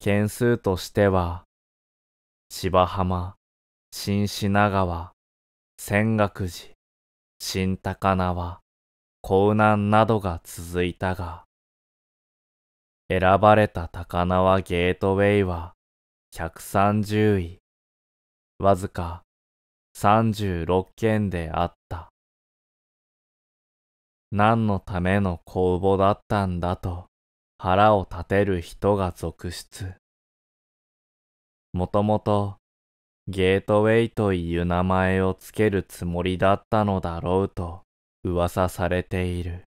件数としては、芝浜、新品川、仙岳寺、新高輪、江南などが続いたが、選ばれた高輪ゲートウェイは130位、わずか36件であった。何のための公募だったんだと腹を立てる人が続出。もともとゲートウェイという名前をつけるつもりだったのだろうと噂されている。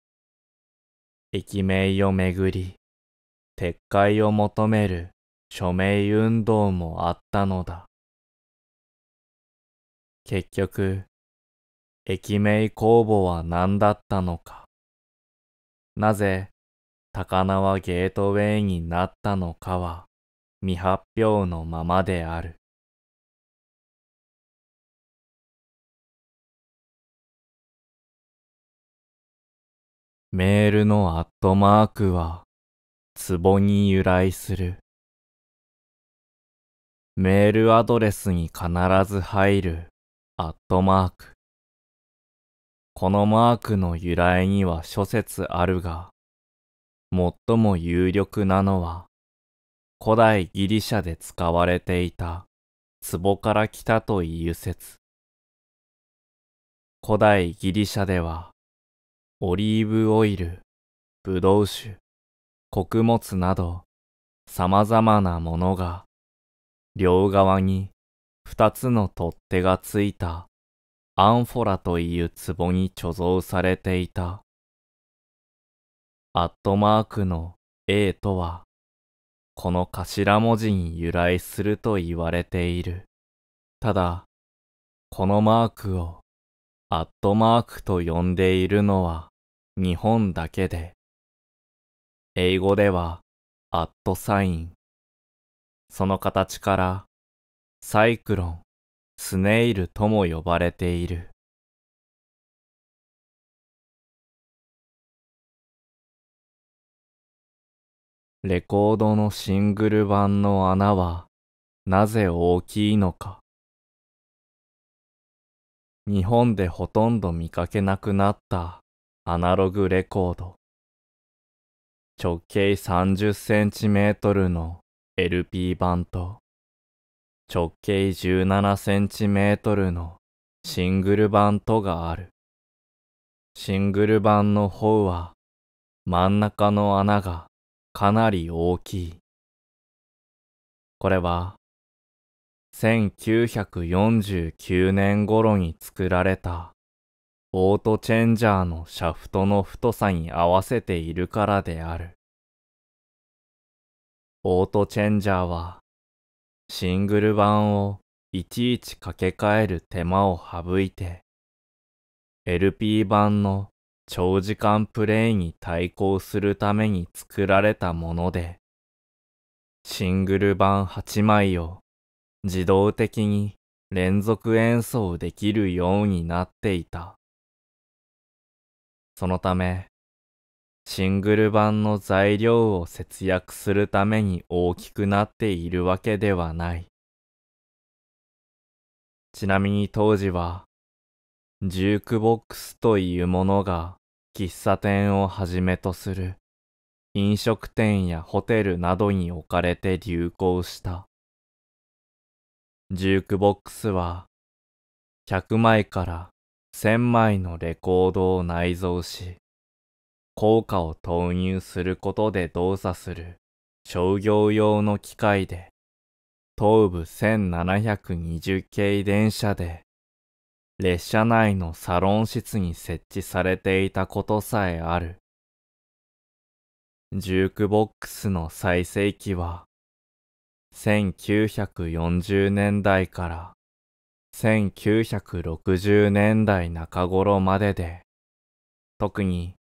駅名をめぐり、撤回を求める署名運動もあったのだ。結局、駅名公募は何だったのか。なぜ高輪ゲートウェイになったのかは未発表のままである。メールのアットマークは、壺に由来する。メールアドレスに必ず入るアットマーク。このマークの由来には諸説あるが、最も有力なのは、古代ギリシャで使われていた壺から来たという説。古代ギリシャでは、オリーブオイル、ブドウ酒、穀物など、様々なものが、両側に二つの取っ手がついたアンフォラという壺に貯蔵されていたアットマークの A とは、この頭文字に由来すると言われている。ただ、このマークをアットマークと呼んでいるのは日本だけで、英語ではアットサイン。その形からサイクロン、スネイルとも呼ばれている。レコードのシングル版の穴はなぜ大きいのか。日本でほとんど見かけなくなったアナログレコード。直径30センチメートルの LP 版と直径17センチメートルのシングル版とがある。シングル版の方は真ん中の穴がかなり大きい。これは1949年頃に作られたオートチェンジャーのシャフトの太さに合わせているからである。オートチェンジャーはシングル版をいちいち掛け替える手間を省いて LP 版の長時間プレイに対抗するために作られたもので、シングル版8枚を自動的に連続演奏できるようになっていた。そのため、シングル版の材料を節約するために大きくなっているわけではない。ちなみに当時は、ジュークボックスというものが喫茶店をはじめとする飲食店やホテルなどに置かれて流行した。ジュークボックスは100枚から1000枚のレコードを内蔵し、効果を投入することで動作する商業用の機械で、東部1720系電車で列車内のサロン室に設置されていたことさえある。ジュークボックスの最盛期は、1940年代から1960年代中頃までで、特に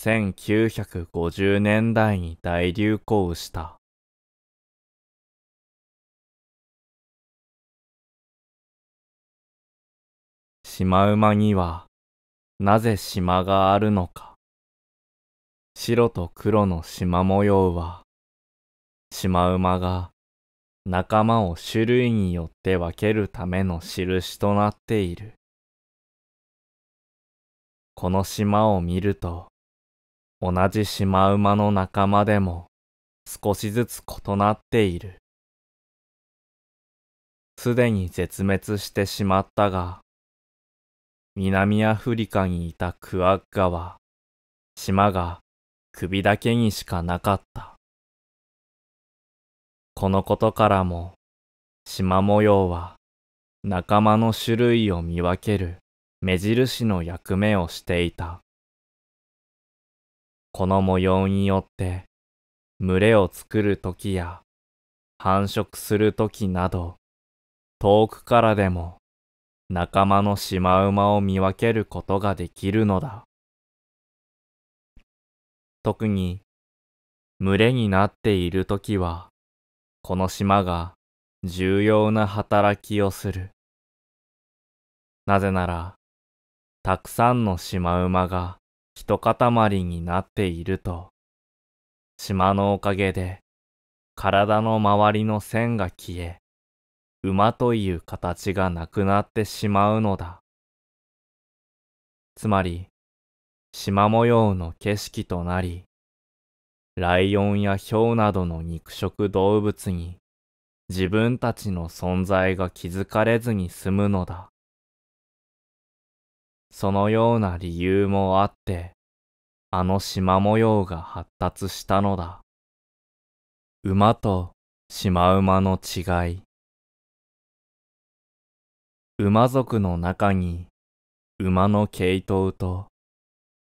1950年代に大流行した。シマウマにはなぜ島があるのか。白と黒の縞模様は、シマウマが仲間を種類によって分けるための印となっている。この島を見ると、同じシマウマの仲間でも少しずつ異なっている。すでに絶滅してしまったが、南アフリカにいたクワッガは、島が首だけにしかなかった。このことからも、島模様は仲間の種類を見分ける目印の役目をしていた。この模様によって、群れを作るときや繁殖するときなど、遠くからでも仲間のシマウマを見分けることができるのだ。特に、群れになっているときは、この島が重要な働きをする。なぜなら、たくさんのシマウマが一塊になっていると、島のおかげで体の周りの線が消え、馬という形がなくなってしまうのだ。つまり、縞模様の景色となり、ライオンやヒョウなどの肉食動物に自分たちの存在が気づかれずに済むのだ。そのような理由もあって、あの縞模様が発達したのだ。馬とシマウマの違い。馬族の中に馬の系統と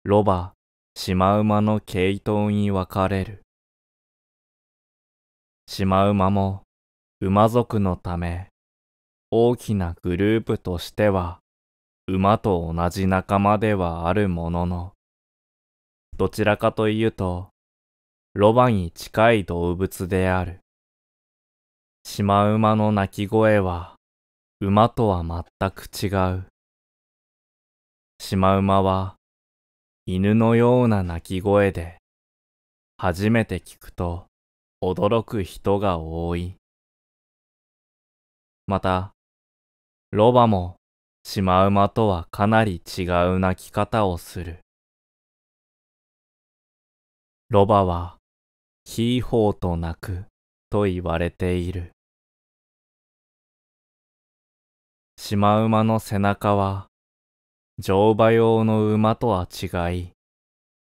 ロバ、シマウマの系統に分かれる。シマウマも馬族のため大きなグループとしては馬と同じ仲間ではあるもののどちらかというとロバに近い動物である。シマウマの鳴き声は馬とは全く違う。シマウマは犬のような鳴き声で初めて聞くと驚く人が多い。また、ロバもシマウマとはかなり違う鳴き方をする。ロバはヒーホーと鳴くと言われている。シマウマの背中は、乗馬用の馬とは違い、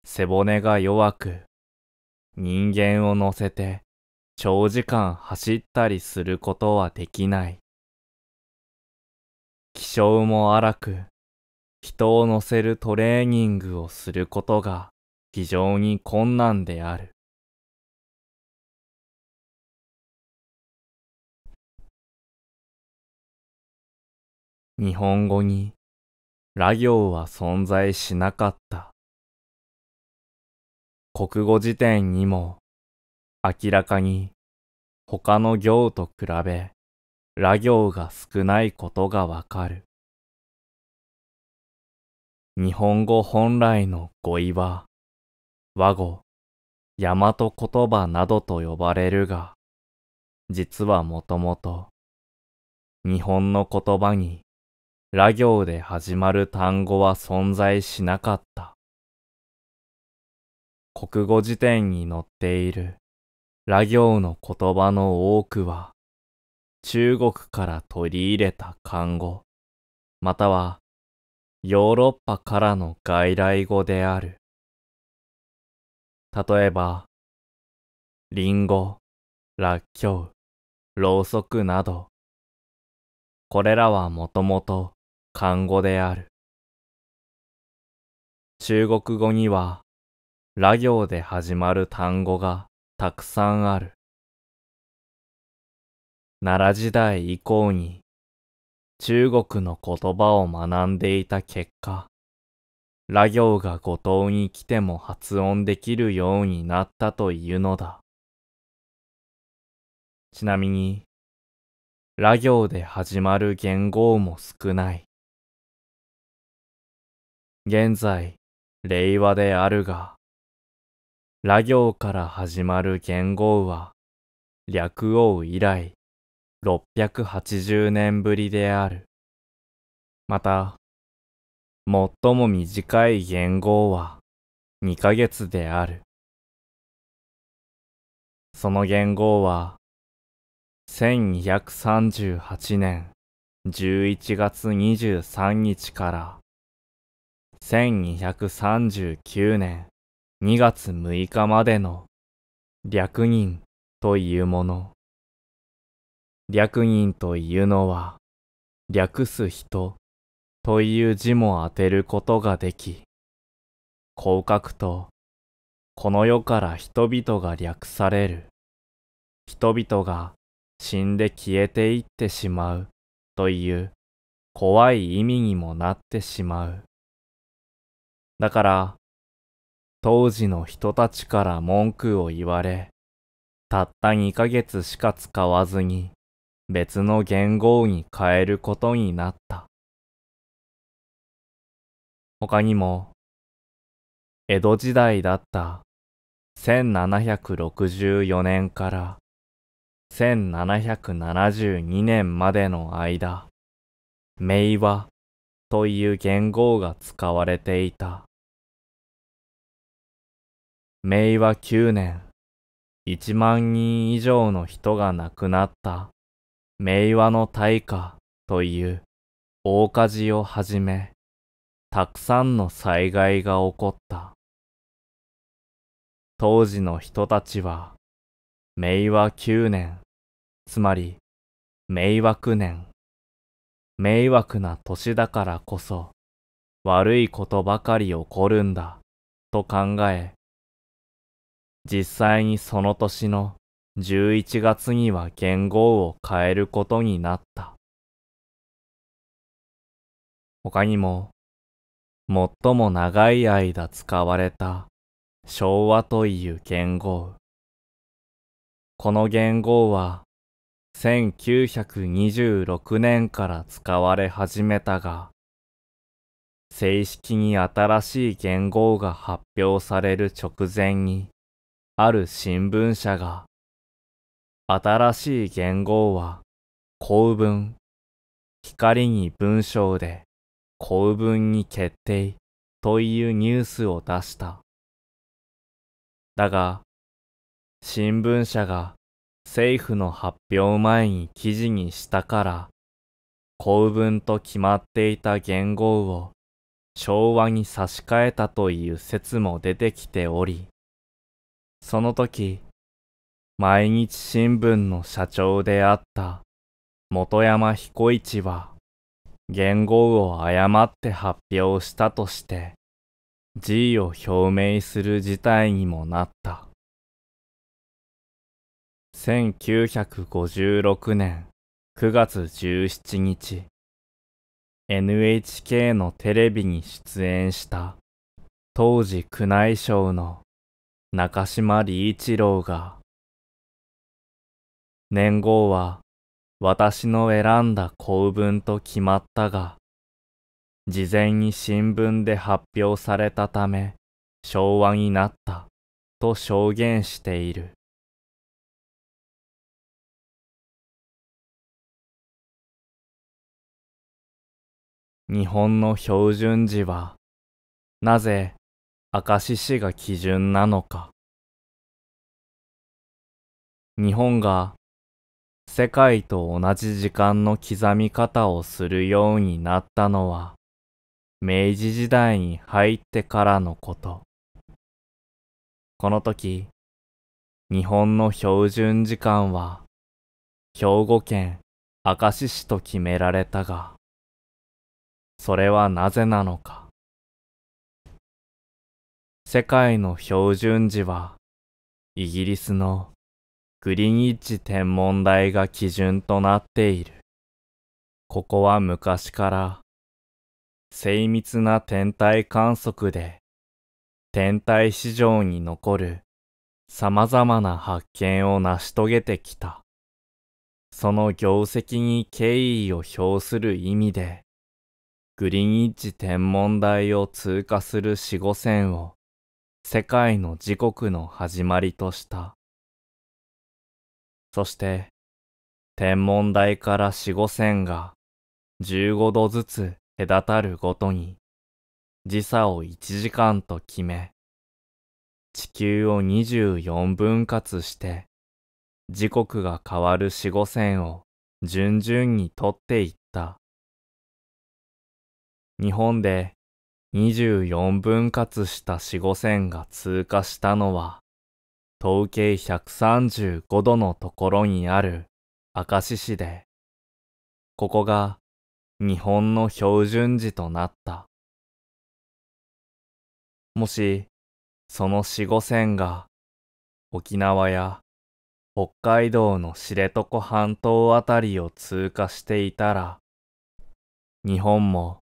背骨が弱く、人間を乗せて長時間走ったりすることはできない。気性も荒く、人を乗せるトレーニングをすることが非常に困難である。日本語にラ行は存在しなかった。国語辞典にも明らかに他の行と比べラ行が少ないことがわかる。日本語本来の語彙は和語、大和言葉などと呼ばれるが、実はもともと日本の言葉にら行で始まる単語は存在しなかった。国語辞典に載っているら行の言葉の多くは、中国から取り入れた漢語、またはヨーロッパからの外来語である。例えば、リンゴ、らっきょう、ろうそくなど、これらはもともと漢語である。中国語には、ラ行で始まる単語がたくさんある。奈良時代以降に、中国の言葉を学んでいた結果、ラ行が五島に来ても発音できるようになったというのだ。ちなみに、ラ行で始まる言語も少ない。現在、令和であるが、羅行から始まる元号は、略王以来、680年ぶりである。また、最も短い元号は、2ヶ月である。その元号は、1238年11月23日から1239年2月6日までの略人というもの。略人というのは、略す人という字も当てることができ、こう書くと、この世から人々が略される。人々が死んで消えていってしまうという怖い意味にもなってしまう。だから、当時の人たちから文句を言われ、たった2ヶ月しか使わずに別の元号に変えることになった。他にも、江戸時代だった1764年から1772年までの間、名和という元号が使われていた。明和9年、1万人以上の人が亡くなった、明和の大火という大火事をはじめ、たくさんの災害が起こった。当時の人たちは、明和9年、つまり、迷惑年、迷惑な年だからこそ、悪いことばかり起こるんだ、と考え、実際にその年の11月には元号を変えることになった。他にも、最も長い間使われた昭和という元号。この元号は1926年から使われ始めたが、正式に新しい元号が発表される直前に、ある新聞社が、新しい元号は、公文、光に文章で、公文に決定というニュースを出した。だが、新聞社が政府の発表前に記事にしたから、公文と決まっていた元号を昭和に差し替えたという説も出てきており、その時、毎日新聞の社長であった元山彦一は、言語を誤って発表したとして、G を表明する事態にもなった。1956年9月17日、NHK のテレビに出演した当時宮内省の中島理一郎が年号は私の選んだ公文と決まったが事前に新聞で発表されたため昭和になったと証言している日本の標準時はなぜ明石市が基準なのか日本が世界と同じ時間の刻み方をするようになったのは明治時代に入ってからのことこの時日本の標準時間は兵庫県明石市と決められたがそれはなぜなのか世界の標準時は、イギリスのグリニッジ天文台が基準となっている。ここは昔から精密な天体観測で天体史上に残る様々な発見を成し遂げてきた。その業績に敬意を表する意味で、グリニッジ天文台を通過する死後線を世界の時刻の始まりとした。そして、天文台から四五線が15度ずつ隔たるごとに時差を1時間と決め、地球を24分割して時刻が変わる四五線を順々に取っていった。日本で24分割した四五線が通過したのは、統計135度のところにある明石市で、ここが日本の標準時となった。もし、その四五線が沖縄や北海道の知床半島あたりを通過していたら、日本も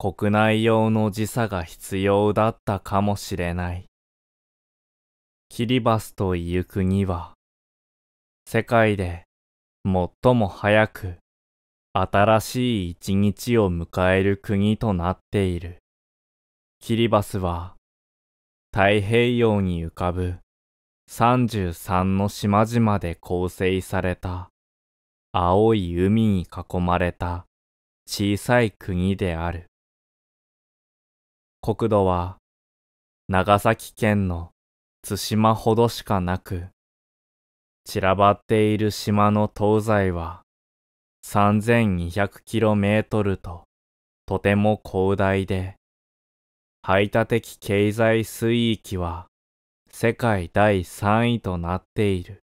国内用の時差が必要だったかもしれない。キリバスという国は、世界で最も早く新しい一日を迎える国となっている。キリバスは太平洋に浮かぶ33の島々で構成された青い海に囲まれた小さい国である。国土は長崎県の対馬ほどしかなく、散らばっている島の東西は 3200km ととても広大で、排他的経済水域は世界第3位となっている。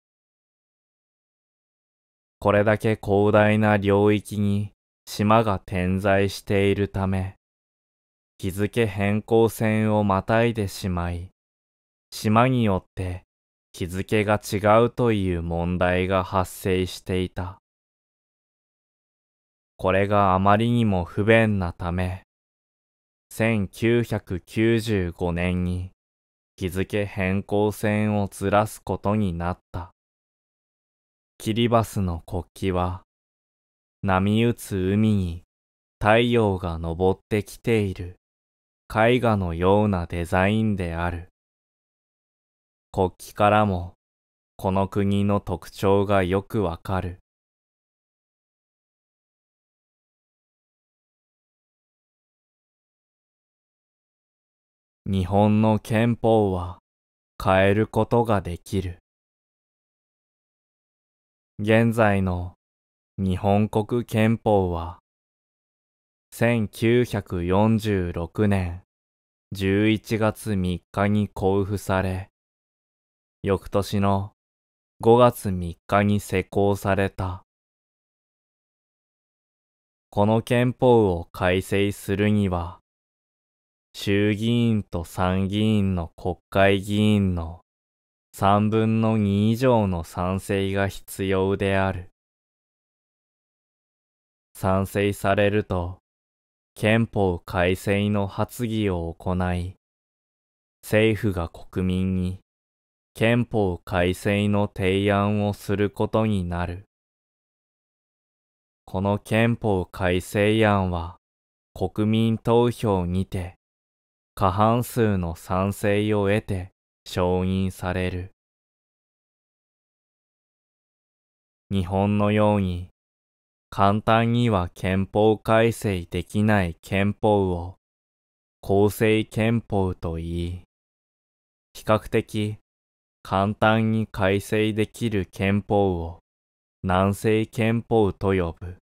これだけ広大な領域に島が点在しているため、日付変更線をまたいでしまい、島によって日付が違うという問題が発生していた。これがあまりにも不便なため、1995年に日付変更線をずらすことになった。キリバスの国旗は、波打つ海に太陽が昇ってきている絵画のようなデザインである。国旗からもこの国の特徴がよくわかる。日本の憲法は変えることができる。現在の日本国憲法は1946年11月3日に交付され、翌年の5月3日に施行された。この憲法を改正するには、衆議院と参議院の国会議員の3分の2以上の賛成が必要である。賛成されると、憲法改正の発議を行い、政府が国民に憲法改正の提案をすることになる。この憲法改正案は国民投票にて過半数の賛成を得て承認される。日本のように簡単には憲法改正できない憲法を構成憲法と言い、比較的簡単に改正できる憲法を南西憲法と呼ぶ。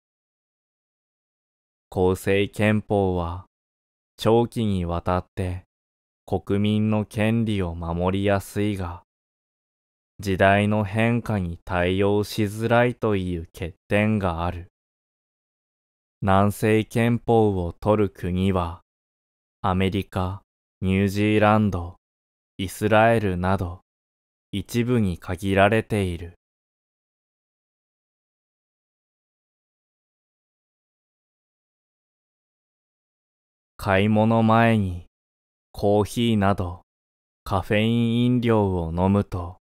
構成憲法は長期にわたって国民の権利を守りやすいが、時代の変化に対応しづらいという欠点がある。南西憲法を取る国は、アメリカ、ニュージーランド、イスラエルなど、一部に限られている。買い物前にコーヒーなどカフェイン飲料を飲むと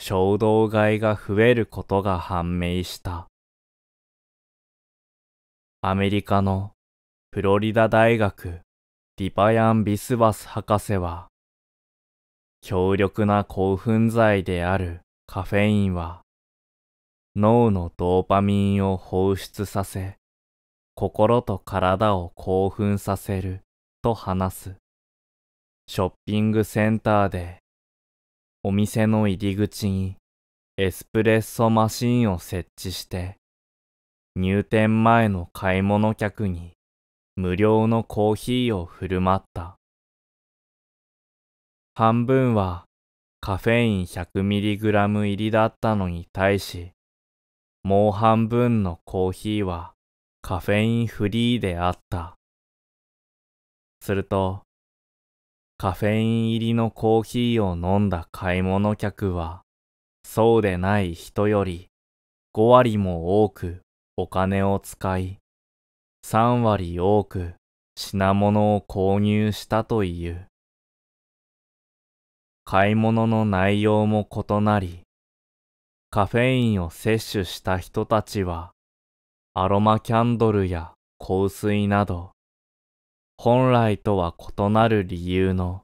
衝動買いが増えることが判明した。アメリカのフロリダ大学ディパヤン・ビスバス博士は、強力な興奮剤であるカフェインは、脳のドーパミンを放出させ、心と体を興奮させると話す。ショッピングセンターで、お店の入り口にエスプレッソマシンを設置して、入店前の買い物客に無料のコーヒーを振る舞った。半分はカフェイン 100mg 入りだったのに対し、もう半分のコーヒーはカフェインフリーであった。すると、カフェイン入りのコーヒーを飲んだ買い物客は、そうでない人より5割も多くお金を使い、3割多く品物を購入したという。買い物の内容も異なり、カフェインを摂取した人たちは、アロマキャンドルや香水など、本来とは異なる理由の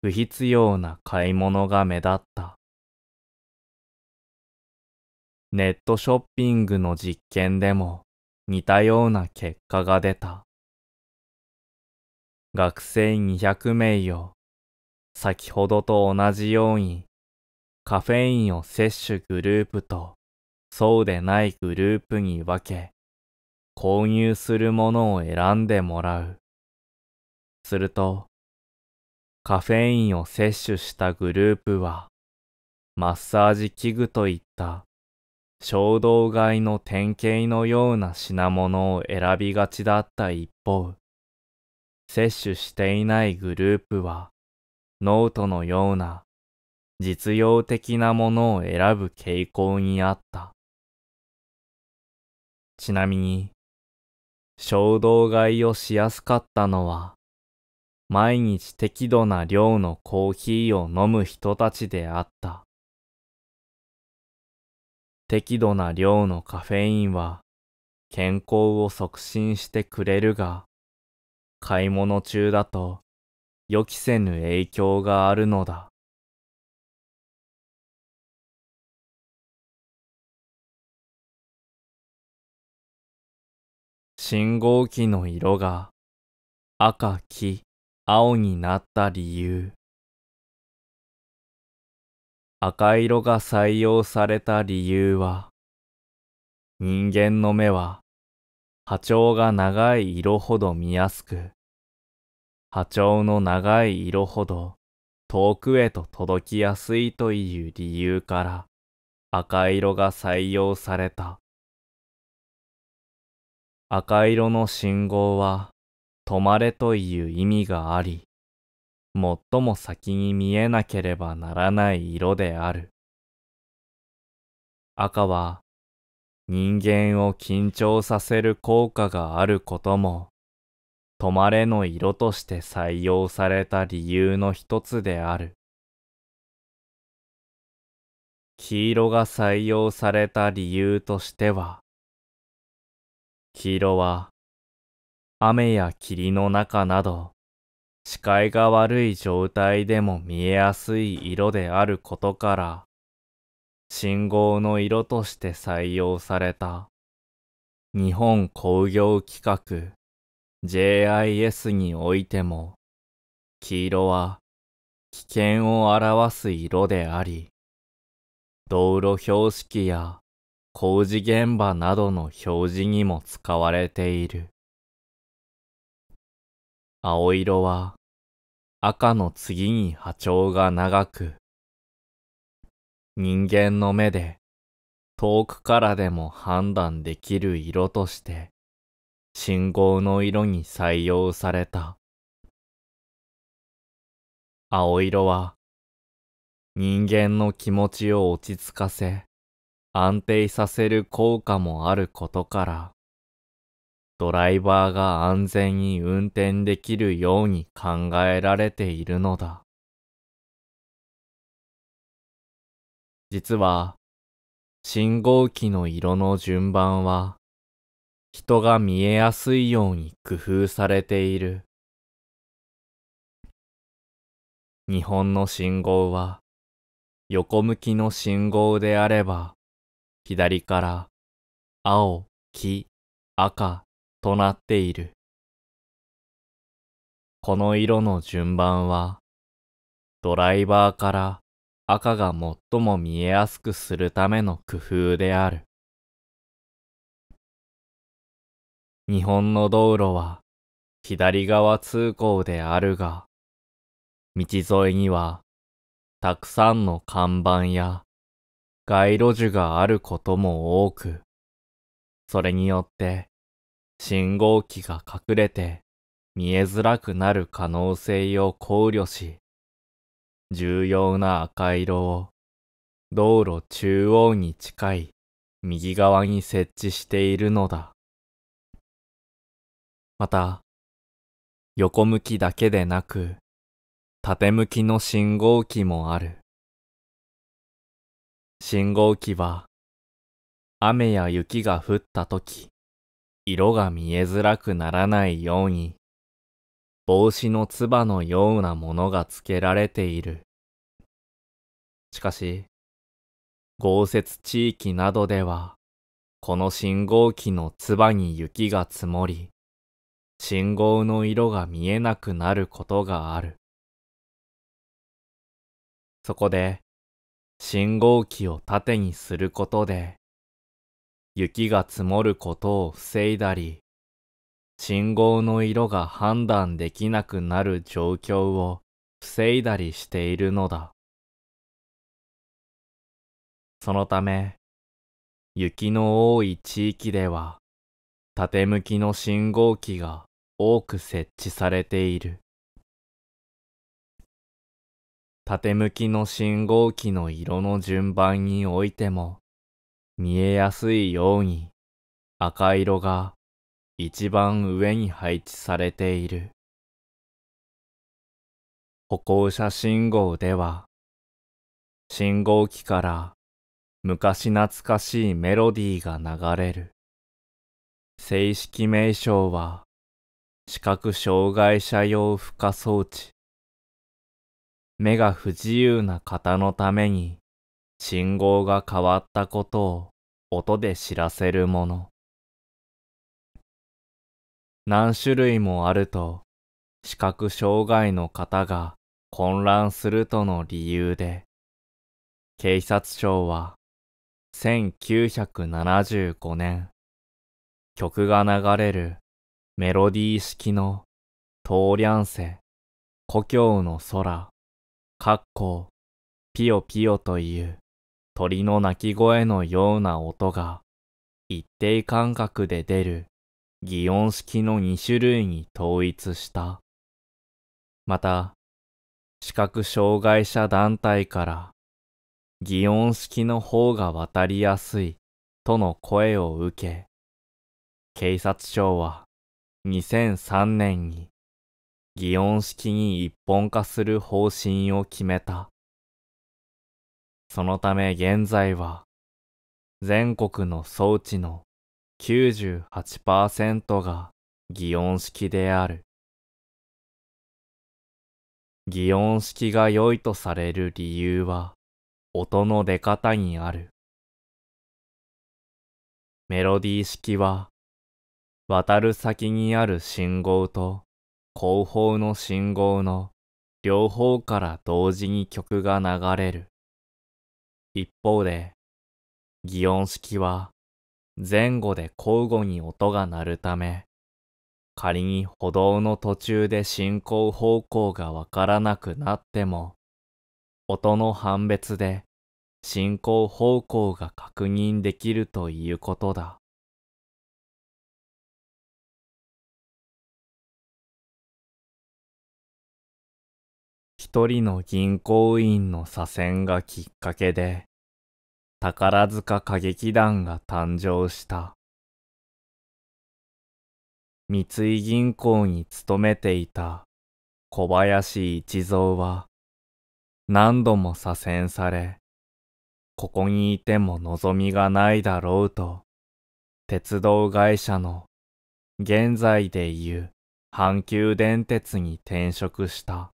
不必要な買い物が目立った。ネットショッピングの実験でも似たような結果が出た。学生200名を先ほどと同じようにカフェインを摂取グループとそうでないグループに分け購入するものを選んでもらう。するとカフェインを摂取したグループはマッサージ器具といった衝動買いの典型のような品物を選びがちだった一方、摂取していないグループは、ノートのような実用的なものを選ぶ傾向にあった。ちなみに、衝動買いをしやすかったのは、毎日適度な量のコーヒーを飲む人たちであった。適度な量のカフェインは健康を促進してくれるが、買い物中だと予期せぬ影響があるのだ。信号機の色が赤、黄、青になった理由。赤色が採用された理由は、人間の目は波長が長い色ほど見やすく、波長の長い色ほど遠くへと届きやすいという理由から赤色が採用された。赤色の信号は止まれという意味があり、最も先に見えなければならない色である。赤は人間を緊張させる効果があることも、止まれの色として採用された理由の一つである。黄色が採用された理由としては、黄色は雨や霧の中など視界が悪い状態でも見えやすい色であることから、信号の色として採用された。日本工業規格 JIS においても、黄色は危険を表す色であり、道路標識や工事現場などの表示にも使われている。青色は赤の次に波長が長く、人間の目で遠くからでも判断できる色として信号の色に採用された。青色は人間の気持ちを落ち着かせ安定させる効果もあることからドライバーが安全に運転できるように考えられているのだ。実は、信号機の色の順番は、人が見えやすいように工夫されている。日本の信号は、横向きの信号であれば、左から、青、黄、赤となっている。この色の順番は、ドライバーから赤が最も見えやすくするための工夫である。日本の道路は左側通行であるが、道沿いにはたくさんの看板や街路樹があることも多く、それによって信号機が隠れて見えづらくなる可能性を考慮し、重要な赤色を道路中央に近い右側に設置しているのだ。また、横向きだけでなく、縦向きの信号機もある。信号機は、雨や雪が降った時、色が見えづらくならないように、帽子のつばのようなものが付けられている。しかし、豪雪地域などでは、この信号機のつばに雪が積もり、信号の色が見えなくなることがある。そこで、信号機を縦にすることで、雪が積もることを防いだり、信号の色が判断できなくなる状況を防いだりしているのだ。そのため、雪の多い地域では、縦向きの信号機が多く設置されている。縦向きの信号機の色の順番においても、見えやすいように赤色が一番上に配置されている。歩行者信号では信号機から昔懐かしいメロディーが流れる。正式名称は視覚障害者用負荷装置。目が不自由な方のために信号が変わったことを音で知らせるもの。何種類もあると、視覚障害の方が混乱するとの理由で、警察庁は1975年、曲が流れるメロディー式のトーリャンセ、故郷の空、かっこ、ピヨピヨという鳥の鳴き声のような音が一定間隔で出る擬音式の2種類に統一した。また、視覚障害者団体から擬音式の方が渡りやすいとの声を受け、警察庁は2003年に擬音式に一本化する方針を決めた。そのため現在は、全国の装置の98%が擬音式である。擬音式が良いとされる理由は、音の出方にある。メロディー式は、渡る先にある信号と後方の信号の両方から同時に曲が流れる。一方で、擬音式は前後で交互に音が鳴るため、仮に歩道の途中で進行方向がわからなくなっても、音の判別で進行方向が確認できるということだ。一人の銀行員の左遷がきっかけで、宝塚歌劇団が誕生した。三井銀行に勤めていた小林一蔵は何度も左遷され、ここにいても望みがないだろうと、鉄道会社の現在でいう阪急電鉄に転職した。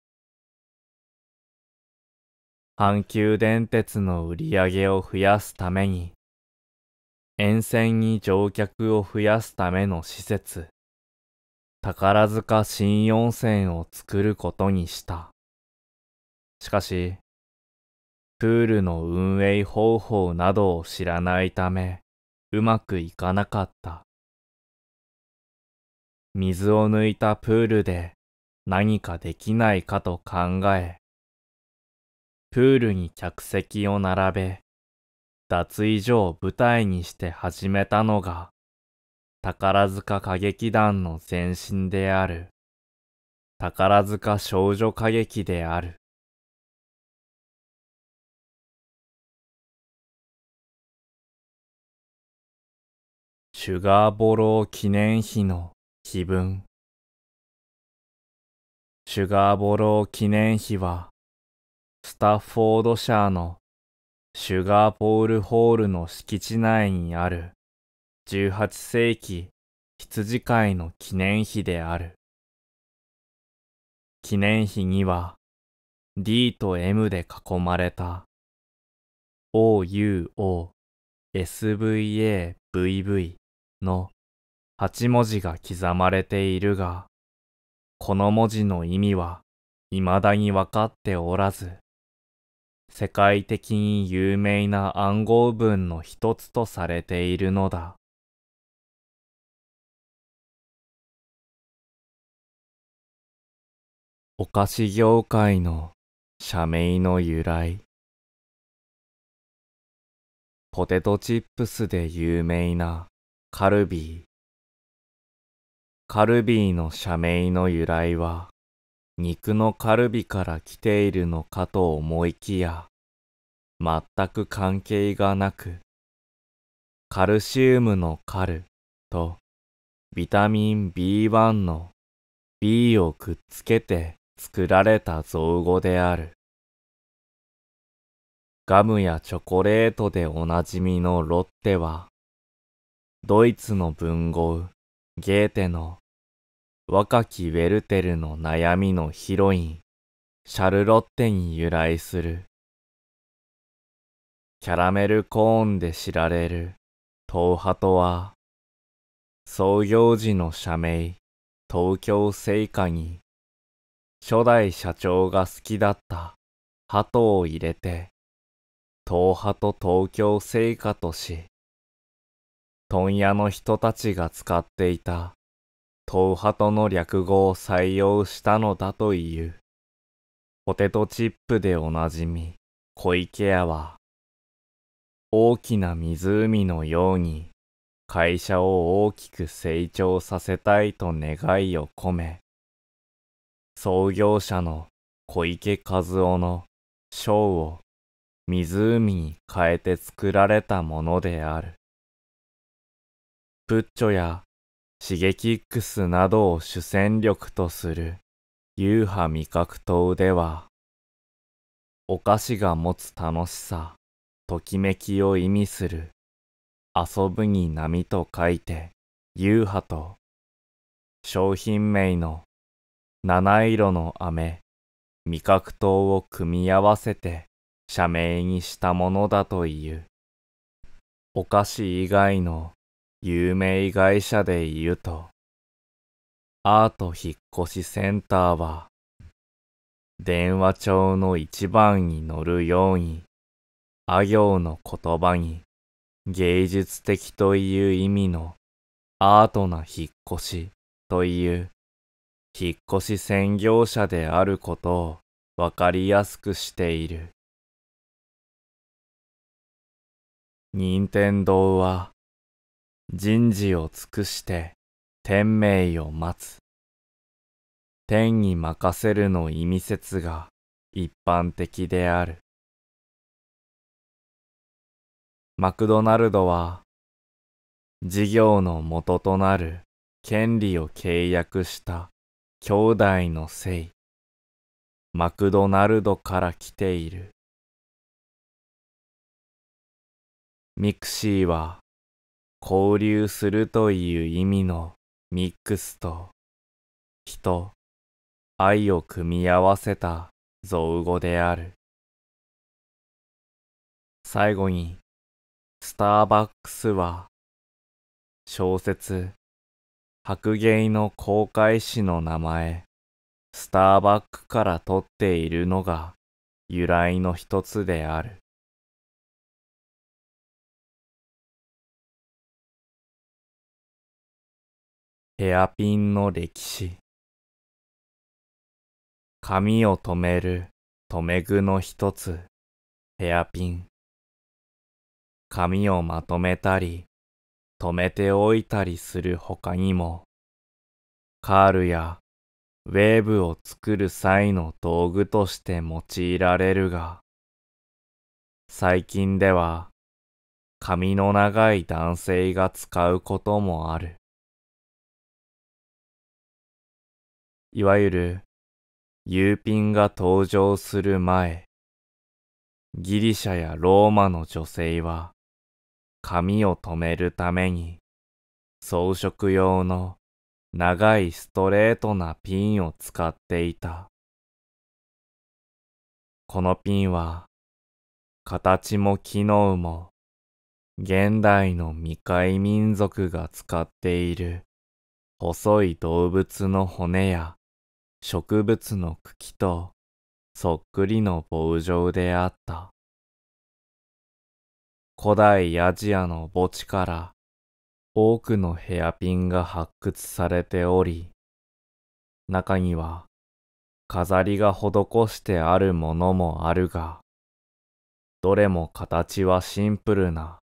阪急電鉄の売り上げを増やすために、沿線に乗客を増やすための施設、宝塚新温泉を作ることにした。しかし、プールの運営方法などを知らないため、うまくいかなかった。水を抜いたプールで何かできないかと考え、プールに客席を並べ、脱衣所を舞台にして始めたのが、宝塚歌劇団の前身である、宝塚少女歌劇である。シュガーボロー記念碑の碑文。シュガーボロー記念碑は、スタッフォードシャーのシュガーポールホールの敷地内にある18世紀羊飼いの記念碑である。記念碑には D と M で囲まれた OUOSVAVV の8文字が刻まれているが、この文字の意味は未だに分かっておらず、世界的に有名な暗号文の一つとされているのだ。お菓子業界の社名の由来ポテトチップスで有名なカルビーカルビーの社名の由来は肉のカルビから来ているのかと思いきや、全く関係がなく、カルシウムのカルとビタミン B1 の B をくっつけて作られた造語である。ガムやチョコレートでおなじみのロッテは、ドイツの文豪、ゲーテの若きウェルテルの悩みのヒロイン、シャルロッテに由来する。キャラメルコーンで知られる、東派とは、創業時の社名、東京製菓に、初代社長が好きだった鳩を入れて、東派と東京製菓とし、問屋の人たちが使っていたトウハトの略語を採用したのだという。ポテトチップでおなじみ、小池屋は、大きな湖のように、会社を大きく成長させたいと願いを込め、創業者の小池和夫の章を湖に変えて作られたものである。プッチョやシゲキックスなどを主戦力とする優派味覚糖では、お菓子が持つ楽しさ、ときめきを意味する遊ぶに波と書いて優派と商品名の七色の飴、味覚糖を組み合わせて社名にしたものだという。お菓子以外の有名会社で言うと、アート引っ越しセンターは、電話帳の一番に乗るように、あ行の言葉に芸術的という意味のアートな引っ越しという引っ越し専業者であることをわかりやすくしている。任天堂は人事を尽くして天命を待つ。天に任せるの意味説が一般的である。マクドナルドは事業の元となる権利を契約した兄弟の姓、マクドナルドから来ている。ミクシーは交流するという意味のミックスと、人、愛を組み合わせた造語である。最後に、スターバックスは、小説、白芸の公開誌の名前、スターバックから取っているのが由来の一つである。ヘアピンの歴史髪を留める留め具の一つヘアピン髪をまとめたり留めておいたりする他にもカールやウェーブを作る際の道具として用いられるが最近では髪の長い男性が使うこともある。いわゆるユーピンが登場する前、ギリシャやローマの女性は髪を留めるために装飾用の長いストレートなピンを使っていた。このピンは形も機能も現代の未開民族が使っている細い動物の骨や植物の茎とそっくりの棒状であった。古代アジアの墓地から多くのヘアピンが発掘されており、中には飾りが施してあるものもあるが、どれも形はシンプルな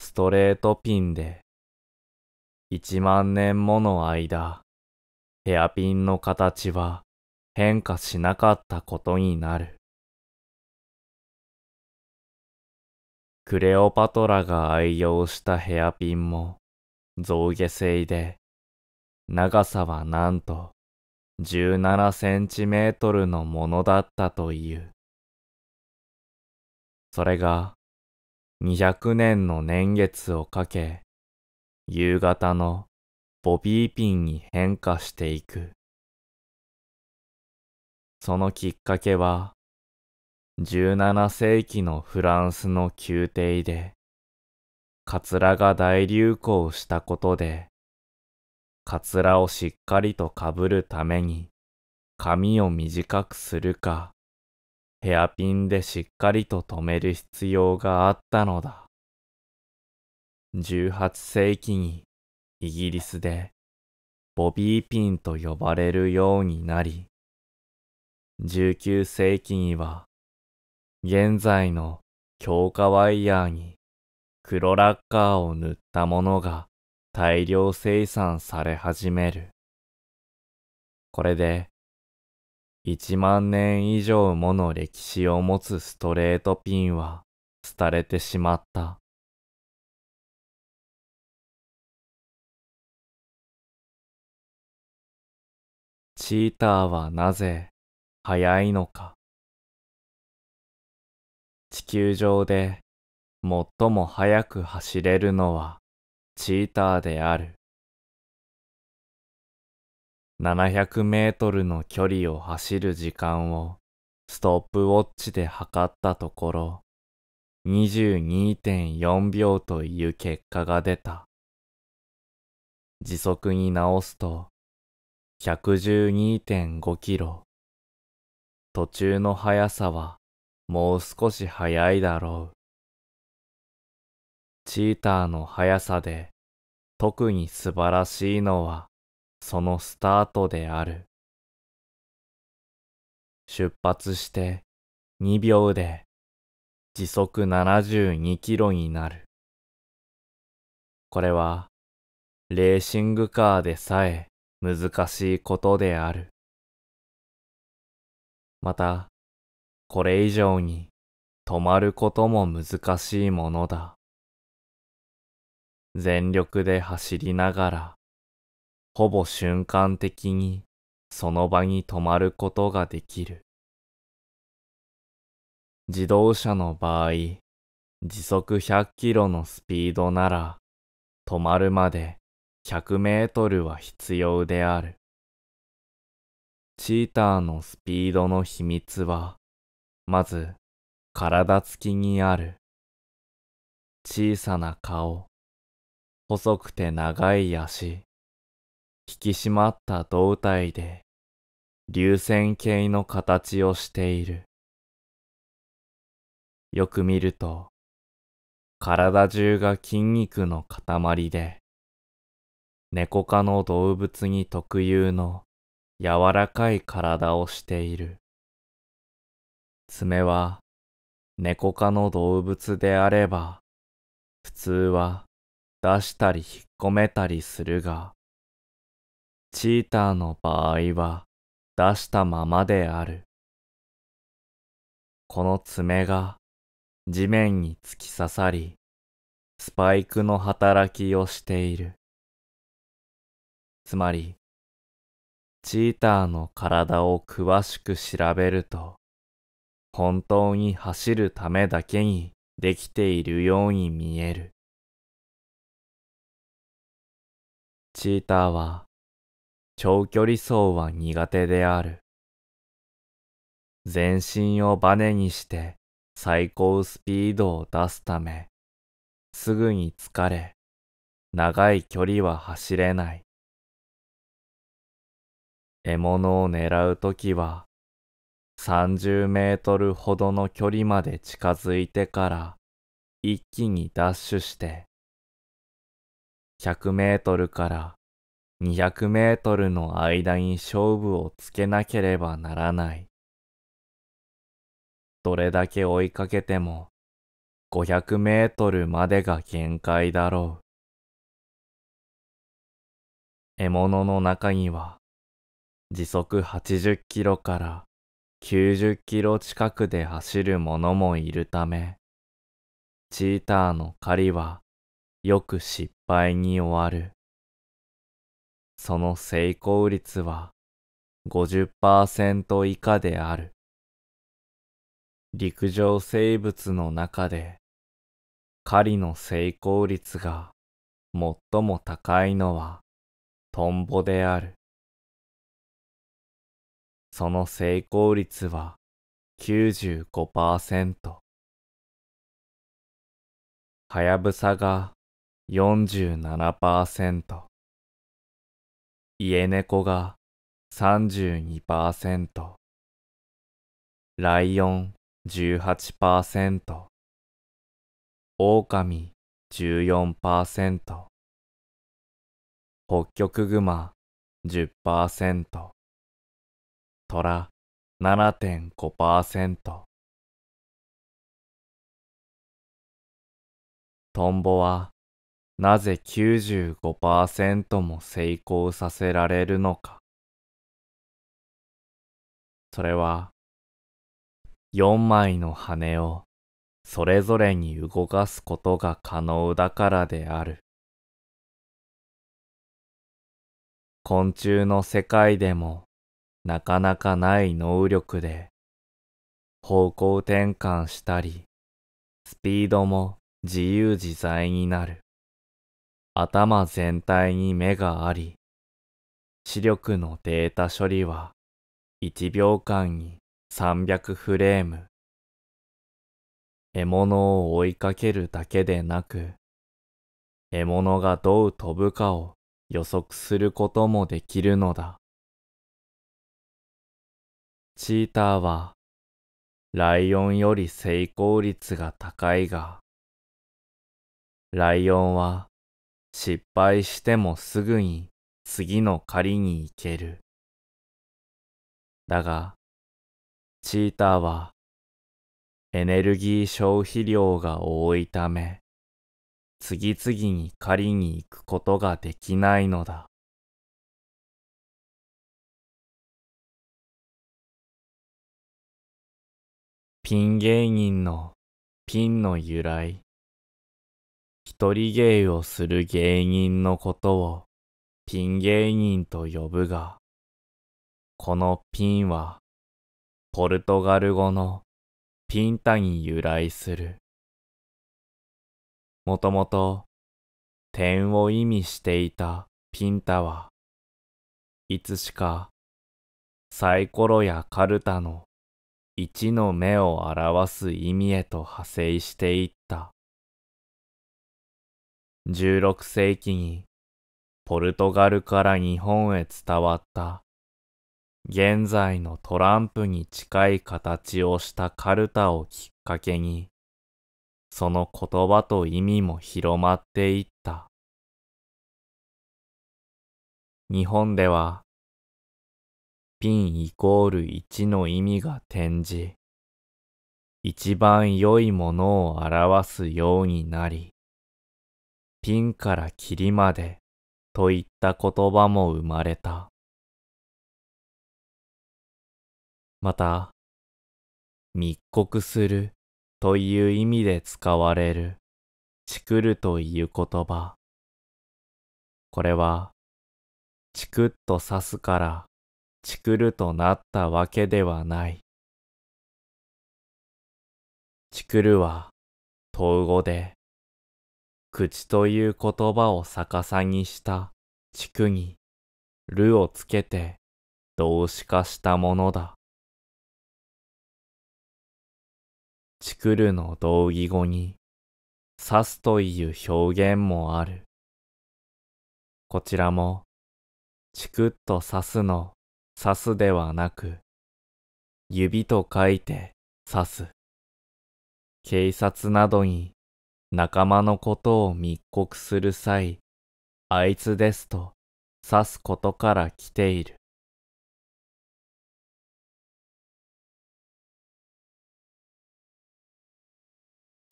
ストレートピンで、1万年もの間、ヘアピンの形は変化しなかったことになる。クレオパトラが愛用したヘアピンも象牙製で、長さはなんと17センチメートルのものだったという。それが200年の年月をかけ、夕方のボビーピンに変化していく。そのきっかけは、17世紀のフランスの宮廷で、カツラが大流行したことで、カツラをしっかりとかぶるために、髪を短くするか、ヘアピンでしっかりと留める必要があったのだ。18世紀にイギリスでボビーピンと呼ばれるようになり、19世紀には、現在の強化ワイヤーに黒ラッカーを塗ったものが大量生産され始める。これで、1万年以上もの歴史を持つストレートピンは廃れてしまった。チーターはなぜ早いのか地球上で最も速く走れるのはチーターである。700メートルの距離を走る時間をストップウォッチで測ったところ22.4秒という結果が出た。時速に直すと112.5キロ途中の速さはもう少し速いだろう。チーターの速さで特に素晴らしいのはそのスタートである。出発して2秒で時速72キロになる。これはレーシングカーでさえ難しいことである。また、これ以上に止まることも難しいものだ。全力で走りながら、ほぼ瞬間的にその場に止まることができる。自動車の場合、時速100キロのスピードなら、止まるまで100メートルは必要である。チーターのスピードの秘密は、まず、体つきにある。小さな顔、細くて長い足、引き締まった胴体で、流線形の形をしている。よく見ると、体中が筋肉の塊で、猫科の動物に特有の柔らかい体をしている。爪は猫科の動物であれば、普通は出したり引っ込めたりするが、チーターの場合は出したままである。この爪が地面に突き刺さり、スパイクの働きをしている。つまり、チーターの体を詳しく調べると、本当に走るためだけにできているように見える。チーターは長距離走は苦手である。全身をバネにして最高スピードを出すため、すぐに疲れ、長い距離は走れない。獲物を狙うときは、30メートルほどの距離まで近づいてから一気にダッシュして、100メートルから200メートルの間に勝負をつけなければならない。どれだけ追いかけても500メートルまでが限界だろう。獲物の中には時速80キロから90キロ近くで走る者もいるため、チーターの狩りはよく失敗に終わる。その成功率は50%以下である。陸上生物の中で狩りの成功率が最も高いのはトンボである。その成功率は95%。はやぶさが47%。家猫が32%。ライオン18%。狼14%。北極熊10%。トラ7.5%トンボはなぜ95%も成功させられるのかそれは4枚の羽をそれぞれに動かすことが可能だからである昆虫の世界でもなかなかない能力で、方向転換したり、スピードも自由自在になる。頭全体に目があり、視力のデータ処理は1秒間に300フレーム。獲物を追いかけるだけでなく、獲物がどう飛ぶかを予測することもできるのだ。チーターはライオンより成功率が高いが、ライオンは失敗してもすぐに次の狩りに行ける。だが、チーターはエネルギー消費量が多いため、次々に狩りに行くことができないのだ。ピン芸人のピンの由来。一人芸をする芸人のことをピン芸人と呼ぶが、このピンはポルトガル語のピンタに由来する。もともと点を意味していたピンタはいつしかサイコロやカルタの一の目を表す意味へと派生していった。16世紀にポルトガルから日本へ伝わった現在のトランプに近い形をしたカルタをきっかけにその言葉と意味も広まっていった。日本ではピンイコール1の意味が転じ、一番良いものを表すようになり、ピンから霧までといった言葉も生まれた。また、密告するという意味で使われる、チクるという言葉。これは、チクッと刺すからチクルとなったわけではない。チクルは、東語で、口という言葉を逆さにした地区に、るをつけて動詞化したものだ。チクルの同義語に、刺すという表現もある。こちらも、チクッと刺すの刺すではなく、指と書いて刺す。警察などに仲間のことを密告する際、あいつですと刺すことから来ている。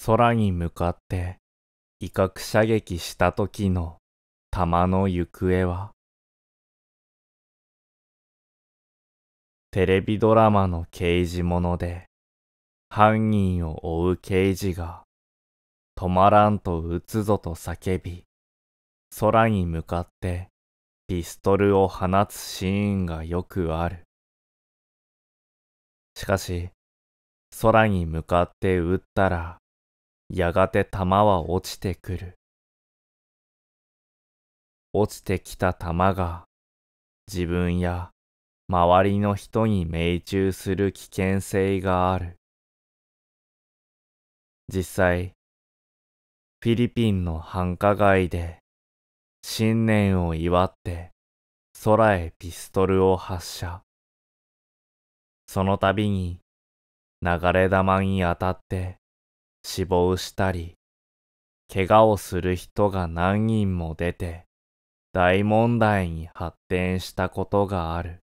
空に向かって威嚇射撃した時の弾の行方はテレビドラマの刑事者で、犯人を追う刑事が、止まらんと撃つぞと叫び、空に向かってピストルを放つシーンがよくある。しかし、空に向かって撃ったら、やがて弾は落ちてくる。落ちてきた弾が自分や周りの人に命中する危険性がある。実際、フィリピンの繁華街で新年を祝って空へピストルを発射。その度に流れ弾に当たって死亡したり、怪我をする人が何人も出て大問題に発展したことがある。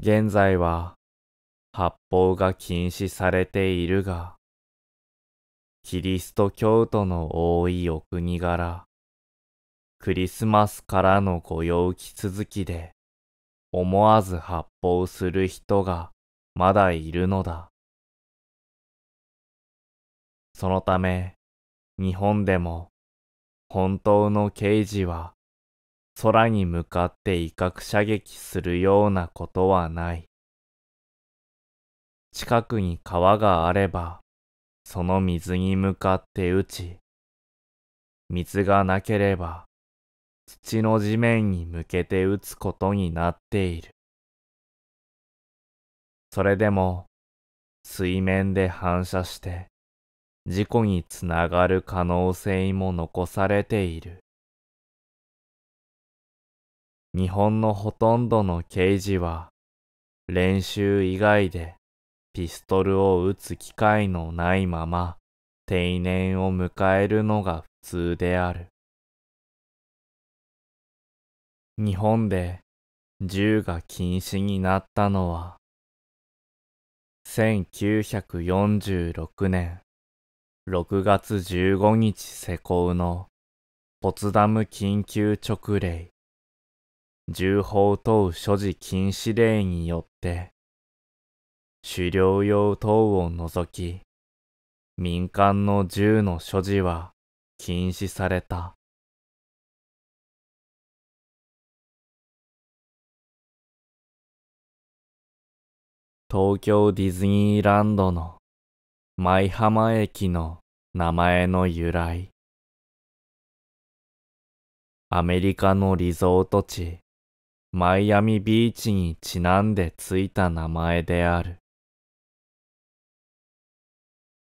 現在は発砲が禁止されているが、キリスト教徒の多いお国柄、クリスマスからの御用気続きで、思わず発砲する人がまだいるのだ。そのため、日本でも本当の刑事は空に向かって威嚇射撃するようなことはない。近くに川があれば、その水に向かって打ち、水がなければ、土の地面に向けて打つことになっている。それでも、水面で反射して、事故につながる可能性も残されている。日本のほとんどの刑事は練習以外でピストルを撃つ機会のないまま定年を迎えるのが普通である。日本で銃が禁止になったのは1946年6月15日施行のポツダム緊急勅令銃砲等所持禁止令によって、狩猟用等を除き、民間の銃の所持は禁止された。東京ディズニーランドの舞浜駅の名前の由来アメリカのリゾート地マイアミビーチにちなんでついた名前である。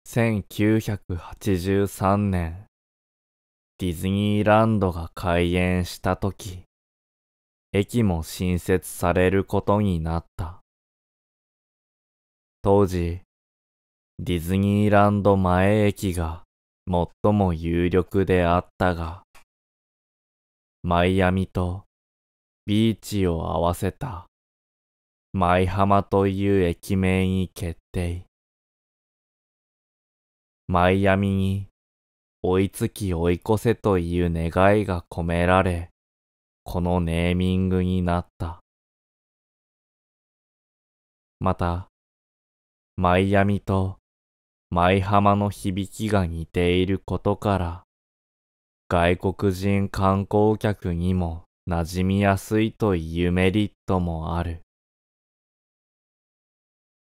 1983年、ディズニーランドが開園した時、駅も新設されることになった。当時、ディズニーランド前駅が最も有力であったが、マイアミとビーチを合わせた舞浜という駅名に決定。マイアミに追いつき追い越せという願いが込められ、このネーミングになった。また、マイアミと舞浜の響きが似ていることから、外国人観光客にも馴染みやすいというメリットもある。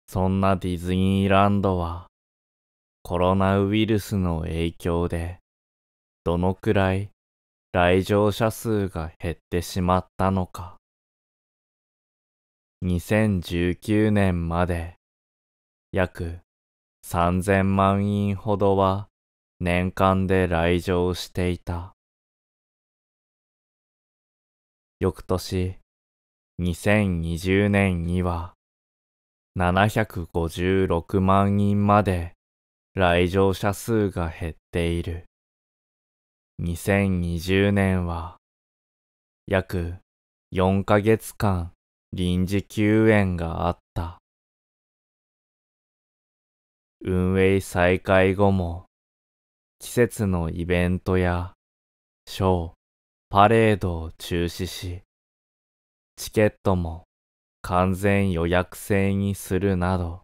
そんなディズニーランドはコロナウイルスの影響でどのくらい来場者数が減ってしまったのか。2019年まで約3000万人ほどは年間で来場していた。翌年、2020年には、756万人まで来場者数が減っている。2020年は、約4ヶ月間臨時休園があった。運営再開後も、季節のイベントや、ショー、パレードを中止し、チケットも完全予約制にするなど、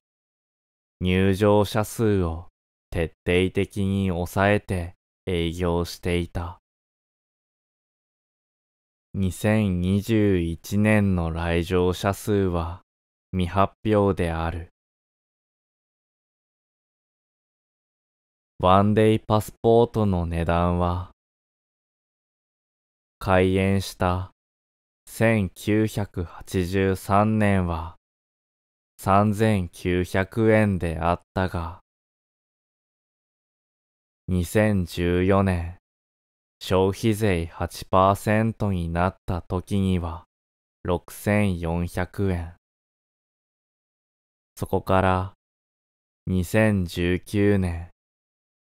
入場者数を徹底的に抑えて営業していた。2021年の来場者数は未発表である。ワンデイパスポートの値段は開園した1983年は3900円であったが、2014年、消費税8%になった時には6400円。そこから2019年、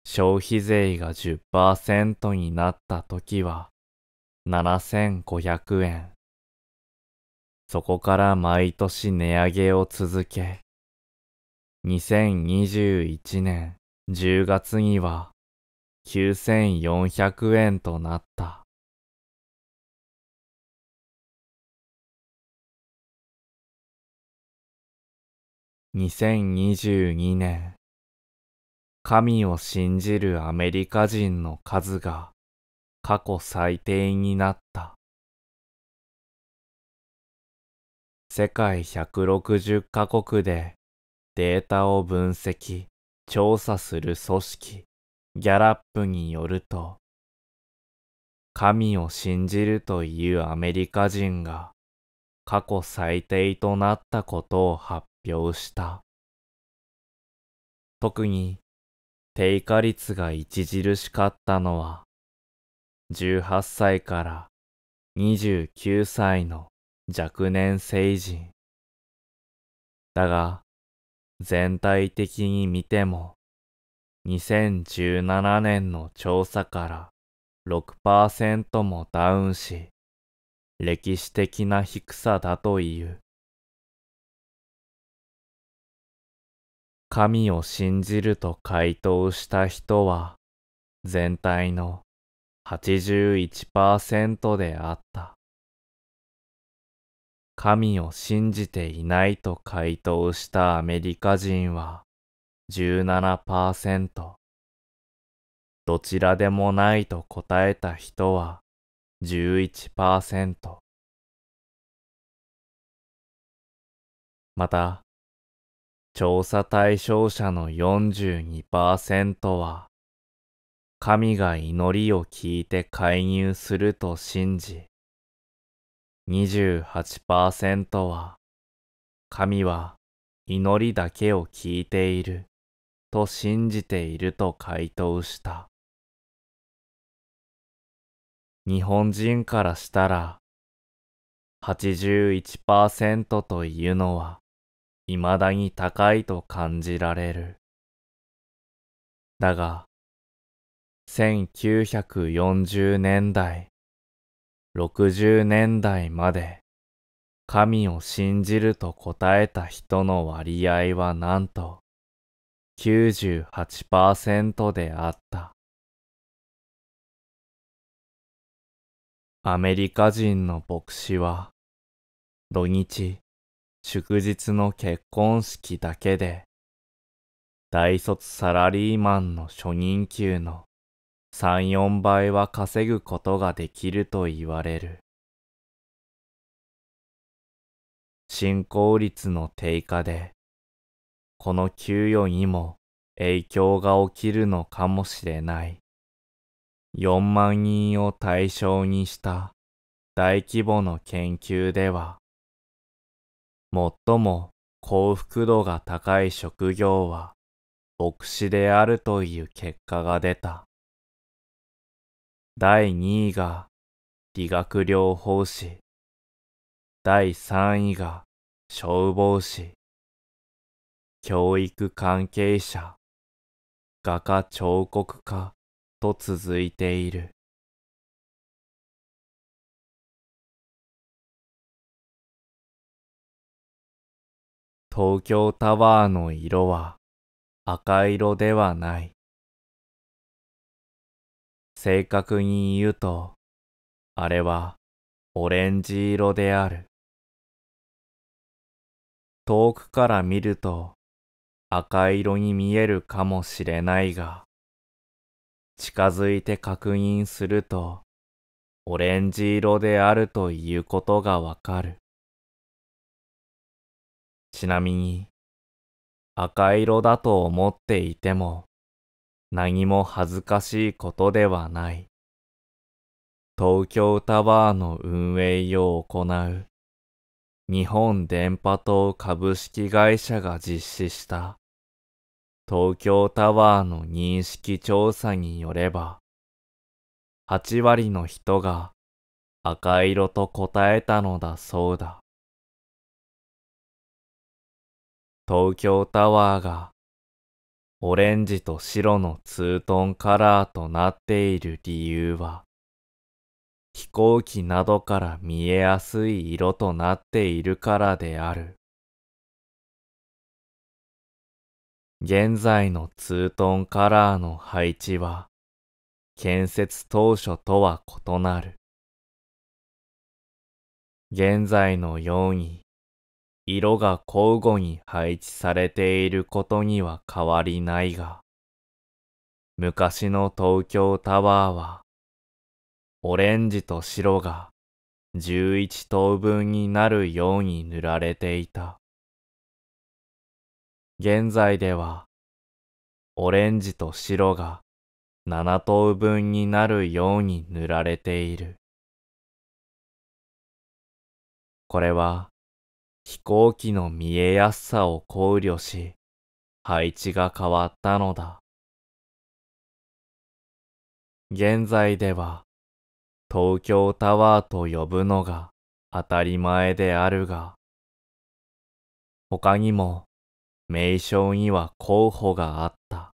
消費税が10%になった時は7500円。そこから毎年値上げを続け、2021年10月には9400円となった。2022年神を信じるアメリカ人の数が過去最低になった。世界160カ国でデータを分析、調査する組織、ギャラップによると、神を信じるというアメリカ人が過去最低となったことを発表した。特に低下率が著しかったのは18歳から29歳の若年成人。だが、全体的に見ても、2017年の調査から6%もダウンし、歴史的な低さだという。神を信じると回答した人は、全体の81%であった。神を信じていないと回答したアメリカ人は17%。どちらでもないと答えた人は11%。また、調査対象者の42%は神が祈りを聞いて介入すると信じ、28%は、神は祈りだけを聞いていると信じていると回答した。日本人からしたら、81%というのは、未だに高いと感じられる。だが、1940年代、60年代まで神を信じると答えた人の割合はなんと98%であった。アメリカ人の牧師は土日、祝日の結婚式だけで大卒サラリーマンの初任給の3、4倍は稼ぐことができると言われる。進行率の低下で、この給与にも影響が起きるのかもしれない。4万人を対象にした大規模の研究では、最も幸福度が高い職業は牧師であるという結果が出た。第2位が理学療法士。第3位が消防士。教育関係者。画家彫刻家と続いている。東京タワーの色は赤色ではない。正確に言うと、あれはオレンジ色である。遠くから見ると赤色に見えるかもしれないが、近づいて確認するとオレンジ色であるということがわかる。ちなみに赤色だと思っていても何も恥ずかしいことではない。東京タワーの運営を行う日本電波塔株式会社が実施した東京タワーの認識調査によれば8割の人が赤色と答えたのだそうだ東京タワーがオレンジと白のツートンカラーとなっている理由は、飛行機などから見えやすい色となっているからである。現在のツートンカラーの配置は、建設当初とは異なる。現在のように色が交互に配置されていることには変わりないが、昔の東京タワーは、オレンジと白が11等分になるように塗られていた。現在では、オレンジと白が7等分になるように塗られている。これは、飛行機の見えやすさを考慮し、配置が変わったのだ。現在では、東京タワーと呼ぶのが当たり前であるが、他にも名称には候補があった。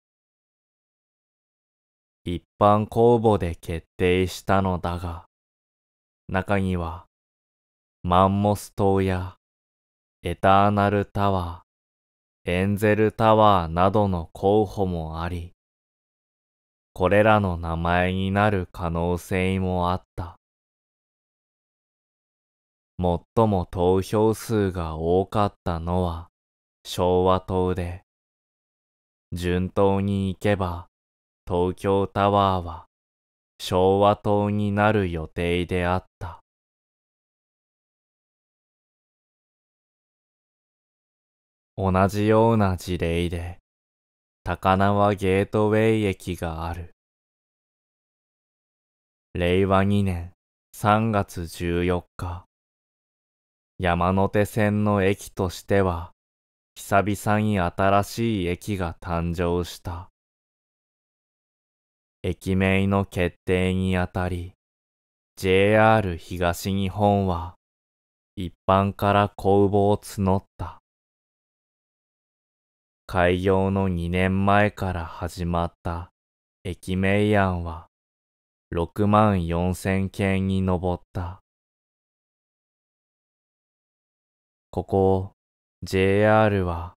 一般公募で決定したのだが、中にはマンモス島やエターナルタワー、エンゼルタワーなどの候補もあり、これらの名前になる可能性もあった。最も投票数が多かったのは昭和党で、順当に行けば東京タワーは昭和党になる予定であった。同じような事例で、高輪ゲートウェイ駅がある。令和2年3月14日、山手線の駅としては、久々に新しい駅が誕生した。駅名の決定にあたり、JR 東日本は、一般から公募を募った。開業の2年前から始まった駅名案は6万4千件に上った。ここ JR は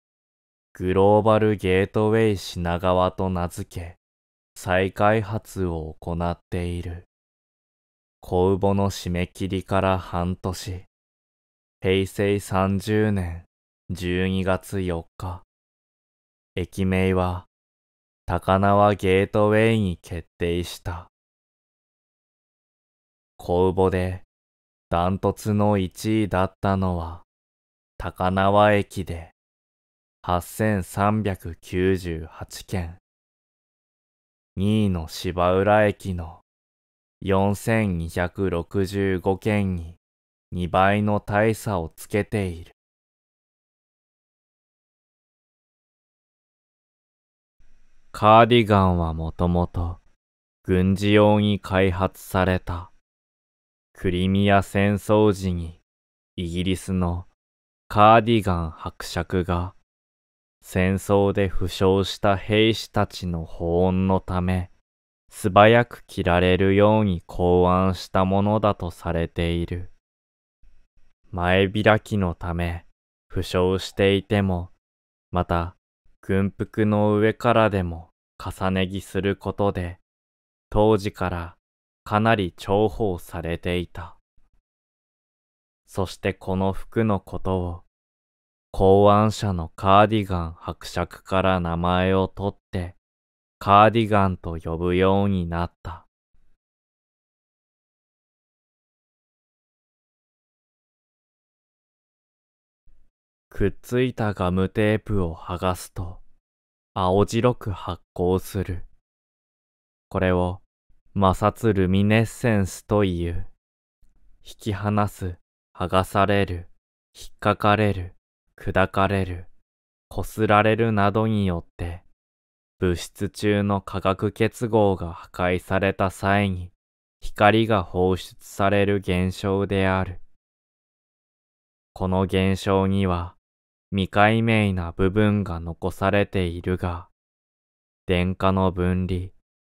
グローバルゲートウェイ品川と名付け再開発を行っている。公募の締め切りから半年、平成30年12月4日、駅名は高輪ゲートウェイに決定した。公募でダントツの1位だったのは高輪駅で8398件。2位の芝浦駅の4265件に2倍の大差をつけている。カーディガンはもともと軍事用に開発された。クリミア戦争時にイギリスのカーディガン伯爵が戦争で負傷した兵士たちの保温のため素早く着られるように考案したものだとされている。前開きのため負傷していてもまた軍服の上からでも重ね着することで、当時からかなり重宝されていた。そしてこの服のことを、考案者のカーディガン伯爵から名前を取って、カーディガンと呼ぶようになった。くっついたガムテープを剥がすと、青白く発光する。これを摩擦ルミネッセンスという。引き離す、剥がされる、引っかかれる、砕かれる、こすられるなどによって、物質中の化学結合が破壊された際に、光が放出される現象である。この現象には、未解明な部分が残されているが、電荷の分離、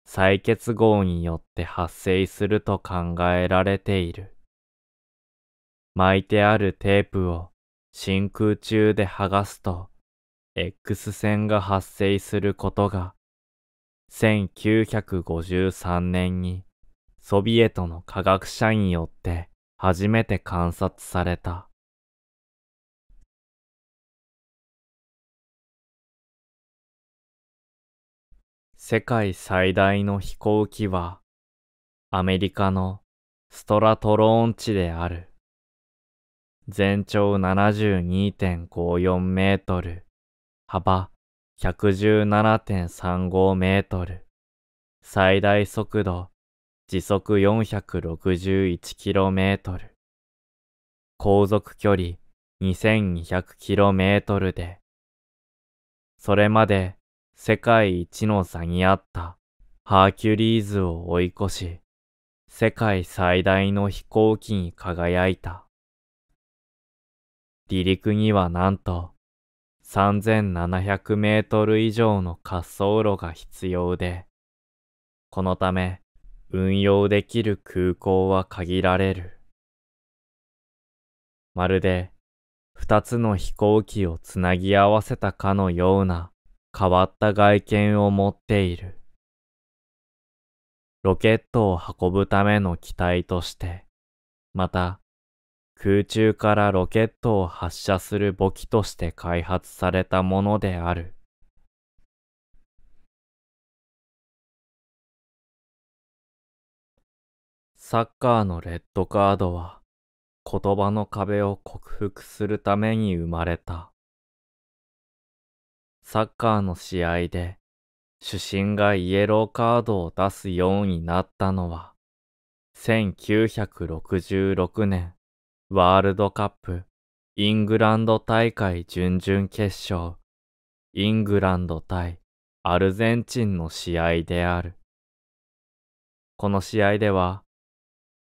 再結合によって発生すると考えられている。巻いてあるテープを真空中で剥がすと、X 線が発生することが、1953年にソビエトの科学者によって初めて観察された。世界最大の飛行機はアメリカのストラトローン地である。全長72.54メートル、幅117.35メートル、最大速度時速461キロメートル、航続距離2200キロメートルで、それまで世界一の座にあったハーキュリーズを追い越し、世界最大の飛行機に輝いた。離陸にはなんと3700メートル以上の滑走路が必要で、このため運用できる空港は限られる。まるで二つの飛行機をつなぎ合わせたかのような変わった外見を持っている。ロケットを運ぶための機体として、また、空中からロケットを発射する簿記として開発されたものである。サッカーのレッドカードは言葉の壁を克服するために生まれた。サッカーの試合で主審がイエローカードを出すようになったのは、1966年ワールドカップイングランド大会準々決勝、イングランド対アルゼンチンの試合である。この試合では、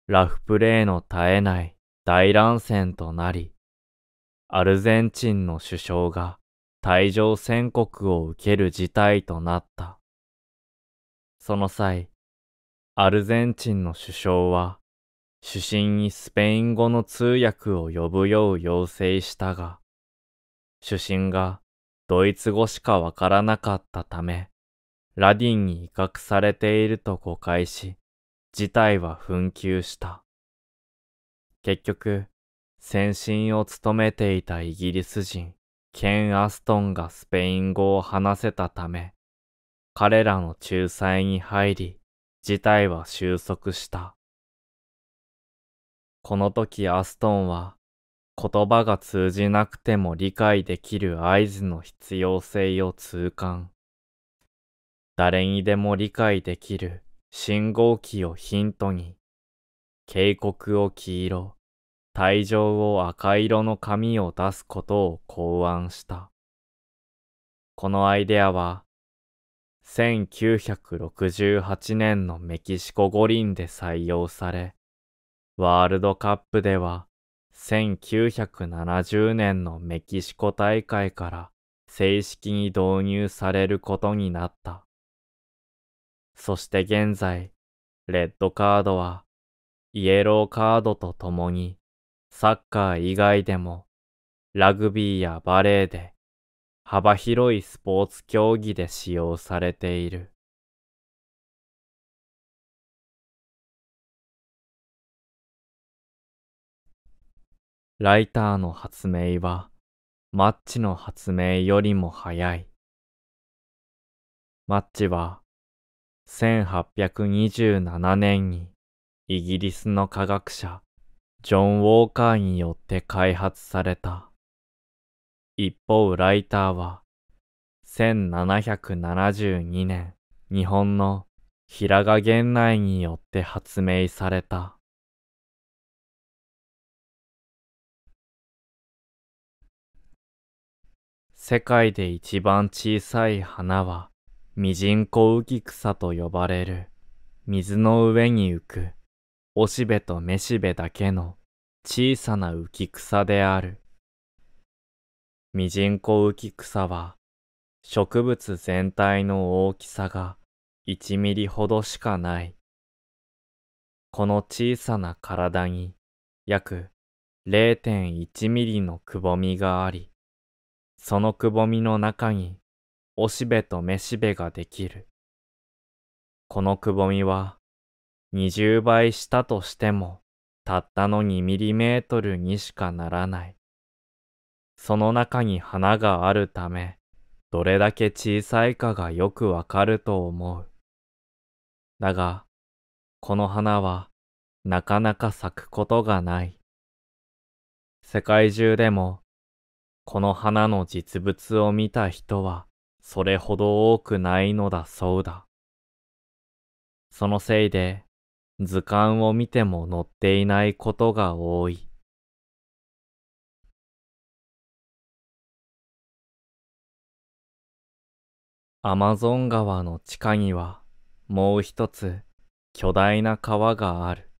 ラフプレーの絶えない大乱戦となり、アルゼンチンの首相が退場宣告を受ける事態となった。その際、アルゼンチンの首相は、主審にスペイン語の通訳を呼ぶよう要請したが、主審がドイツ語しかわからなかったため、ラディンに威嚇されていると誤解し、事態は紛糾した。結局、先進を務めていたイギリス人、ケン・アストンがスペイン語を話せたため、彼らの仲裁に入り、事態は収束した。この時アストンは、言葉が通じなくても理解できる合図の必要性を痛感。誰にでも理解できる信号機をヒントに、警告を黄色、退場を赤色の紙を出すことを考案した。このアイデアは、1968年のメキシコ五輪で採用され、ワールドカップでは1970年のメキシコ大会から正式に導入されることになった。そして現在、レッドカードはイエローカードとともにサッカー以外でも、ラグビーやバレーで、幅広いスポーツ競技で使用されている。ライターの発明は、マッチの発明よりも早い。マッチは、1827年にイギリスの科学者ジョン・ウォーカーによって開発された。一方、ライターは、1772年、日本の平賀源内によって発明された。世界で一番小さい花は、ミジンコウキサと呼ばれる、水の上に浮くおしべとめしべだけの小さな浮き草である。ミジンコ浮き草は植物全体の大きさが1ミリほどしかない。この小さな体に約0.1ミリのくぼみがあり、そのくぼみの中におしべとめしべができる。このくぼみは20倍したとしても、たったの2ミリメートルにしかならない。その中に花があるため、どれだけ小さいかがよくわかると思う。だが、この花はなかなか咲くことがない。世界中でも、この花の実物を見た人はそれほど多くないのだそうだ。そのせいで、図鑑を見ても載っていないことが多い。アマゾン川の地下にはもう一つ巨大な川がある。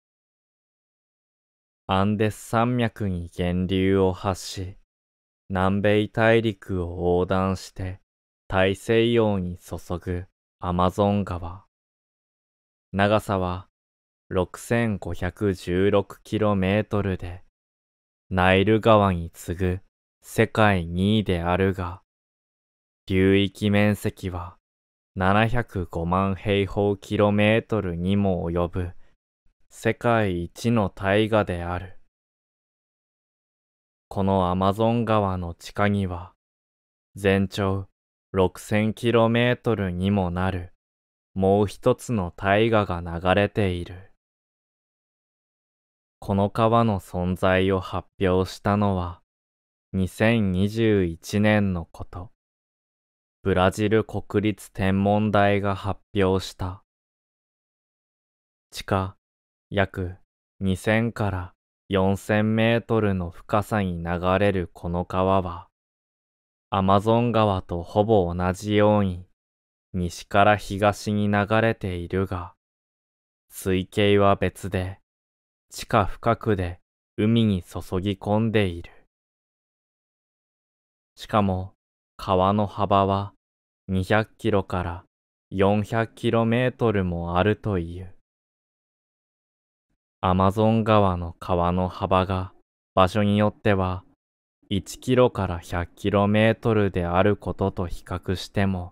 アンデス山脈に源流を発し、南米大陸を横断して大西洋に注ぐアマゾン川。長さは 6516km で、ナイル川に次ぐ世界2位であるが、流域面積は705万平方キロメートルにも及ぶ世界一の大河である。このアマゾン川の地下には全長6000キロメートルにもなるもう一つの大河が流れている。この川の存在を発表したのは2021年のこと。ブラジル国立天文台が発表した地下約2000から4000メートルの深さに流れるこの川はアマゾン川とほぼ同じように西から東に流れているが水系は別で地下深くで海に注ぎ込んでいる。しかも川の幅は200キロから400キロメートルもあるという。アマゾン川の川の幅が場所によっては1キロから100キロメートルであることと比較しても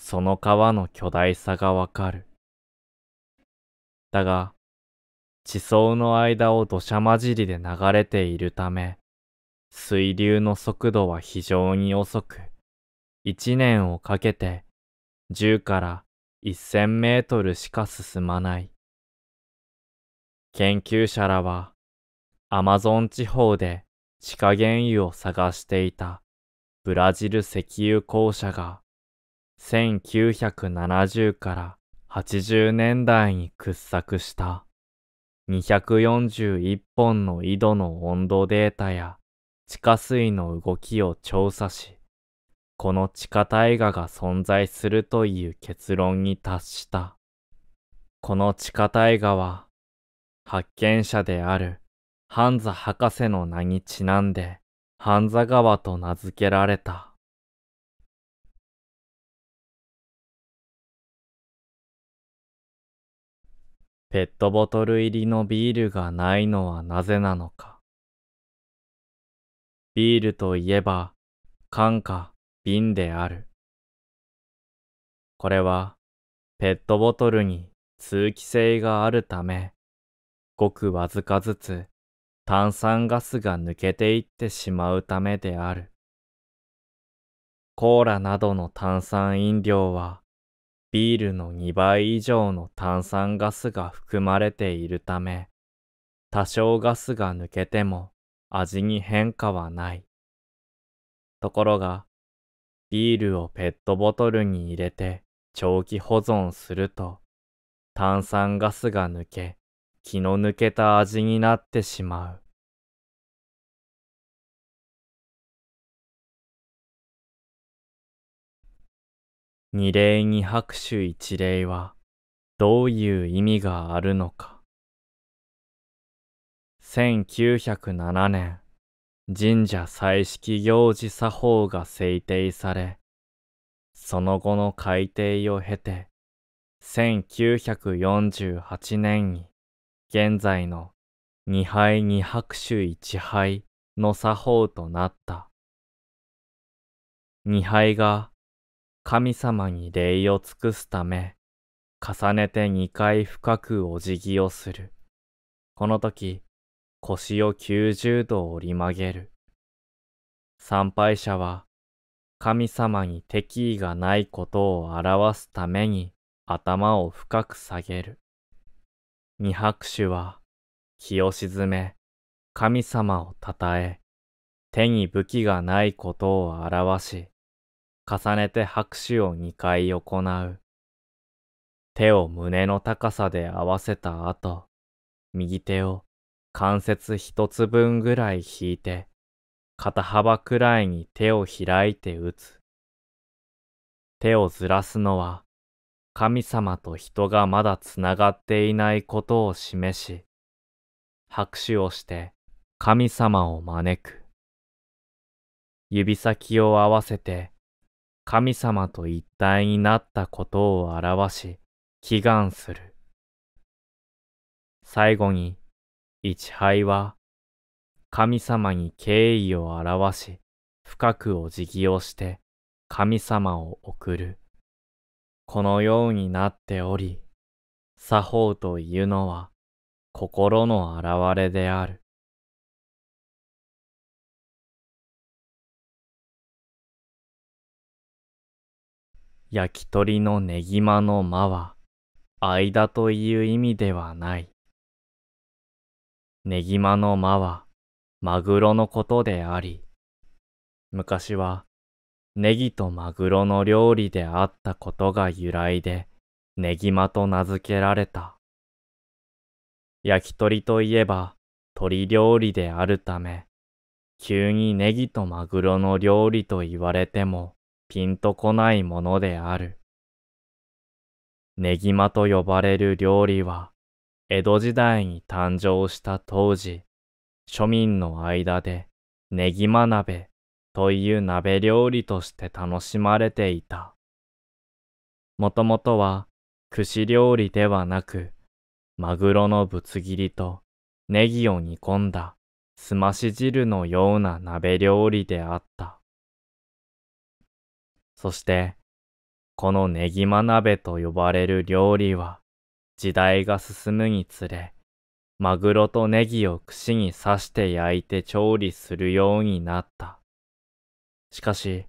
その川の巨大さがわかる。だが地層の間を土砂混じりで流れているため、水流の速度は非常に遅く、一年をかけて10から1000メートルしか進まない。研究者らはアマゾン地方で地下原油を探していたブラジル石油公社が1970から80年代に掘削した。241本の井戸の温度データや地下水の動きを調査し、この地下大河が存在するという結論に達した。この地下大河は、発見者であるハンザ博士の名にちなんで、ハンザ川と名付けられた。ペットボトル入りのビールがないのはなぜなのか。ビールといえば、缶か瓶である。これは、ペットボトルに通気性があるため、ごくわずかずつ炭酸ガスが抜けていってしまうためである。コーラなどの炭酸飲料はビールの2倍以上の炭酸ガスが含まれているため、多少ガスが抜けても味に変化はない。ところが、ビールをペットボトルに入れて長期保存すると、炭酸ガスが抜け、気の抜けた味になってしまう。二礼に拍手一礼はどういう意味があるのか。1907年、神社彩式行事作法が制定され、その後の改定を経て、1948年に、現在の二杯二拍手一杯の作法となった。二杯が神様に礼を尽くすため、重ねて2回深くお辞儀をする。この時、腰を90度折り曲げる。参拝者は、神様に敵意がないことを表すために頭を深く下げる。二拍手は、気を沈め、神様を称え、手に武器がないことを表し、重ねて拍手を2回行う。手を胸の高さで合わせた後、右手を関節一つ分ぐらい引いて、肩幅くらいに手を開いて打つ。手をずらすのは、神様と人がまだつながっていないことを示し、拍手をして神様を招く。指先を合わせて神様と一体になったことを表し、祈願する。最後に、一杯は、神様に敬意を表し、深くお辞儀をして、神様を送る。このようになっており、作法というのは、心の現れである。焼き鳥のねぎまの間は、間という意味ではない。ねぎまの間は、マグロのことであり、昔は、ネギとマグロの料理であったことが由来で、ネギマと名付けられた。焼き鳥といえば、鳥料理であるため、急にネギとマグロの料理と言われても、ピンとこないものである。ネギマと呼ばれる料理は、江戸時代に誕生した当時、庶民の間でネギマ鍋という鍋料理として楽しまれていた。もともとは串料理ではなく、マグロのぶつ切りとネギを煮込んだすまし汁のような鍋料理であった。そして、このネギマ鍋と呼ばれる料理は、時代が進むにつれ、マグロとネギを串に刺して焼いて調理するようになった。しかし、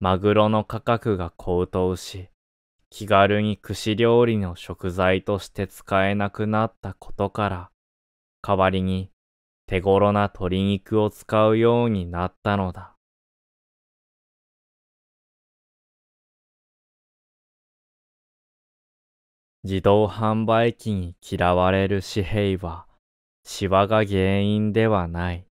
マグロの価格が高騰し、気軽に串料理の食材として使えなくなったことから、代わりに手頃な鶏肉を使うようになったのだ。自動販売機に嫌われる紙幣は、シワが原因ではない。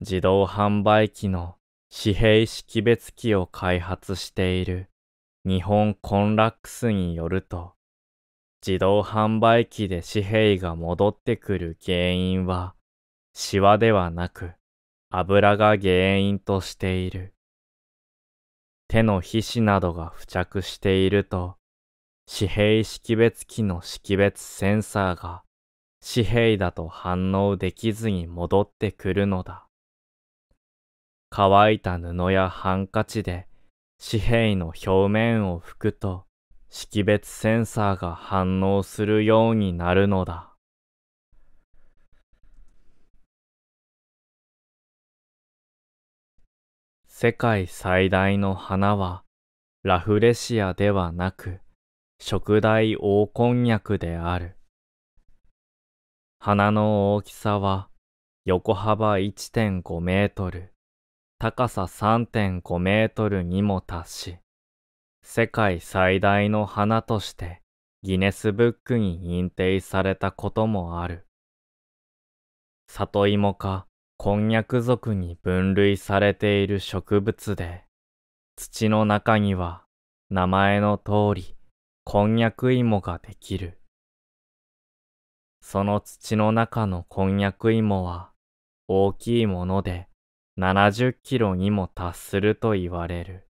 自動販売機の紙幣識別機を開発している日本コンラックスによると、自動販売機で紙幣が戻ってくる原因は、シワではなく油が原因としている。手の皮脂などが付着していると、紙幣識別機の識別センサーが紙幣だと反応できずに戻ってくるのだ。乾いた布やハンカチで紙幣の表面を拭くと識別センサーが反応するようになるのだ。世界最大の花はラフレシアではなく食大黄こんにゃくである。花の大きさは横幅1.5メートル、高さ3.5メートルにも達し、世界最大の花としてギネスブックに認定されたこともある。里芋かこんにゃく属に分類されている植物で、土の中には名前の通りこんにゃく芋ができる。その土の中のこんにゃく芋は大きいもので70キロにも達すると言われる。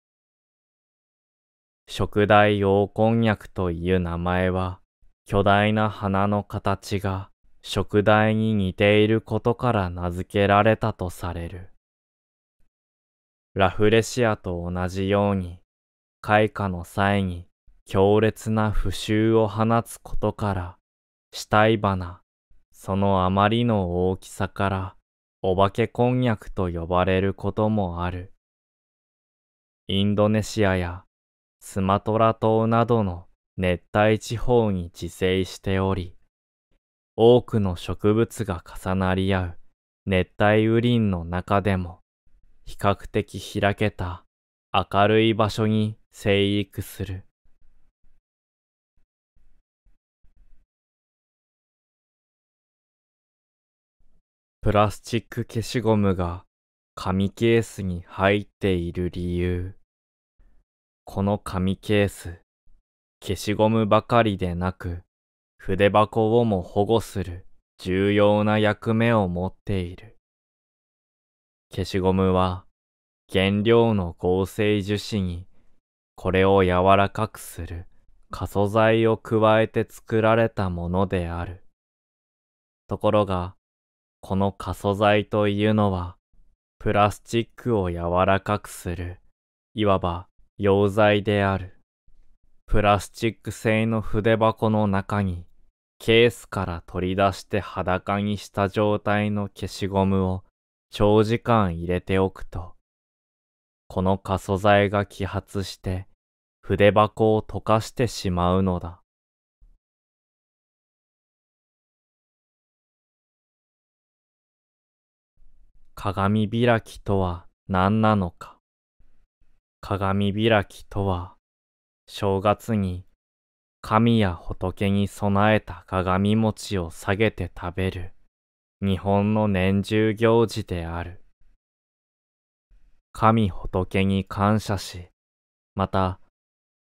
食大用こんにゃくという名前は巨大な花の形が食大に似ていることから名付けられたとされる。ラフレシアと同じように開花の際に強烈な不臭を放つことから、死体花、そのあまりの大きさから、お化けこんにゃくと呼ばれることもある。インドネシアやスマトラ島などの熱帯地方に自生しており、多くの植物が重なり合う熱帯雨林の中でも、比較的開けた明るい場所に生育する。プラスチック消しゴムが紙ケースに入っている理由。この紙ケース、消しゴムばかりでなく、筆箱をも保護する重要な役目を持っている。消しゴムは原料の合成樹脂にこれを柔らかくする過素材を加えて作られたものである。ところがこの過疎剤というのは、プラスチックを柔らかくする、いわば溶剤である。プラスチック製の筆箱の中に、ケースから取り出して裸にした状態の消しゴムを長時間入れておくと、この過疎剤が揮発して筆箱を溶かしてしまうのだ。鏡開きとは何なのか。鏡開きとは、正月に神や仏に備えた鏡餅を下げて食べる日本の年中行事である。神仏に感謝し、また、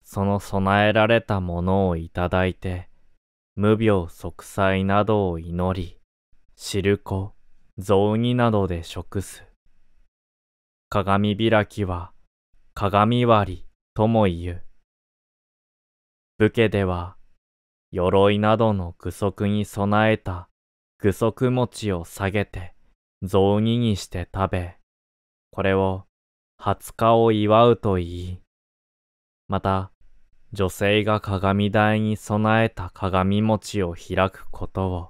その備えられたものをいただいて、無病息災などを祈り、知る子、雑煮などで食す。鏡開きは鏡割りとも言う。武家では鎧などの具足に備えた具足餅を下げて雑煮にして食べ、これを20日を祝うと言い、また女性が鏡台に備えた鏡餅を開くことを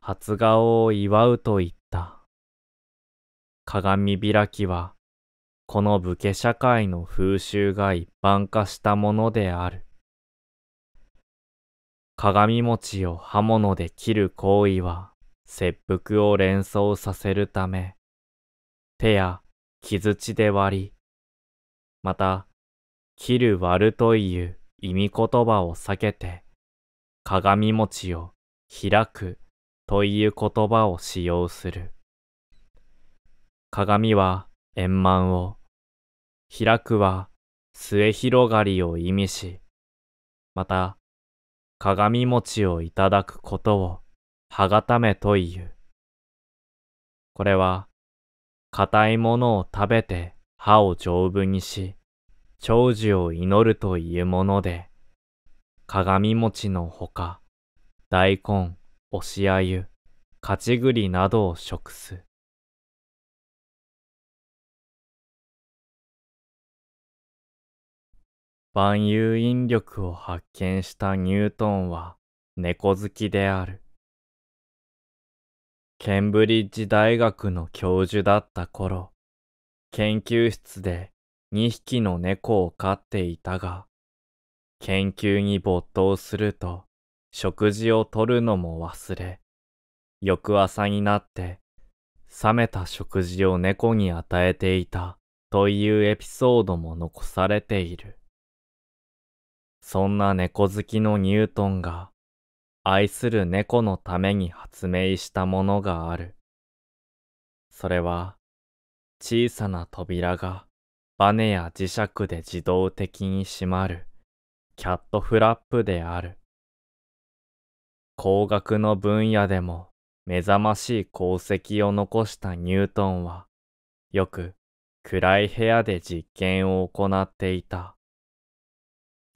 初顔を祝うと言っ鏡開きは、この武家社会の風習が一般化したものである。鏡餅を刃物で切る行為は、切腹を連想させるため、手や傷地で割り、また、切る割るという意味言葉を避けて、鏡餅を開くという言葉を使用する。鏡は円満を、開くは末広がりを意味し、また、鏡餅をいただくことを、はがためという。これは、硬いものを食べて歯を丈夫にし、長寿を祈るというもので、鏡餅のほか、大根、押し鮎、かちぐりなどを食す。万有引力を発見したニュートンは猫好きである。ケンブリッジ大学の教授だった頃、研究室で2匹の猫を飼っていたが、研究に没頭すると食事をとるのも忘れ、翌朝になって冷めた食事を猫に与えていたというエピソードも残されている。そんな猫好きのニュートンが、愛する猫のために発明したものがある。それは、小さな扉がバネや磁石で自動的に閉まるキャットフラップである。工学の分野でも目覚ましい功績を残したニュートンは、よく暗い部屋で実験を行っていた。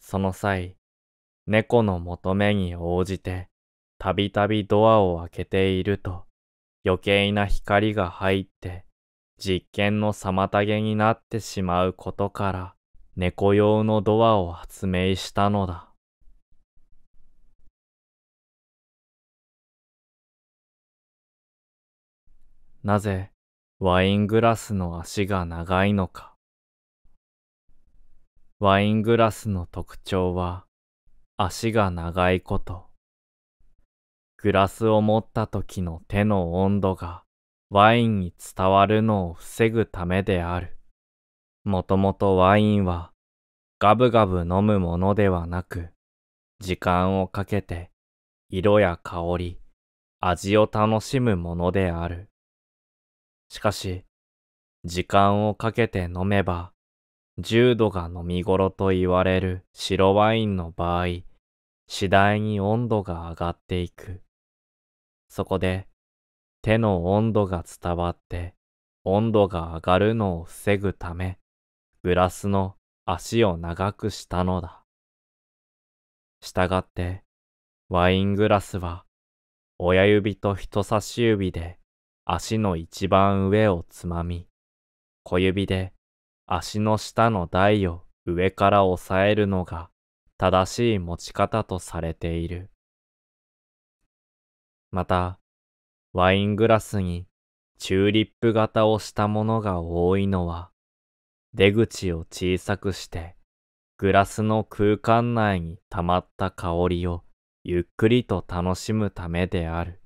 その際、猫の求めに応じて、たびたびドアを開けていると、余計な光が入って、実験の妨げになってしまうことから、猫用のドアを発明したのだ。なぜ、ワイングラスの足が長いのか。ワイングラスの特徴は足が長いこと。グラスを持った時の手の温度がワインに伝わるのを防ぐためである。もともとワインはガブガブ飲むものではなく、時間をかけて色や香り、味を楽しむものである。しかし、時間をかけて飲めば重度が飲み頃と言われる白ワインの場合、次第に温度が上がっていく。そこで、手の温度が伝わって温度が上がるのを防ぐため、グラスの足を長くしたのだ。したがって、ワイングラスは、親指と人差し指で足の一番上をつまみ、小指で足の下の台を上から押さえるのが正しい持ち方とされている。また、ワイングラスにチューリップ型をしたものが多いのは、出口を小さくして、グラスの空間内に溜まった香りをゆっくりと楽しむためである。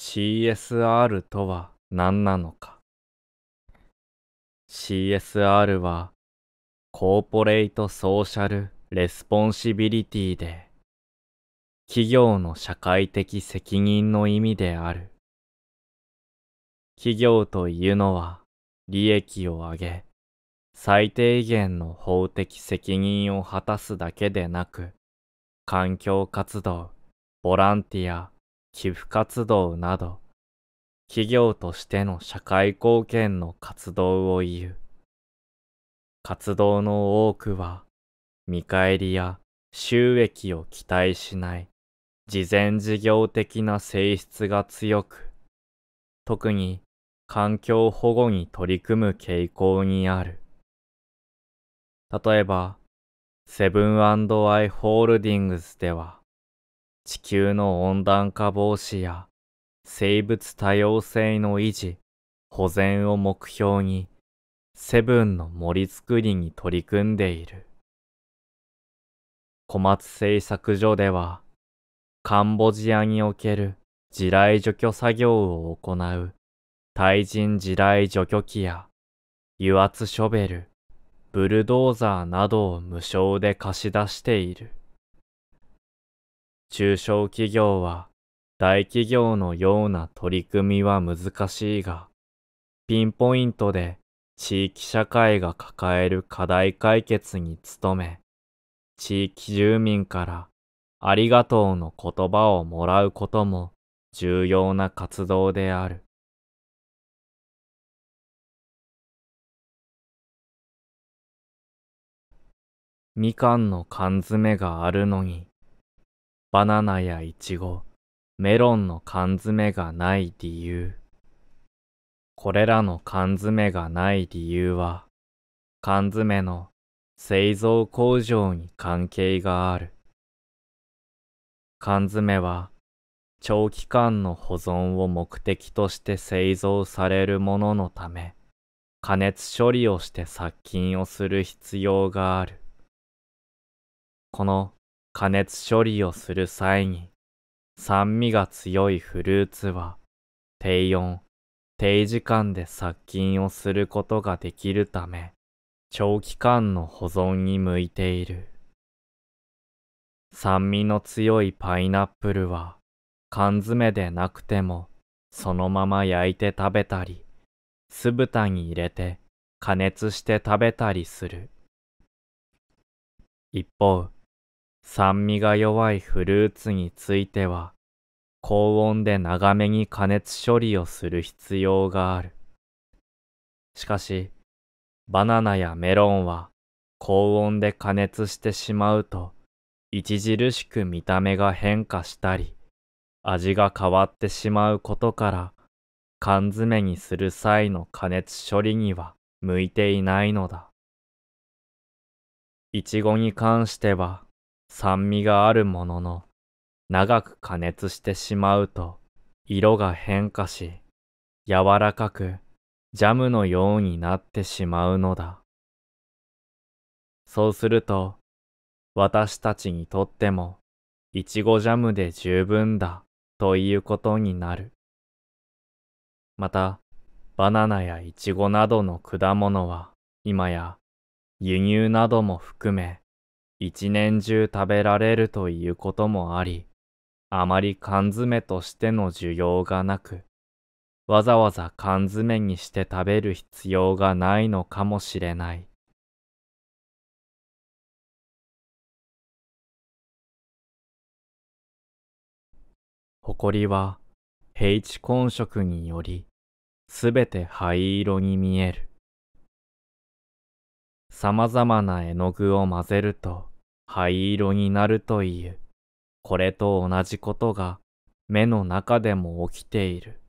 CSR とは何なのか CSR はコーポレートソーシャルレスポンシビリティで企業の社会的責任の意味である企業というのは利益を上げ最低限の法的責任を果たすだけでなく環境活動ボランティア寄付活動など、企業としての社会貢献の活動を言う。活動の多くは、見返りや収益を期待しない、事前事業的な性質が強く、特に環境保護に取り組む傾向にある。例えば、セブンアイ・ホールディングスでは、地球の温暖化防止や生物多様性の維持、保全を目標にセブンの森づくりに取り組んでいる。小松製作所ではカンボジアにおける地雷除去作業を行う対人地雷除去機や油圧ショベル、ブルドーザーなどを無償で貸し出している。中小企業は大企業のような取り組みは難しいが、ピンポイントで地域社会が抱える課題解決に努め、地域住民からありがとうの言葉をもらうことも重要な活動である。みかんの缶詰があるのに、バナナやイチゴ、メロンの缶詰がない理由。これらの缶詰がない理由は、缶詰の製造工場に関係がある。缶詰は長期間の保存を目的として製造されるもののため、加熱処理をして殺菌をする必要がある。この加熱処理をする際に酸味が強いフルーツは低温、低時間で殺菌をすることができるため長期間の保存に向いている。酸味の強いパイナップルは缶詰でなくてもそのまま焼いて食べたり、酢豚に入れて加熱して食べたりする。一方、酸味が弱いフルーツについては、高温で長めに加熱処理をする必要がある。しかし、バナナやメロンは高温で加熱してしまうと、著しく見た目が変化したり、味が変わってしまうことから、缶詰にする際の加熱処理には向いていないのだ。いちごに関しては酸味があるものの、長く加熱してしまうと、色が変化し、柔らかくジャムのようになってしまうのだ。そうすると、私たちにとっても、いちごジャムで十分だということになる。また、バナナやいちごなどの果物は、今や輸入なども含め、一年中食べられるということもあり、あまり缶詰としての需要がなく、わざわざ缶詰にして食べる必要がないのかもしれない。りは、平地混色により、すべて灰色に見える。さまざまな絵の具を混ぜると、灰色になるという。これと同じことが目の中でも起きている。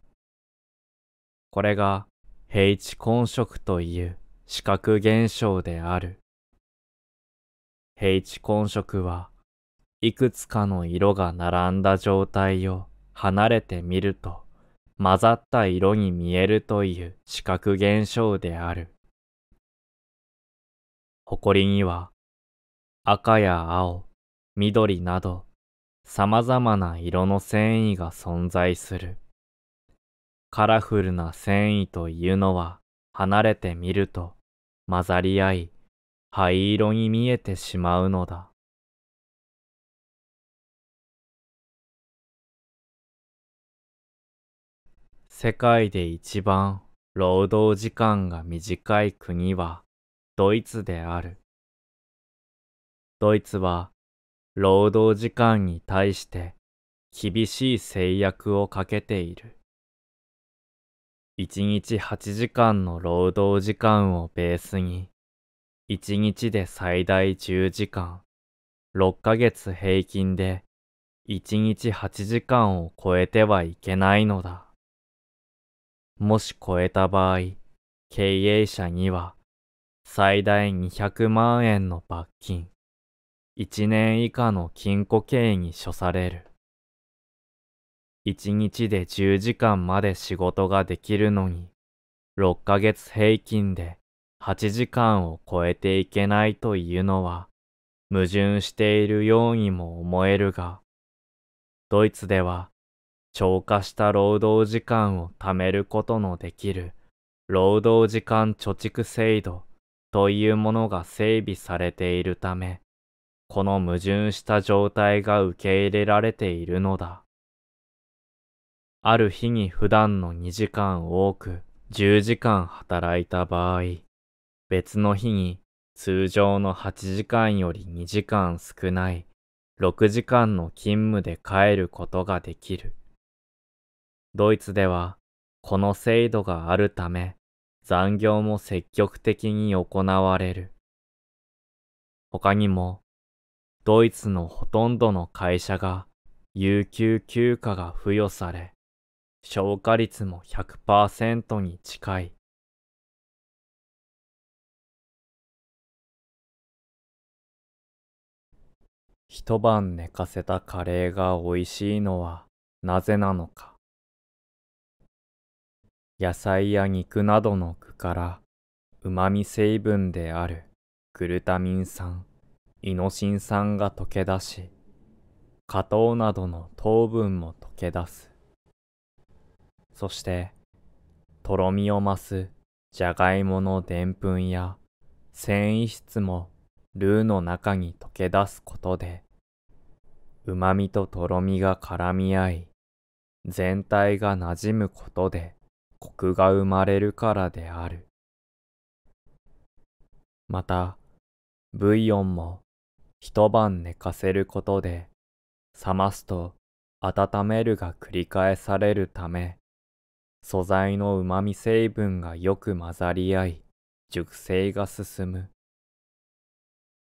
これが平地混色という視覚現象である。平地混色はいくつかの色が並んだ状態を離れてみると混ざった色に見えるという視覚現象である。埃には赤や青、緑など、様々な色の繊維が存在する。カラフルな繊維というのは離れてみると混ざり合い灰色に見えてしまうのだ。世界で一番労働時間が短い国はドイツである。ドイツは労働時間に対して厳しい制約をかけている。1日8時間の労働時間をベースに、1日で最大10時間、6ヶ月平均で1日8時間を超えてはいけないのだ。もし超えた場合、経営者には最大200万円の罰金、1年以下の禁錮刑に処される。1日で10時間まで仕事ができるのに、6ヶ月平均で8時間を超えていけないというのは、矛盾しているようにも思えるが、ドイツでは、超過した労働時間を貯めることのできる労働時間貯蓄制度というものが整備されているため、この矛盾した状態が受け入れられているのだ。ある日に普段の2時間多く10時間働いた場合、別の日に通常の8時間より2時間少ない6時間の勤務で帰ることができる。ドイツではこの制度があるため残業も積極的に行われる。他にもドイツのほとんどの会社が有給休暇が付与され、消化率も100%に近い。一晩寝かせたカレーが美味しいのはなぜなのか。野菜や肉などの具から旨味成分であるグルタミン酸、イノシン酸が溶け出し、果糖などの糖分も溶け出す。そして、とろみを増すジャガイモのでんぷんや繊維質もルーの中に溶け出すことで、旨味ととろみが絡み合い、全体がなじむことでコクが生まれるからである。また、ブイヨンも一晩寝かせることで、冷ますと温めるが繰り返されるため、素材の旨味成分がよく混ざり合い、熟成が進む。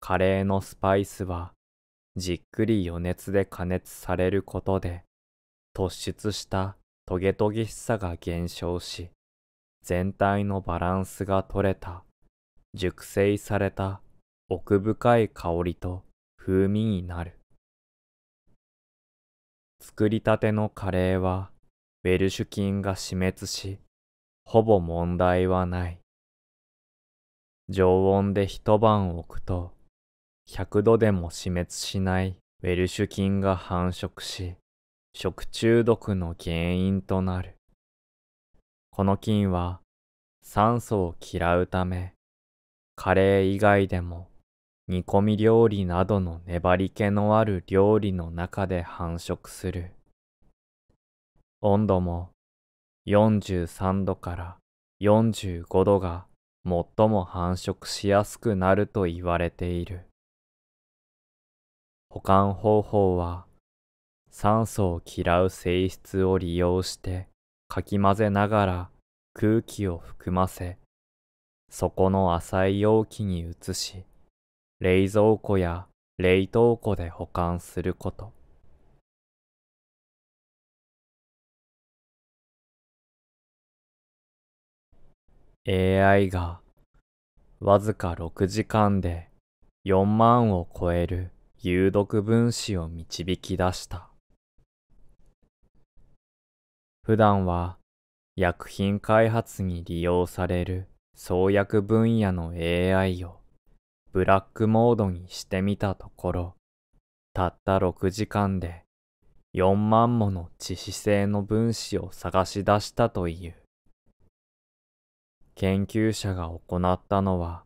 カレーのスパイスは、じっくり余熱で加熱されることで、突出したトゲトゲしさが減少し、全体のバランスが取れた、熟成された奥深い香りと風味になる。作りたてのカレーはウェルシュ菌が死滅し、ほぼ問題はない。常温で一晩置くと、100度でも死滅しないウェルシュ菌が繁殖し、食中毒の原因となる。この菌は酸素を嫌うため、カレー以外でも煮込み料理などの粘り気のある料理の中で繁殖する。温度も43度から45度が最も繁殖しやすくなると言われている。保管方法は酸素を嫌う性質を利用してかき混ぜながら空気を含ませ、底の浅い容器に移し、冷蔵庫や冷凍庫で保管すること。AI がわずか6時間で4万を超える有毒分子を導き出した。普段は薬品開発に利用される創薬分野の AI をブラックモードにしてみたところ、たった6時間で4万もの致死性の分子を探し出したという。研究者が行ったのは、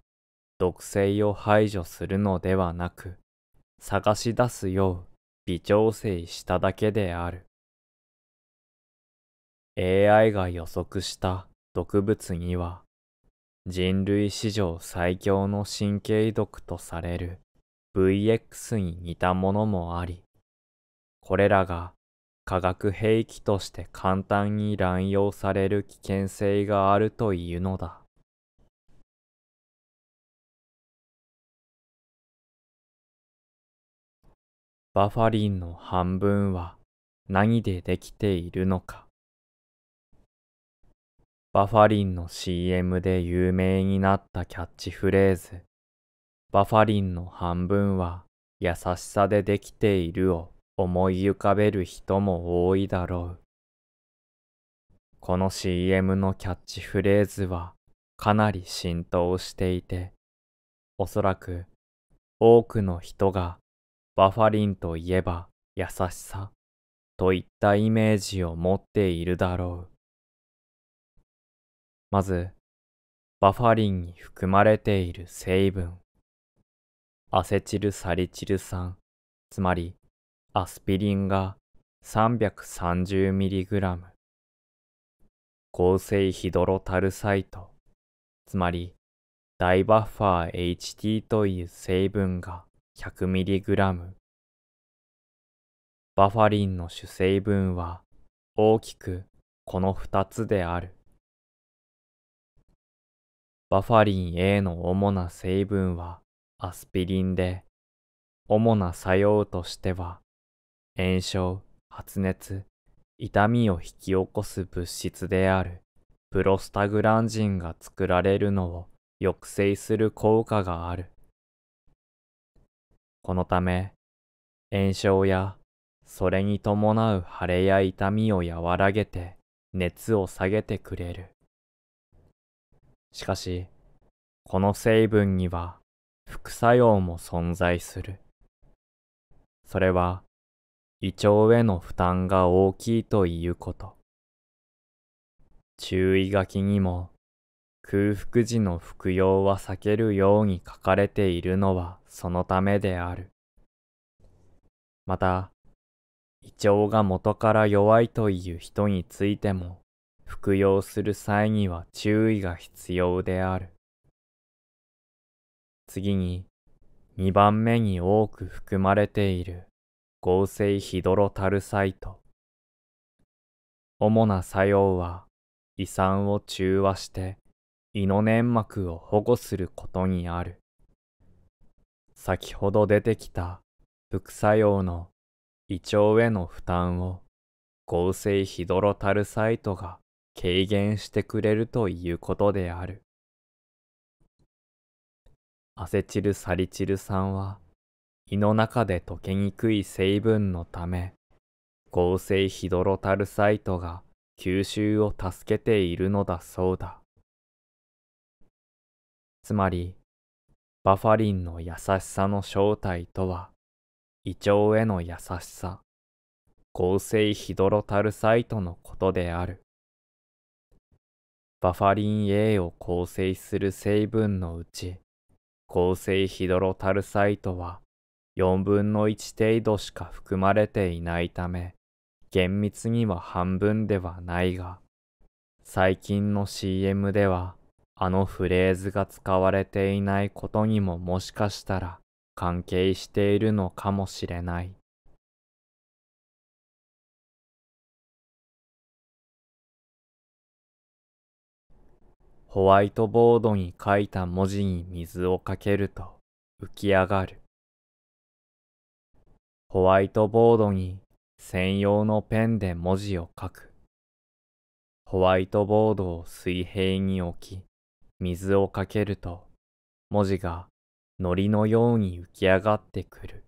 毒性を排除するのではなく、探し出すよう微調整しただけである。AI が予測した毒物には人類史上最強の神経毒とされる VX に似たものもあり、これらが化学兵器として簡単に乱用される危険性があるというのだ。バファリンの半分は何でできているのか。バファリンの CM で有名になったキャッチフレーズ。バファリンの半分は優しさでできているを思い浮かべる人も多いだろう。この CM のキャッチフレーズはかなり浸透していて、おそらく多くの人がバファリンといえば優しさといったイメージを持っているだろう。まず、バファリンに含まれている成分、アセチルサリチル酸、つまりアスピリンが 330mg、合成ヒドロタルサイト、つまり大バッファー HT という成分が 100mg、バファリンの主成分は大きくこの2つである。バファリン A の主な成分はアスピリンで、主な作用としては、炎症、発熱、痛みを引き起こす物質であるプロスタグランジンが作られるのを抑制する効果がある。このため、炎症やそれに伴う腫れや痛みを和らげて熱を下げてくれる。しかし、この成分には副作用も存在する。それは、胃腸への負担が大きいということ。注意書きにも、空腹時の服用は避けるように書かれているのはそのためである。また、胃腸が元から弱いという人についても服用する際には注意が必要である。次に、2番目に多く含まれている合成ヒドロタルサイト。主な作用は、胃酸を中和して胃の粘膜を保護することにある。先ほど出てきた副作用の胃腸への負担を合成ヒドロタルサイトが軽減してくれるということである。アセチルサリチル酸は胃の中で溶けにくい成分のため合成ヒドロタルサイトが吸収を助けているのだそうだ。つまり、バファリンの優しさの正体とは、胃腸への優しさ、合成ヒドロタルサイトのことである。バファリン A を構成する成分のうち、構成ヒドロタルサイトは4分の1程度しか含まれていないため、厳密には半分ではないが、最近の CM ではあのフレーズが使われていないことにももしかしたら関係しているのかもしれない。ホワイトボードに書いた文字に水をかけると浮き上がる。ホワイトボードに専用のペンで文字を書く。ホワイトボードを水平に置き、水をかけると、文字が糊のように浮き上がってくる。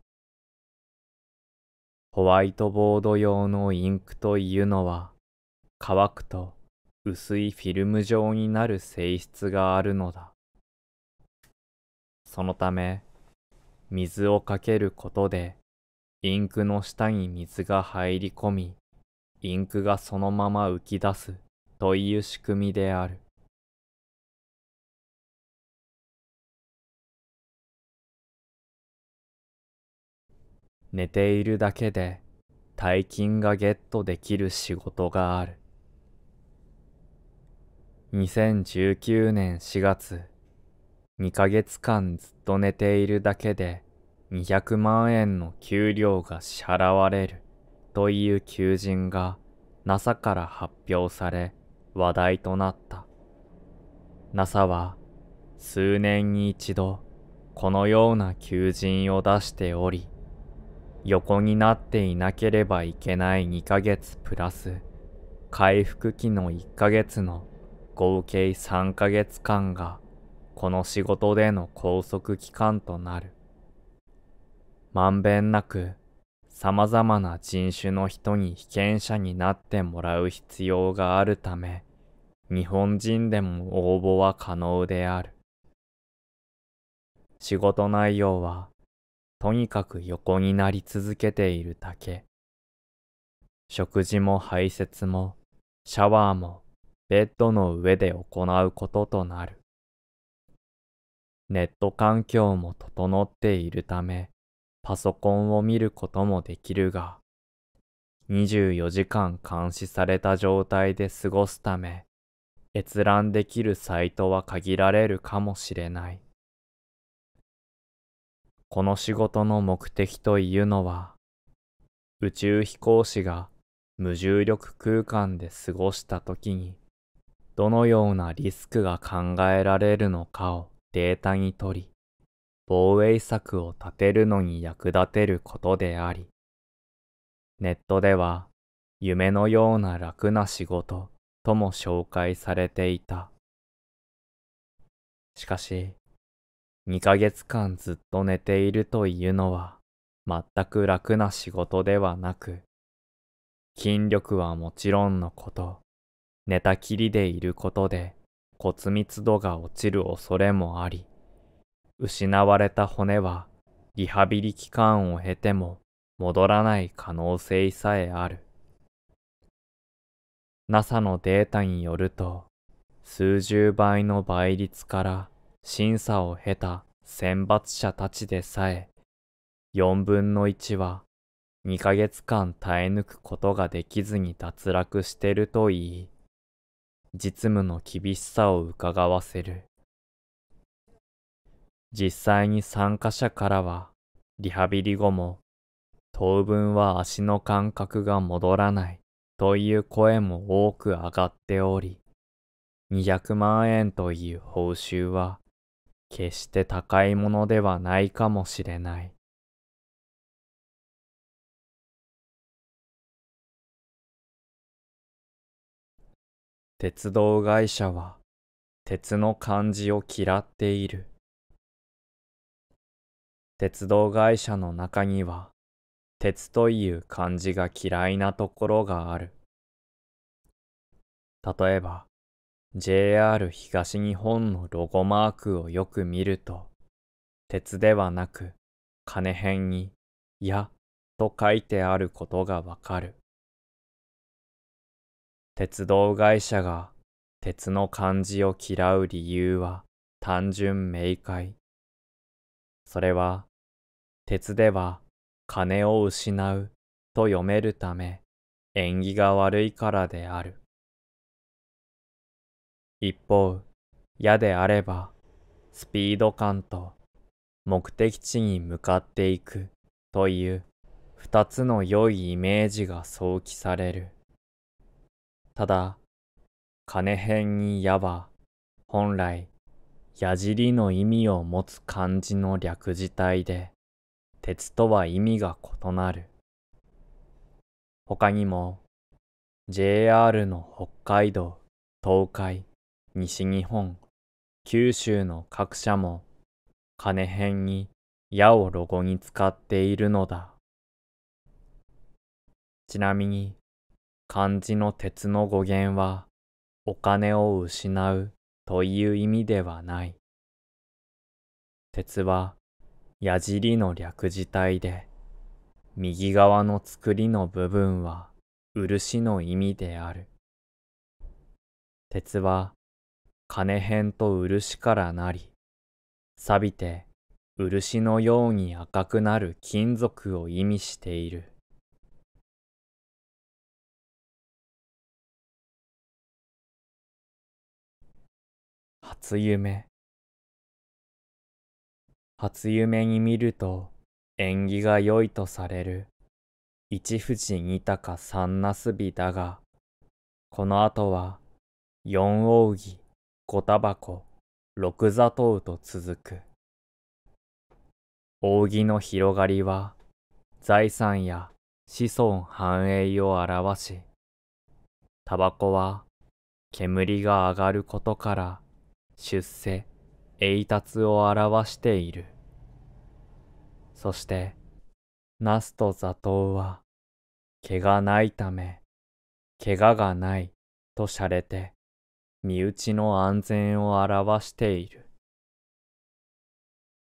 ホワイトボード用のインクというのは、乾くと薄いフィルム状になる性質があるのだ。そのため、水をかけることで、インクの下に水が入り込み、インクがそのまま浮き出すという仕組みである。寝ているだけで大金がゲットできる仕事がある。2019年4月、2ヶ月間ずっと寝ているだけで200万円の給料が支払われるという求人が NASA から発表され話題となった。NASA は数年に一度このような求人を出しており、横になっていなければいけない2ヶ月プラス回復期の1ヶ月の合計3ヶ月間がこの仕事での拘束期間となる。まんべんなく様々な人種の人に被験者になってもらう必要があるため、日本人でも応募は可能である。仕事内容は、とにかく横になり続けているだけ。食事も排泄も、シャワーも、ベッドの上で行うこととなる。ネット環境も整っているため、パソコンを見ることもできるが、24時間監視された状態で過ごすため、閲覧できるサイトは限られるかもしれない。この仕事の目的というのは、宇宙飛行士が無重力空間で過ごした時にどのようなリスクが考えられるのかをデータにとり、防衛策を立てるのに役立てることであり、ネットでは夢のような楽な仕事とも紹介されていた。しかし、2ヶ月間ずっと寝ているというのは全く楽な仕事ではなく、筋力はもちろんのこと、寝たきりでいることで骨密度が落ちる恐れもあり、失われた骨はリハビリ期間を経ても戻らない可能性さえある。NASA のデータによると、数十倍の倍率から審査を経た選抜者たちでさえ、4分の1は2ヶ月間耐え抜くことができずに脱落してるといい。実務の厳しさをうかがわせる。実際に参加者からは、リハビリ後も、当分は足の感覚が戻らないという声も多く上がっており、200万円という報酬は、決して高いものではないかもしれない。鉄道会社は鉄の漢字を嫌っている。鉄道会社の中には鉄という漢字が嫌いなところがある。例えば JR 東日本のロゴマークをよく見ると鉄ではなく金辺に「や」と書いてあることがわかる。鉄道会社が鉄の漢字を嫌う理由は単純明快。それは、鉄では金を失うと読めるため縁起が悪いからである。一方、矢であればスピード感と目的地に向かっていくという二つの良いイメージが想起される。ただ、金編に矢は、本来、矢尻の意味を持つ漢字の略字体で、鉄とは意味が異なる。他にも、JR の北海道、東海、西日本、九州の各社も、金編に矢をロゴに使っているのだ。ちなみに、漢字の鉄の語源は、お金を失うという意味ではない。鉄は、矢尻の略字体で、右側の作りの部分は、漆の意味である。鉄は、金辺と漆からなり、錆びて漆のように赤くなる金属を意味している。初夢初夢に見ると縁起が良いとされる一富士二鷹三なすびだがこの後は四扇五たばこ六座頭と続く扇の広がりは財産や子孫繁栄を表しタバコは煙が上がることから出世、栄達を表している。そして、ナスとザトウは、毛がないため、怪我がないと洒落て、身内の安全を表している。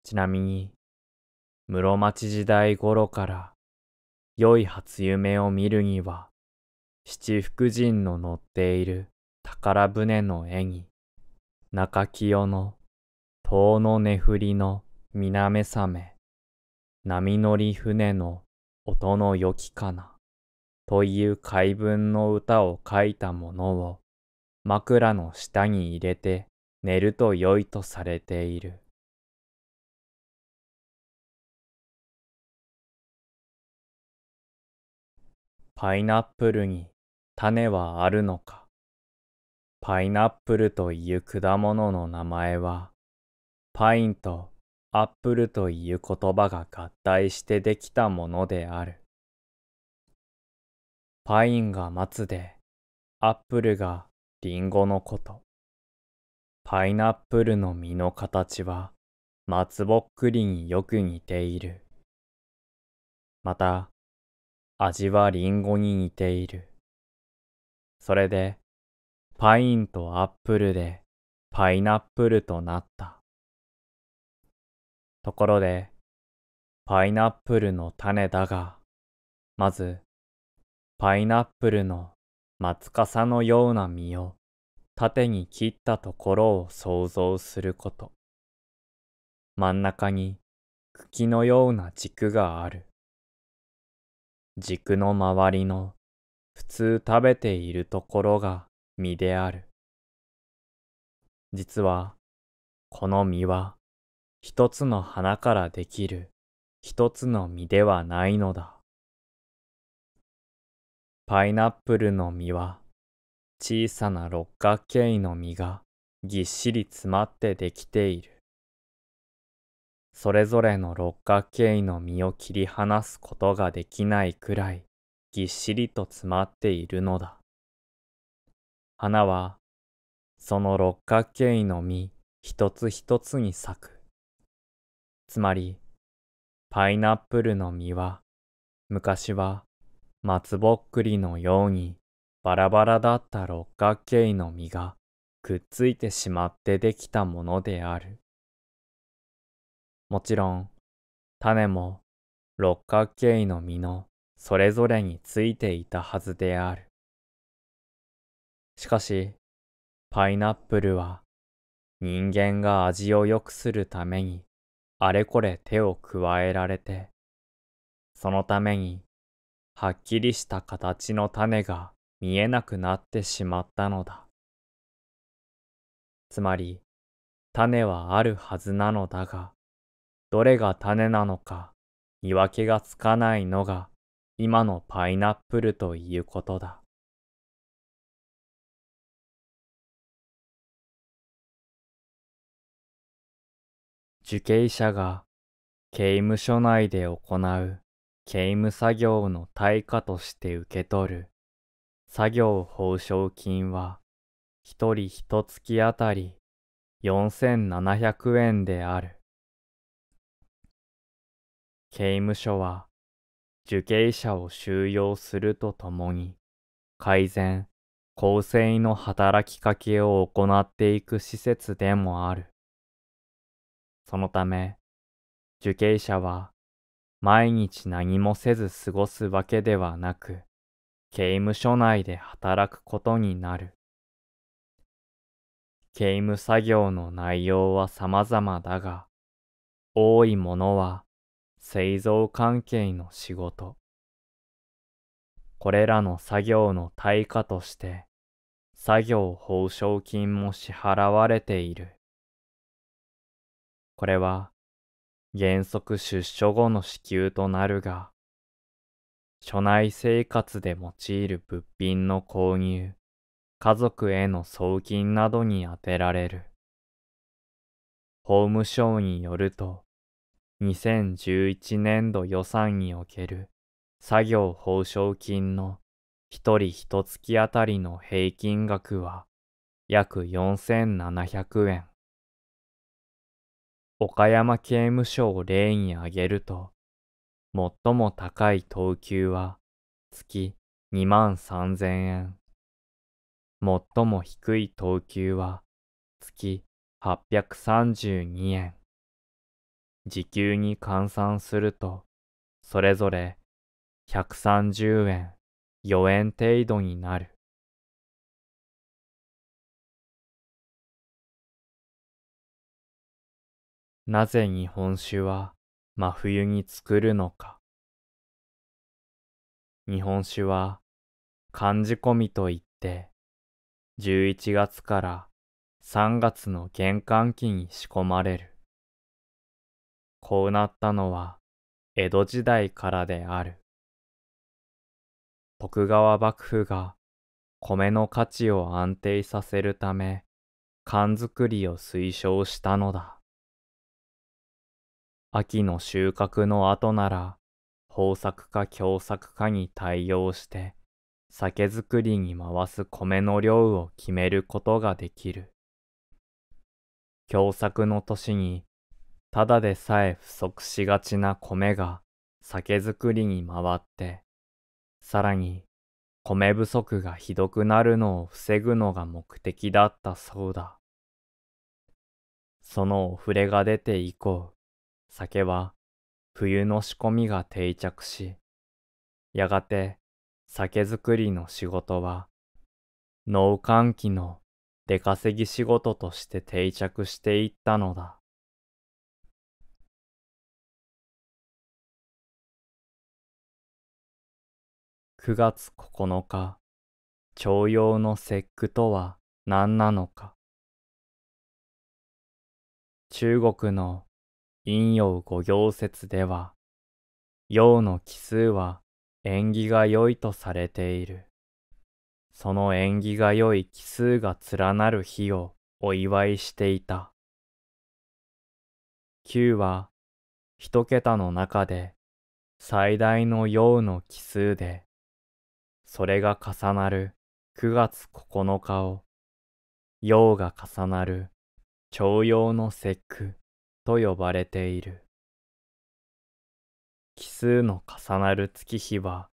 ちなみに、室町時代頃から、良い初夢を見るには、七福神の乗っている宝船の絵に、中清の遠の寝降りの南覚め波乗り船の音の良きかなという怪文の歌を書いたものを枕の下に入れて寝ると良いとされている。パイナップルに種はあるのかパイナップルという果物の名前は、パインとアップルという言葉が合体してできたものである。パインが松で、アップルがリンゴのこと。パイナップルの実の形は、松ぼっくりによく似ている。また、味はリンゴに似ている。それで、パインとアップルでパイナップルとなった。ところで、パイナップルの種だが、まず、パイナップルの松かさのような実を縦に切ったところを想像すること。真ん中に茎のような軸がある。軸の周りの普通食べているところが身である。実は、この身は、一つの花からできる一つの身ではないのだ。パイナップルの実は、小さな六角形の実がぎっしり詰まってできている。それぞれの六角形の実を切り離すことができないくらいぎっしりと詰まっているのだ。花は、その六角形の実一つ一つに咲く。つまり、パイナップルの実は、昔は松ぼっくりのようにバラバラだった六角形の実がくっついてしまってできたものである。もちろん、種も六角形の実のそれぞれについていたはずである。しかし、パイナップルは人間が味を良くするためにあれこれ手を加えられて、そのためにはっきりした形の種が見えなくなってしまったのだ。つまり、種はあるはずなのだが、どれが種なのか見分けがつかないのが今のパイナップルということだ。受刑者が刑務所内で行う刑務作業の対価として受け取る作業報奨金は一人一月あたり4700円である。刑務所は受刑者を収容するとともに改善、更生の働きかけを行っていく施設でもある。そのため、受刑者は毎日何もせず過ごすわけではなく、刑務所内で働くことになる。刑務作業の内容は様々だが、多いものは製造関係の仕事。これらの作業の対価として、作業報奨金も支払われている。これは原則出所後の支給となるが、所内生活で用いる物品の購入、家族への送金などに充てられる。法務省によると、2011年度予算における作業報奨金の一人一月あたりの平均額は約4700円。岡山刑務所を例に挙げると、最も高い等級は月2万3000円。最も低い等級は月832円。時給に換算すると、それぞれ130円、4円程度になる。なぜ日本酒は真冬に作るのか。日本酒は漢字込みといって、11月から3月の玄関期に仕込まれる。こうなったのは江戸時代からである。徳川幕府が米の価値を安定させるため、缶作りを推奨したのだ。秋の収穫の後なら、豊作か凶作かに対応して、酒造りに回す米の量を決めることができる。凶作の年に、ただでさえ不足しがちな米が酒造りに回って、さらに米不足がひどくなるのを防ぐのが目的だったそうだ。そのお触れが出て以降、酒は冬の仕込みが定着し、やがて酒造りの仕事は農閑期の出稼ぎ仕事として定着していったのだ。9月9日、徴用の節句とは何なのか。中国の陰陽五行説では、陽の奇数は縁起が良いとされている。その縁起が良い奇数が連なる日をお祝いしていた。9は一桁の中で最大の陽の奇数で、それが重なる9月9日を、陽が重なる朝陽の節句と呼ばれている奇数の重なる月日は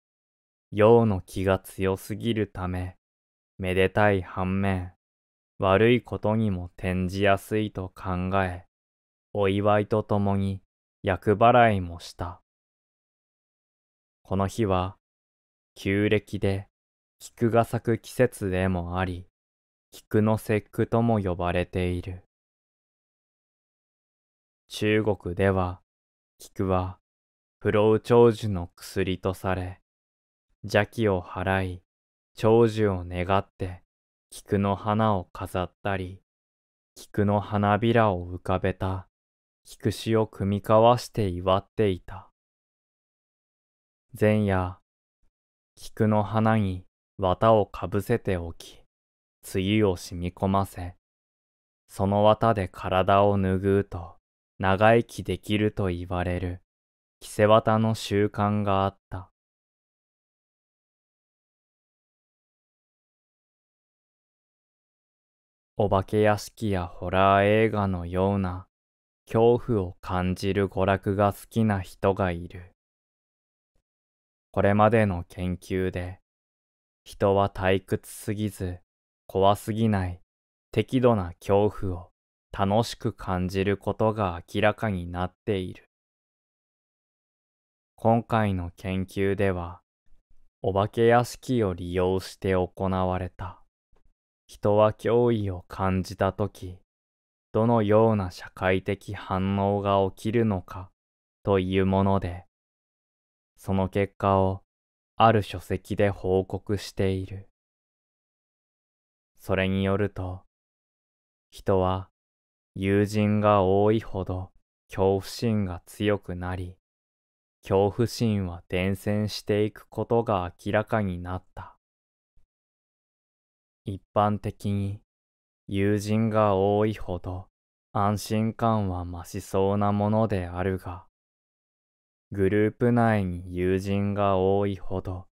陽の気が強すぎるためめでたい反面悪いことにも転じやすいと考えお祝いとともに厄払いもしたこの日は旧暦で菊が咲く季節でもあり菊の節句とも呼ばれている中国では菊は不老長寿の薬とされ、邪気を払い、長寿を願って菊の花を飾ったり、菊の花びらを浮かべた菊子を組み交わして祝っていた。前夜、菊の花に綿をかぶせておき、梅雨を染み込ませ、その綿で体を拭うと、長生きできると言われる、キセワタの習慣があった。お化け屋敷やホラー映画のような恐怖を感じる娯楽が好きな人がいる。これまでの研究で人は退屈すぎず怖すぎない適度な恐怖を楽しく感じることが明らかになっている。今回の研究では、お化け屋敷を利用して行われた。人は脅威を感じたとき、どのような社会的反応が起きるのかというもので、その結果をある書籍で報告している。それによると、人は友人が多いほど恐怖心が強くなり、恐怖心は伝染していくことが明らかになった。一般的に友人が多いほど安心感は増しそうなものであるが、グループ内に友人が多いほど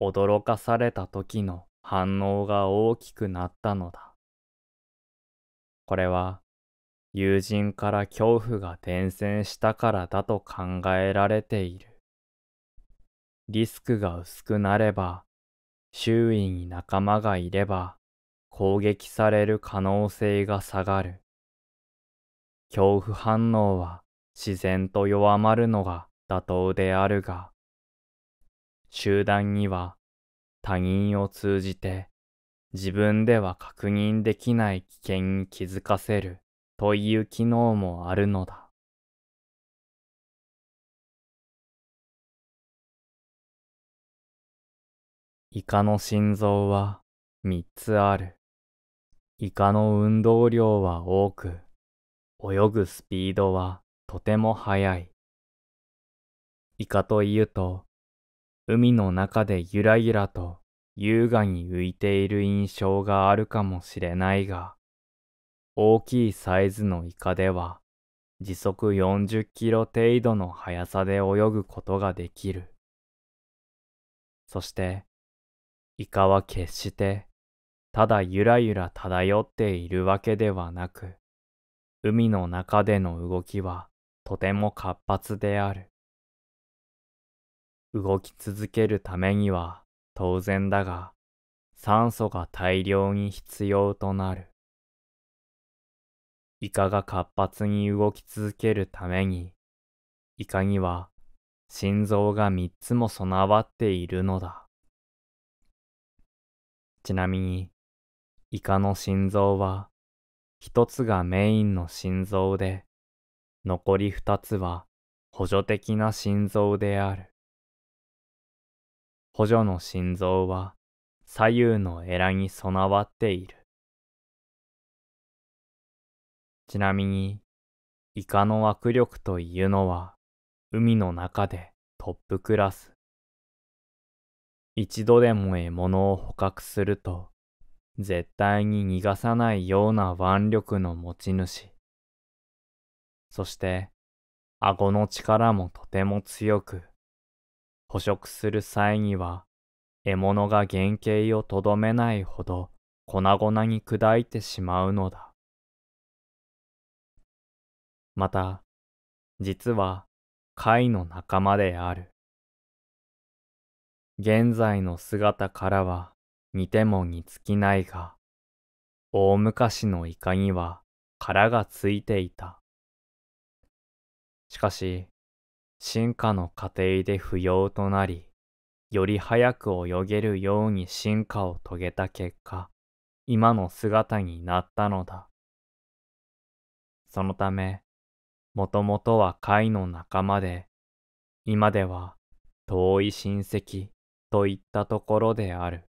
驚かされた時の反応が大きくなったのだ。これは友人から恐怖が伝染したからだと考えられている。リスクが薄くなれば、周囲に仲間がいれば、攻撃される可能性が下がる。恐怖反応は自然と弱まるのが妥当であるが、集団には他人を通じて自分では確認できない危険に気づかせるという機能もあるのだ。イカの心臓は3つある。イカの運動量は多く、泳ぐスピードはとても速い。イカというと、海の中でゆらゆらと優雅に浮いている印象があるかもしれないが、大きいサイズのイカでは時速40キロ程度の速さで泳ぐことができる。そして、イカは決してただゆらゆら漂っているわけではなく、海の中での動きはとても活発である。動き続けるためには当然だが、酸素が大量に必要となる。イカが活発に動き続けるために、イカには心臓が3つも備わっているのだ。ちなみに、イカの心臓は、1つがメインの心臓で、残り2つは補助的な心臓である。補助の心臓は左右のエラに備わっている。ちなみに、イカの握力というのは、海の中でトップクラス。一度でも獲物を捕獲すると、絶対に逃がさないような腕力の持ち主。そして、顎の力もとても強く、捕食する際には、獲物が原型をとどめないほど粉々に砕いてしまうのだ。また、実は貝の仲間である。現在の姿からは似ても似つきないが、大昔のイカには殻がついていた。しかし、進化の過程で不要となり、より早く泳げるように進化を遂げた結果、今の姿になったのだ。そのため、もともとは貝の仲間で、今では遠い親戚といったところである。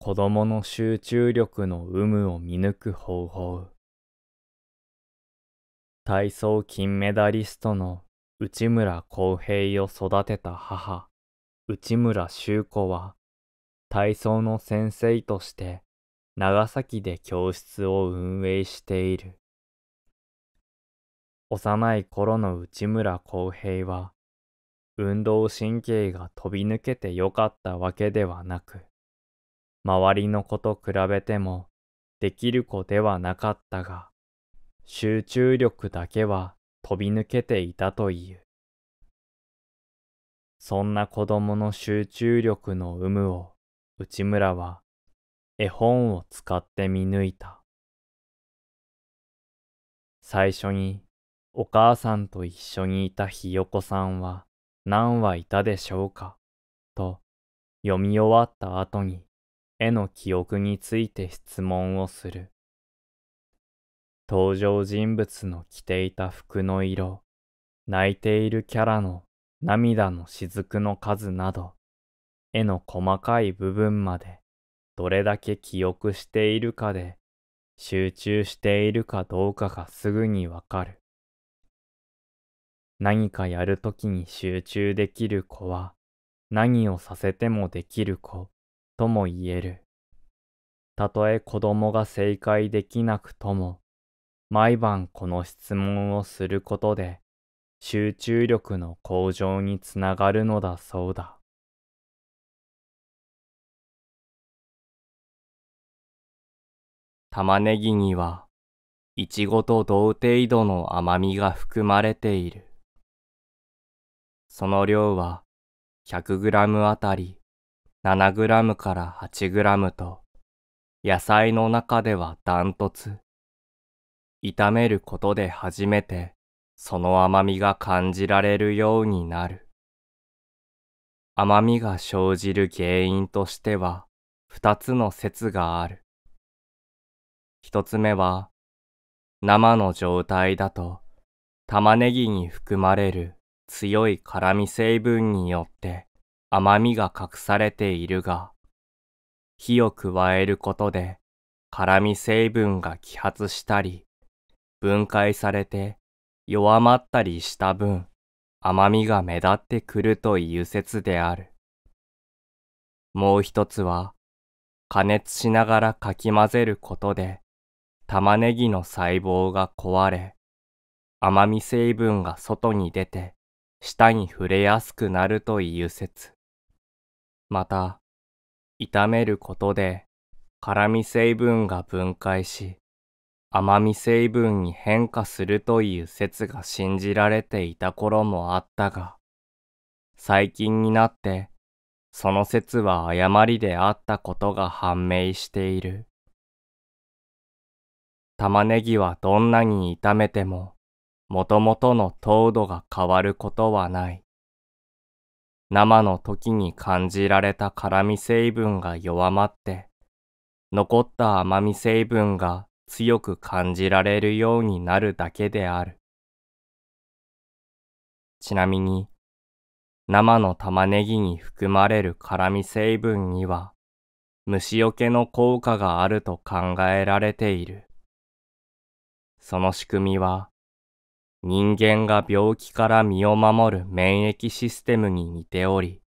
子供の集中力の有無を見抜く方法体操金メダリストの内村航平を育てた母内村修子は体操の先生として長崎で教室を運営している。幼い頃の内村航平は、運動神経が飛び抜けて良かったわけではなく、周りの子と比べてもできる子ではなかったが、集中力だけは飛び抜けていたという。そんな子供の集中力の有無を内村は絵本を使って見抜いた。最初にお母さんと一緒にいたひよこさんは何羽いたでしょうかと読み終わった後に絵の記憶について質問をする。登場人物の着ていた服の色、泣いているキャラの涙の雫の数など、絵の細かい部分までどれだけ記憶しているかで集中しているかどうかがすぐにわかる。何かやるときに集中できる子は何をさせてもできる子とも言える。たとえ子供が正解できなくとも毎晩この質問をすることで集中力の向上につながるのだそうだ。玉ねぎには、いちごと同程度の甘みが含まれている。その量は、100g あたり 7g から 8g と、野菜の中ではダントツ。炒めることで初めて、その甘みが感じられるようになる。甘みが生じる原因としては、二つの説がある。一つ目は、生の状態だと玉ねぎに含まれる強い辛味成分によって甘みが隠されているが、火を加えることで辛味成分が揮発したり、分解されて弱まったりした分、甘みが目立ってくるという説である。もう一つは、加熱しながらかき混ぜることで玉ねぎの細胞が壊れ、甘み成分が外に出て、舌に触れやすくなるという説。また、炒めることで、辛味成分が分解し、甘み成分に変化するという説が信じられていた頃もあったが、最近になって、その説は誤りであったことが判明している。玉ねぎはどんなに炒めても、もともとの糖度が変わることはない。生の時に感じられた辛み成分が弱まって、残った甘み成分が強く感じられるようになるだけである。ちなみに、生の玉ねぎに含まれる辛み成分には、虫除けの効果があると考えられている。その仕組みは、人間が病気から身を守る免疫システムに似ており、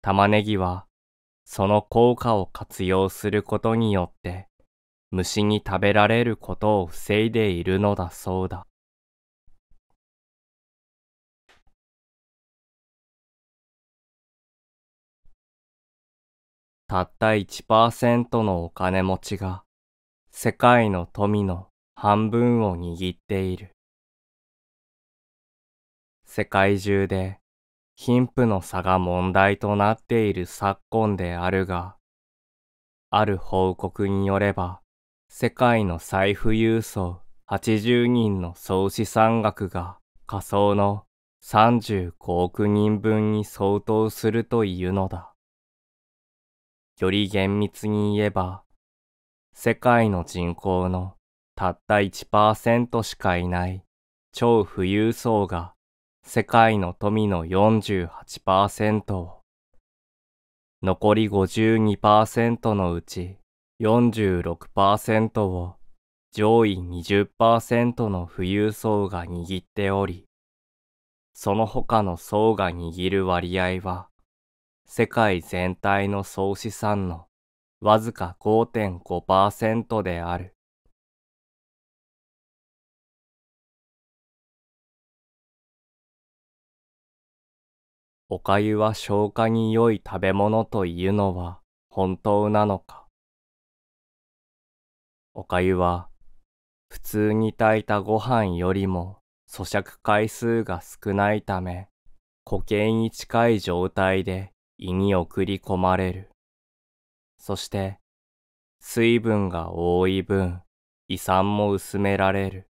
玉ねぎはその効果を活用することによって虫に食べられることを防いでいるのだそうだ。たった1%のお金持ちが世界の富の半分を握っている。世界中で貧富の差が問題となっている昨今であるが、ある報告によれば、世界の財富郵送80人の総資産額が仮想の35億人分に相当するというのだ。より厳密に言えば、世界の人口のたった1%しかいない超富裕層が世界の富の48%を、残り52%のうち46%を上位20%の富裕層が握っており、その他の層が握る割合は、世界全体の総資産のわずか5.5%である。おかゆは消化に良い食べ物というのは本当なのか。おかゆは普通に炊いたご飯よりも咀嚼回数が少ないため固形に近い状態で胃に送り込まれる。そして水分が多い分胃酸も薄められる。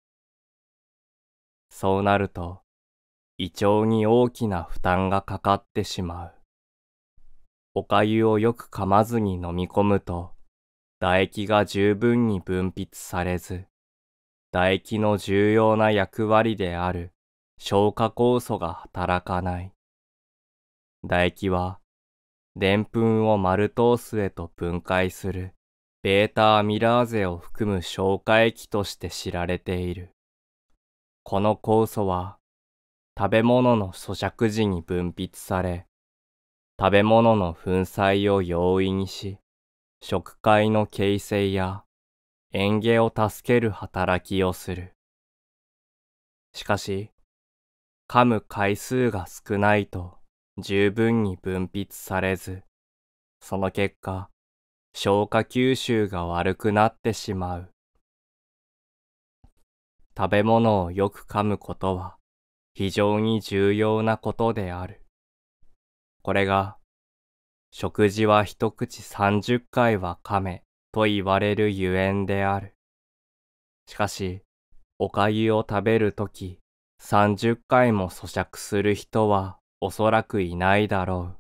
そうなると胃腸に大きな負担がかかってしまう。おかゆをよく噛まずに飲み込むと、唾液が十分に分泌されず、唾液の重要な役割である消化酵素が働かない。唾液は、でんぷんをマルトースへと分解するベータアミラーゼを含む消化液として知られている。この酵素は、食べ物の咀嚼時に分泌され、食べ物の粉砕を容易にし、食界の形成や園芸を助ける働きをする。しかし、噛む回数が少ないと十分に分泌されず、その結果、消化吸収が悪くなってしまう。食べ物をよく噛むことは、非常に重要なことである。これが、食事は一口三十回は噛めと言われるゆえんである。しかし、おかゆを食べるとき、三十回も咀嚼する人はおそらくいないだろう。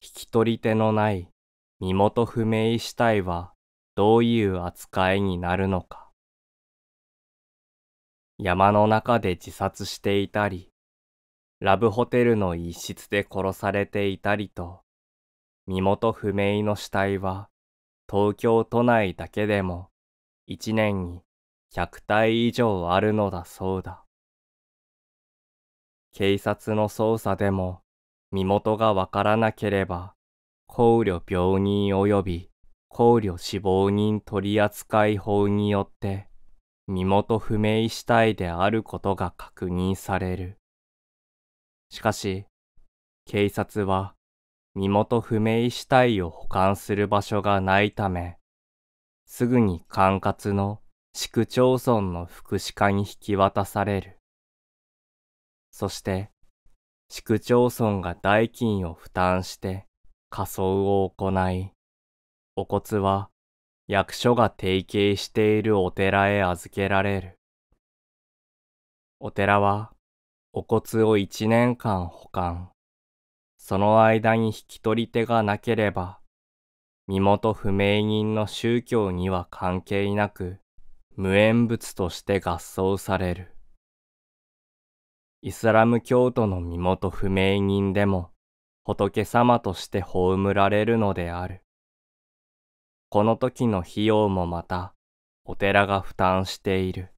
引き取り手のない身元不明死体はどういう扱いになるのか。山の中で自殺していたり、ラブホテルの一室で殺されていたりと、身元不明の死体は東京都内だけでも一年に100体以上あるのだそうだ。警察の捜査でも身元がわからなければ、考慮病人及び考慮死亡人取扱法によって身元不明死体であることが確認される。しかし、警察は身元不明死体を保管する場所がないため、すぐに管轄の市区町村の福祉課に引き渡される。そして、市区町村が代金を負担して仮装を行い、お骨は役所が提携しているお寺へ預けられる。お寺はお骨を一年間保管。その間に引き取り手がなければ、身元不明人の宗教には関係なく、無縁物として合葬される。イスラム教徒の身元不明人でも、仏様として葬られるのである。この時の費用もまたお寺が負担している。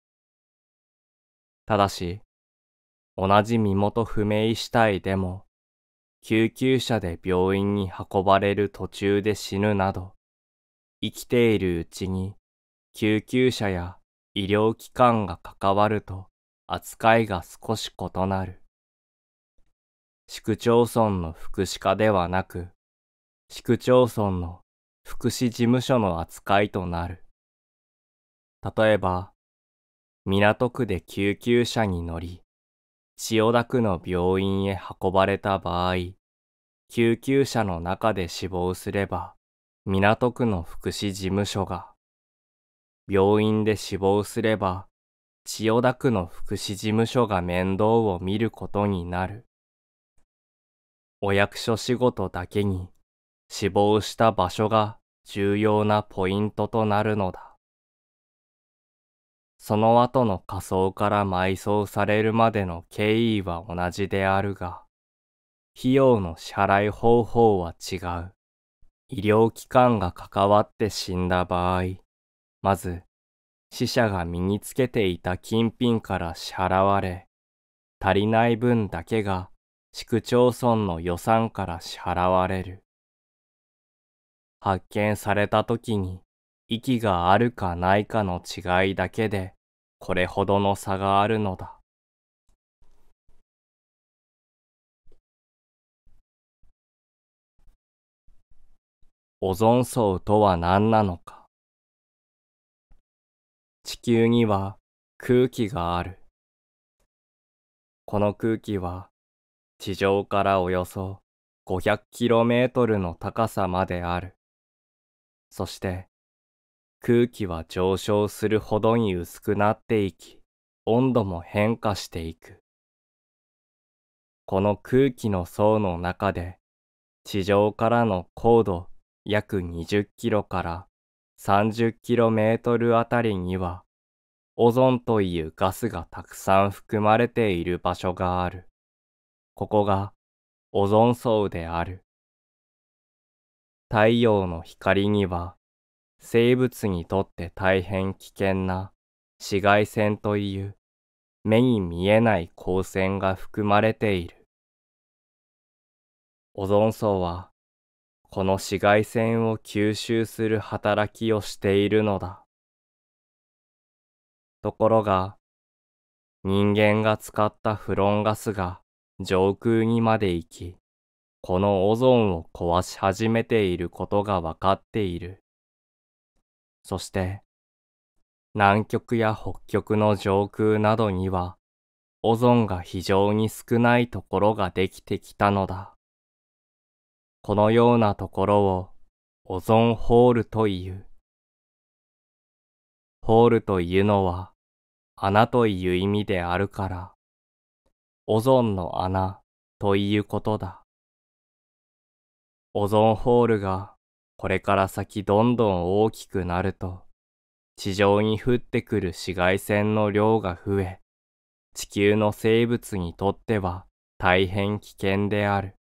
ただし、同じ身元不明死体でも、救急車で病院に運ばれる途中で死ぬなど、生きているうちに救急車や医療機関が関わると扱いが少し異なる。市区町村の福祉課ではなく、市区町村の福祉事務所の扱いとなる。例えば、港区で救急車に乗り、千代田区の病院へ運ばれた場合、救急車の中で死亡すれば、港区の福祉事務所が、病院で死亡すれば、千代田区の福祉事務所が面倒を見ることになる。お役所仕事だけに死亡した場所が重要なポイントとなるのだ。その後の仮想から埋葬されるまでの経緯は同じであるが、費用の支払い方法は違う。医療機関が関わって死んだ場合、まず死者が身につけていた金品から支払われ、足りない分だけが市区町村の予算から支払われる。発見された時に息があるかないかの違いだけでこれほどの差があるのだ。オゾン層とは何なのか。地球には空気がある。この空気は地上からおよそ 500km の高さまである。そして空気は上昇するほどに薄くなっていき、温度も変化していく。この空気の層の中で、地上からの高度約20キロから30キロメートルあたりには、オゾンというガスがたくさん含まれている場所がある。ここがオゾン層である。太陽の光には生物にとって大変危険な紫外線という目に見えない光線が含まれている。オゾン層はこの紫外線を吸収する働きをしているのだ。ところが人間が使ったフロンガスが上空にまで行きこのオゾンを壊し始めていることがわかっている。そして、南極や北極の上空などには、オゾンが非常に少ないところができてきたのだ。このようなところをオゾンホールという。ホールというのは穴という意味であるから、オゾンの穴ということだ。オゾンホールがこれから先どんどん大きくなると、地上に降ってくる紫外線の量が増え、地球の生物にとっては大変危険である。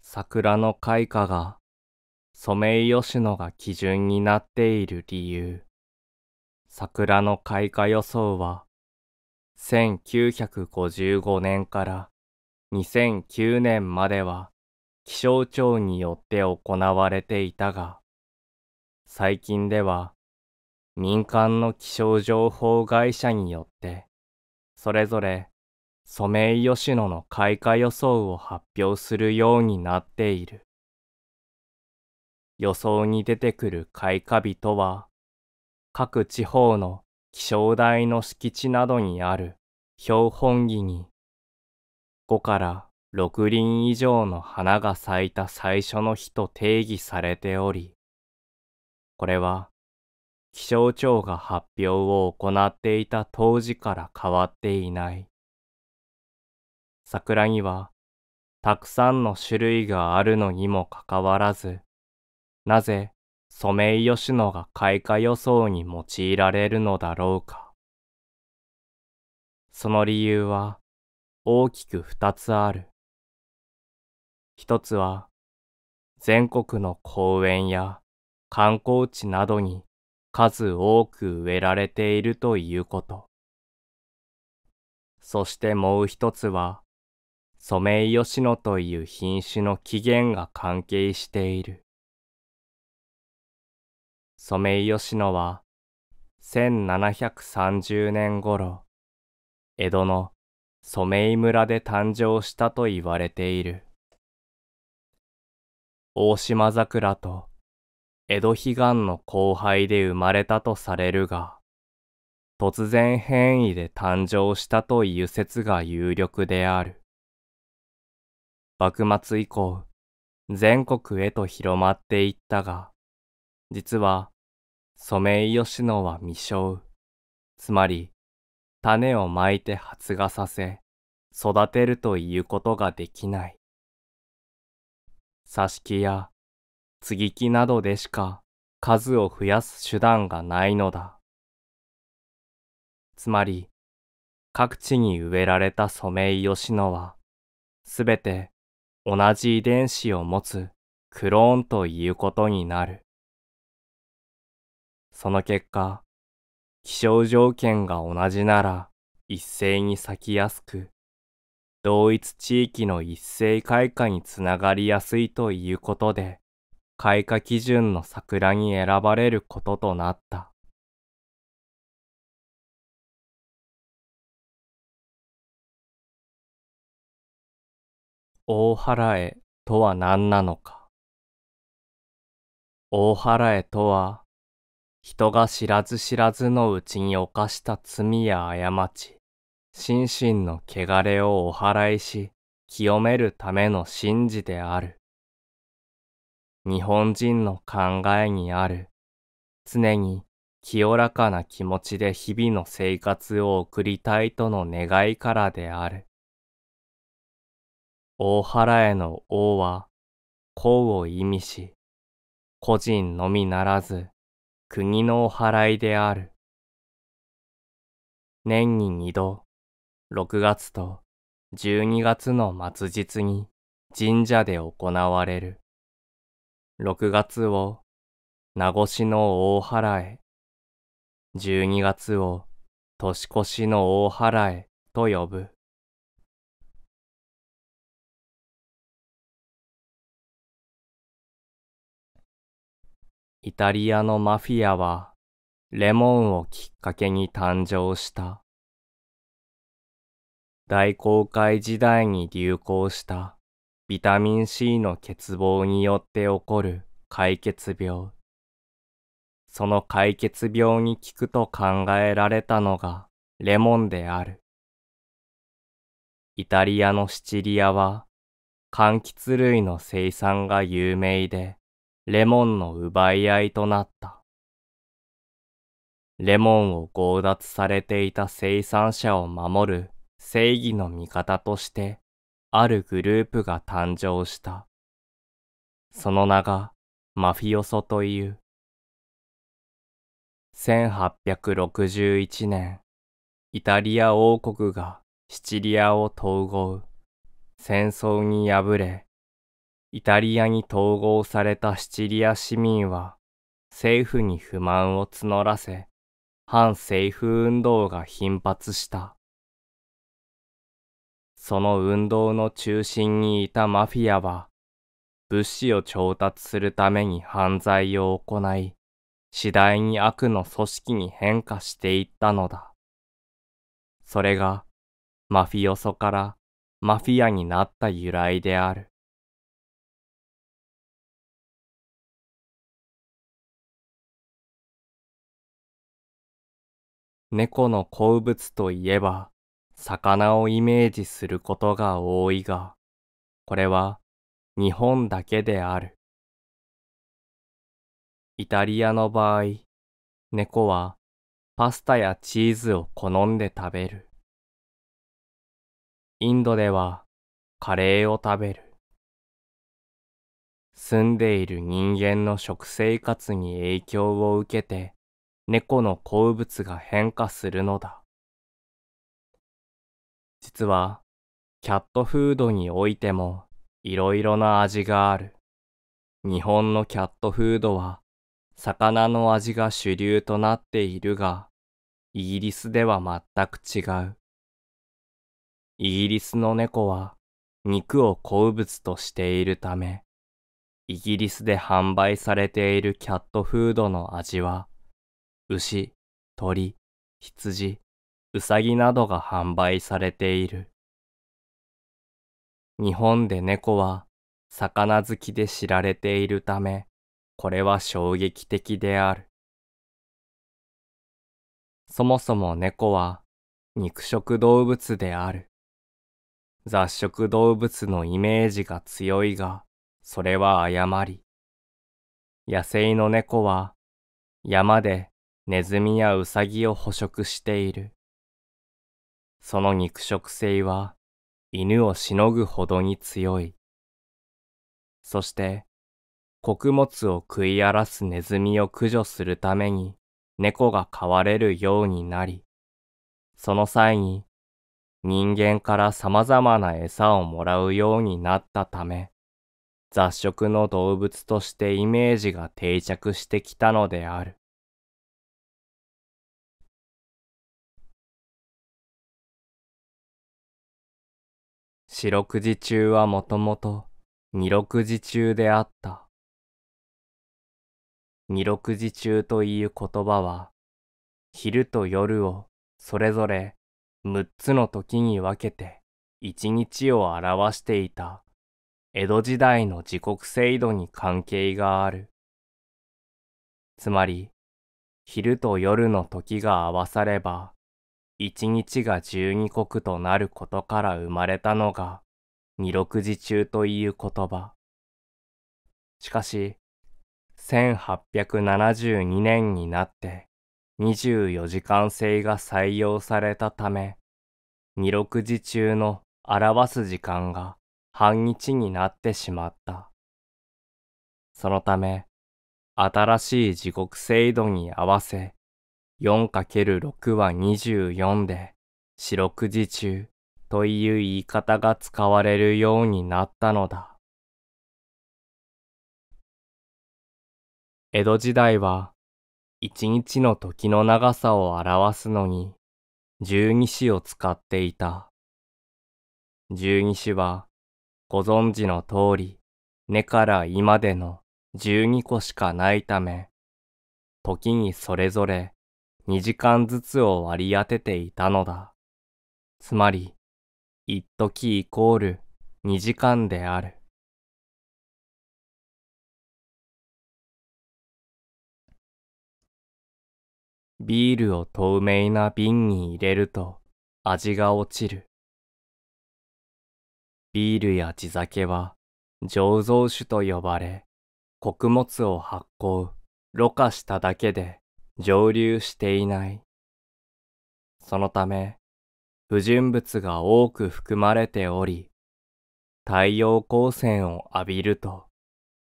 桜の開花がソメイヨシノが基準になっている理由。桜の開花予想は1955年から2009年までは気象庁によって行われていたが、最近では民間の気象情報会社によってそれぞれソメイヨシノの開花予想を発表するようになっている。予想に出てくる開花日とは各地方の気象台の敷地などにある標本木に5から6輪以上の花が咲いた最初の日と定義されており、これは気象庁が発表を行っていた当時から変わっていない。桜にはたくさんの種類があるのにもかかわらず、なぜソメイヨシノが開花予想に用いられるのだろうか。その理由は大きく二つある。一つは全国の公園や観光地などに数多く植えられているということ。そしてもう一つはソメイヨシノという品種の起源が関係している。ソメイヨシノは、1730年頃、江戸のソメイ村で誕生したと言われている。大島桜と江戸彼岸の後輩で生まれたとされるが、突然変異で誕生したという説が有力である。幕末以降、全国へと広まっていったが、実はソメイヨシノは未生。つまり、種をまいて発芽させ、育てるということができない。挿し木や接ぎ木などでしか数を増やす手段がないのだ。つまり、各地に植えられたソメイヨシノは、すべて同じ遺伝子を持つクローンということになる。その結果、気象条件が同じなら一斉に咲きやすく、同一地域の一斉開花につながりやすいということで、開花基準の桜に選ばれることとなった。大原絵とは何なのか。大原絵とは、人が知らず知らずのうちに犯した罪や過ち、心身の汚れをお祓いし、清めるための神事である。日本人の考えにある、常に清らかな気持ちで日々の生活を送りたいとの願いからである。大原への王は、公を意味し、個人のみならず、国のお祓いである。年に二度、6月と12月の末日に神社で行われる。6月を名越の大祓え、12月を年越しの大祓えと呼ぶ。イタリアのマフィアはレモンをきっかけに誕生した。大航海時代に流行したビタミン C の欠乏によって起こる解決病。その解決病に効くと考えられたのがレモンである。イタリアのシチリアは柑橘類の生産が有名で、レモンの奪い合いとなった。レモンを強奪されていた生産者を守る正義の味方として、あるグループが誕生した。その名がマフィオソという。1861年、イタリア王国がシチリアを統合、戦争に敗れ、イタリアに統合されたシチリア市民は政府に不満を募らせ反政府運動が頻発した。その運動の中心にいたマフィアは物資を調達するために犯罪を行い次第に悪の組織に変化していったのだ。それがマフィオソからマフィアになった由来である。猫の好物といえば、魚をイメージすることが多いが、これは日本だけである。イタリアの場合、猫はパスタやチーズを好んで食べる。インドではカレーを食べる。住んでいる人間の食生活に影響を受けて猫の好物が変化するのだ。実は、キャットフードにおいてもいろいろな味がある。日本のキャットフードは、魚の味が主流となっているが、イギリスでは全く違う。イギリスの猫は、肉を好物としているため、イギリスで販売されているキャットフードの味は、牛、鳥、羊、うさぎなどが販売されている。日本で猫は魚好きで知られているため、これは衝撃的である。そもそも猫は肉食動物である。雑食動物のイメージが強いが、それは誤り。野生の猫は山でネズミやウサギを捕食している。その肉食性は犬をしのぐほどに強い。そして穀物を食い荒らすネズミを駆除するために猫が飼われるようになり、その際に人間から様々な餌をもらうようになったため、雑食の動物としてイメージが定着してきたのである。四六時中はもともと二六時中であった。二六時中という言葉は、昼と夜をそれぞれ六つの時に分けて一日を表していた江戸時代の時刻制度に関係がある。つまり、昼と夜の時が合わされば一日が十二国となることから生まれたのが、二六時中という言葉。しかし、1872年になって24時間制が採用されたため、二六時中の表す時間が半日になってしまった。そのため、新しい時刻制度に合わせ、4×6 は24で、四六時中という言い方が使われるようになったのだ。江戸時代は、一日の時の長さを表すのに、十二支を使っていた。十二支は、ご存知の通り、根から今での十二個しかないため、時にそれぞれ2時間ずつを割り当てていたのだ。つまり、一時イコール2時間である。ビールを透明な瓶に入れると味が落ちる。ビールや地酒は醸造酒と呼ばれ、穀物を発酵、ろ過しただけで蒸留していない。そのため、不純物が多く含まれており、太陽光線を浴びると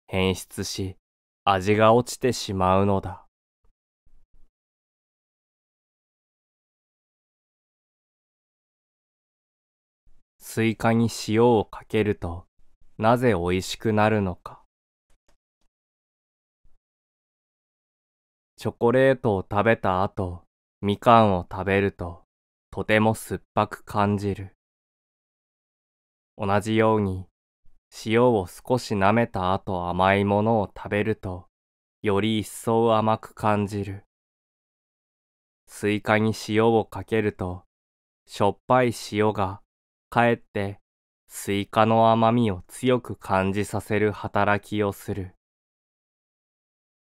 変質し味が落ちてしまうのだ。スイカに塩をかけるとなぜ美味しくなるのか。チョコレートを食べた後、みかんを食べると、とても酸っぱく感じる。同じように、塩を少し舐めた後甘いものを食べると、より一層甘く感じる。スイカに塩をかけると、しょっぱい塩が、かえって、スイカの甘みを強く感じさせる働きをする。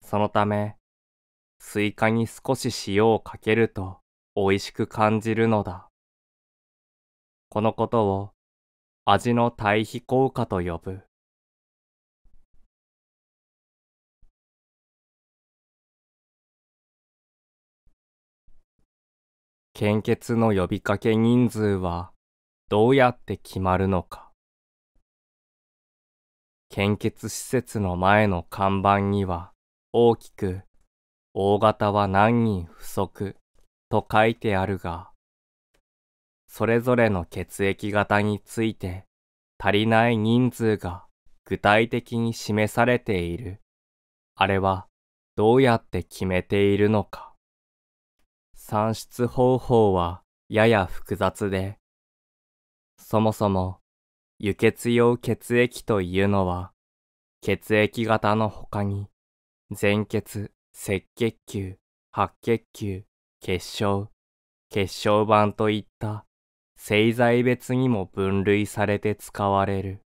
そのため、スイカに少し塩をかけると美味しく感じるのだ。このことを味の対比効果と呼ぶ。献血の呼びかけ人数はどうやって決まるのか。献血施設の前の看板には大きく大型は何人不足と書いてあるが、それぞれの血液型について足りない人数が具体的に示されている。あれはどうやって決めているのか。算出方法はやや複雑で、そもそも輸血用血液というのは血液型の他に前血、赤血球、白血球、結晶、結晶板といった製剤別にも分類されて使われる。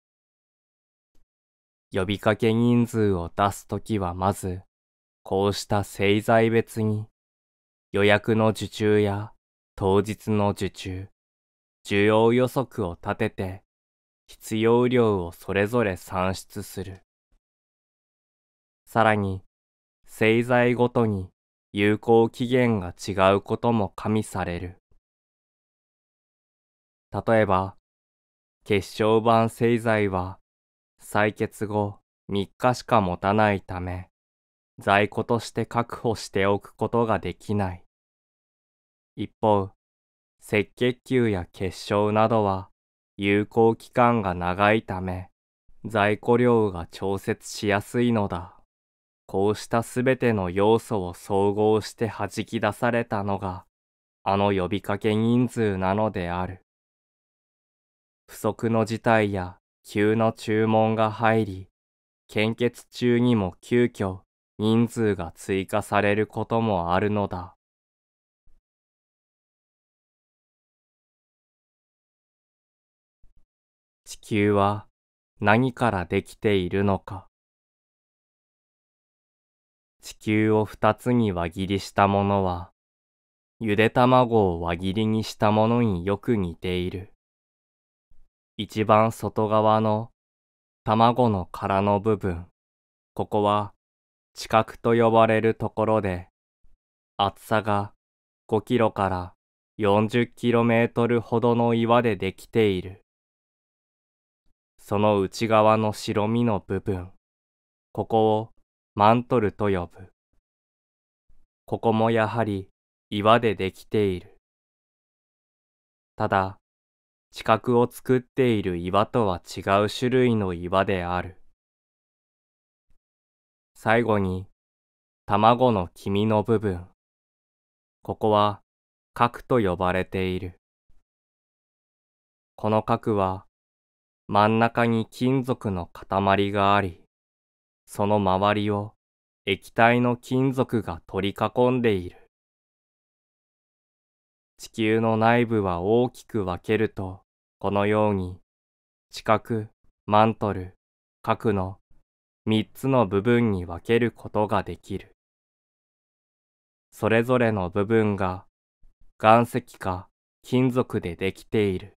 呼びかけ人数を出すときはまず、こうした製剤別に予約の受注や当日の受注、需要予測を立てて必要量をそれぞれ算出する。さらに、製剤ごとに有効期限が違うことも加味される。例えば、血小板製剤は採血後3日しか持たないため、在庫として確保しておくことができない。一方、赤血球や結晶などは有効期間が長いため、在庫量が調節しやすいのだ。こうしたすべての要素を総合して弾き出されたのが、あの呼びかけ人数なのである。不測の事態や急の注文が入り、献血中にも急遽人数が追加されることもあるのだ。地球は何からできているのか。地球を二つに輪切りしたものは、ゆで卵を輪切りにしたものによく似ている。一番外側の卵の殻の部分、ここは地殻と呼ばれるところで、厚さが5キロから40キロメートルほどの岩でできている。その内側の白身の部分、ここをマントルと呼ぶ。ここもやはり岩でできている。ただ、地殻を作っている岩とは違う種類の岩である。最後に、卵の黄身の部分。ここは、核と呼ばれている。この核は、真ん中に金属の塊があり、その周りを液体の金属が取り囲んでいる。地球の内部は大きく分けると、このように、地殻、マントル、核の3つの部分に分けることができる。それぞれの部分が岩石か金属でできている。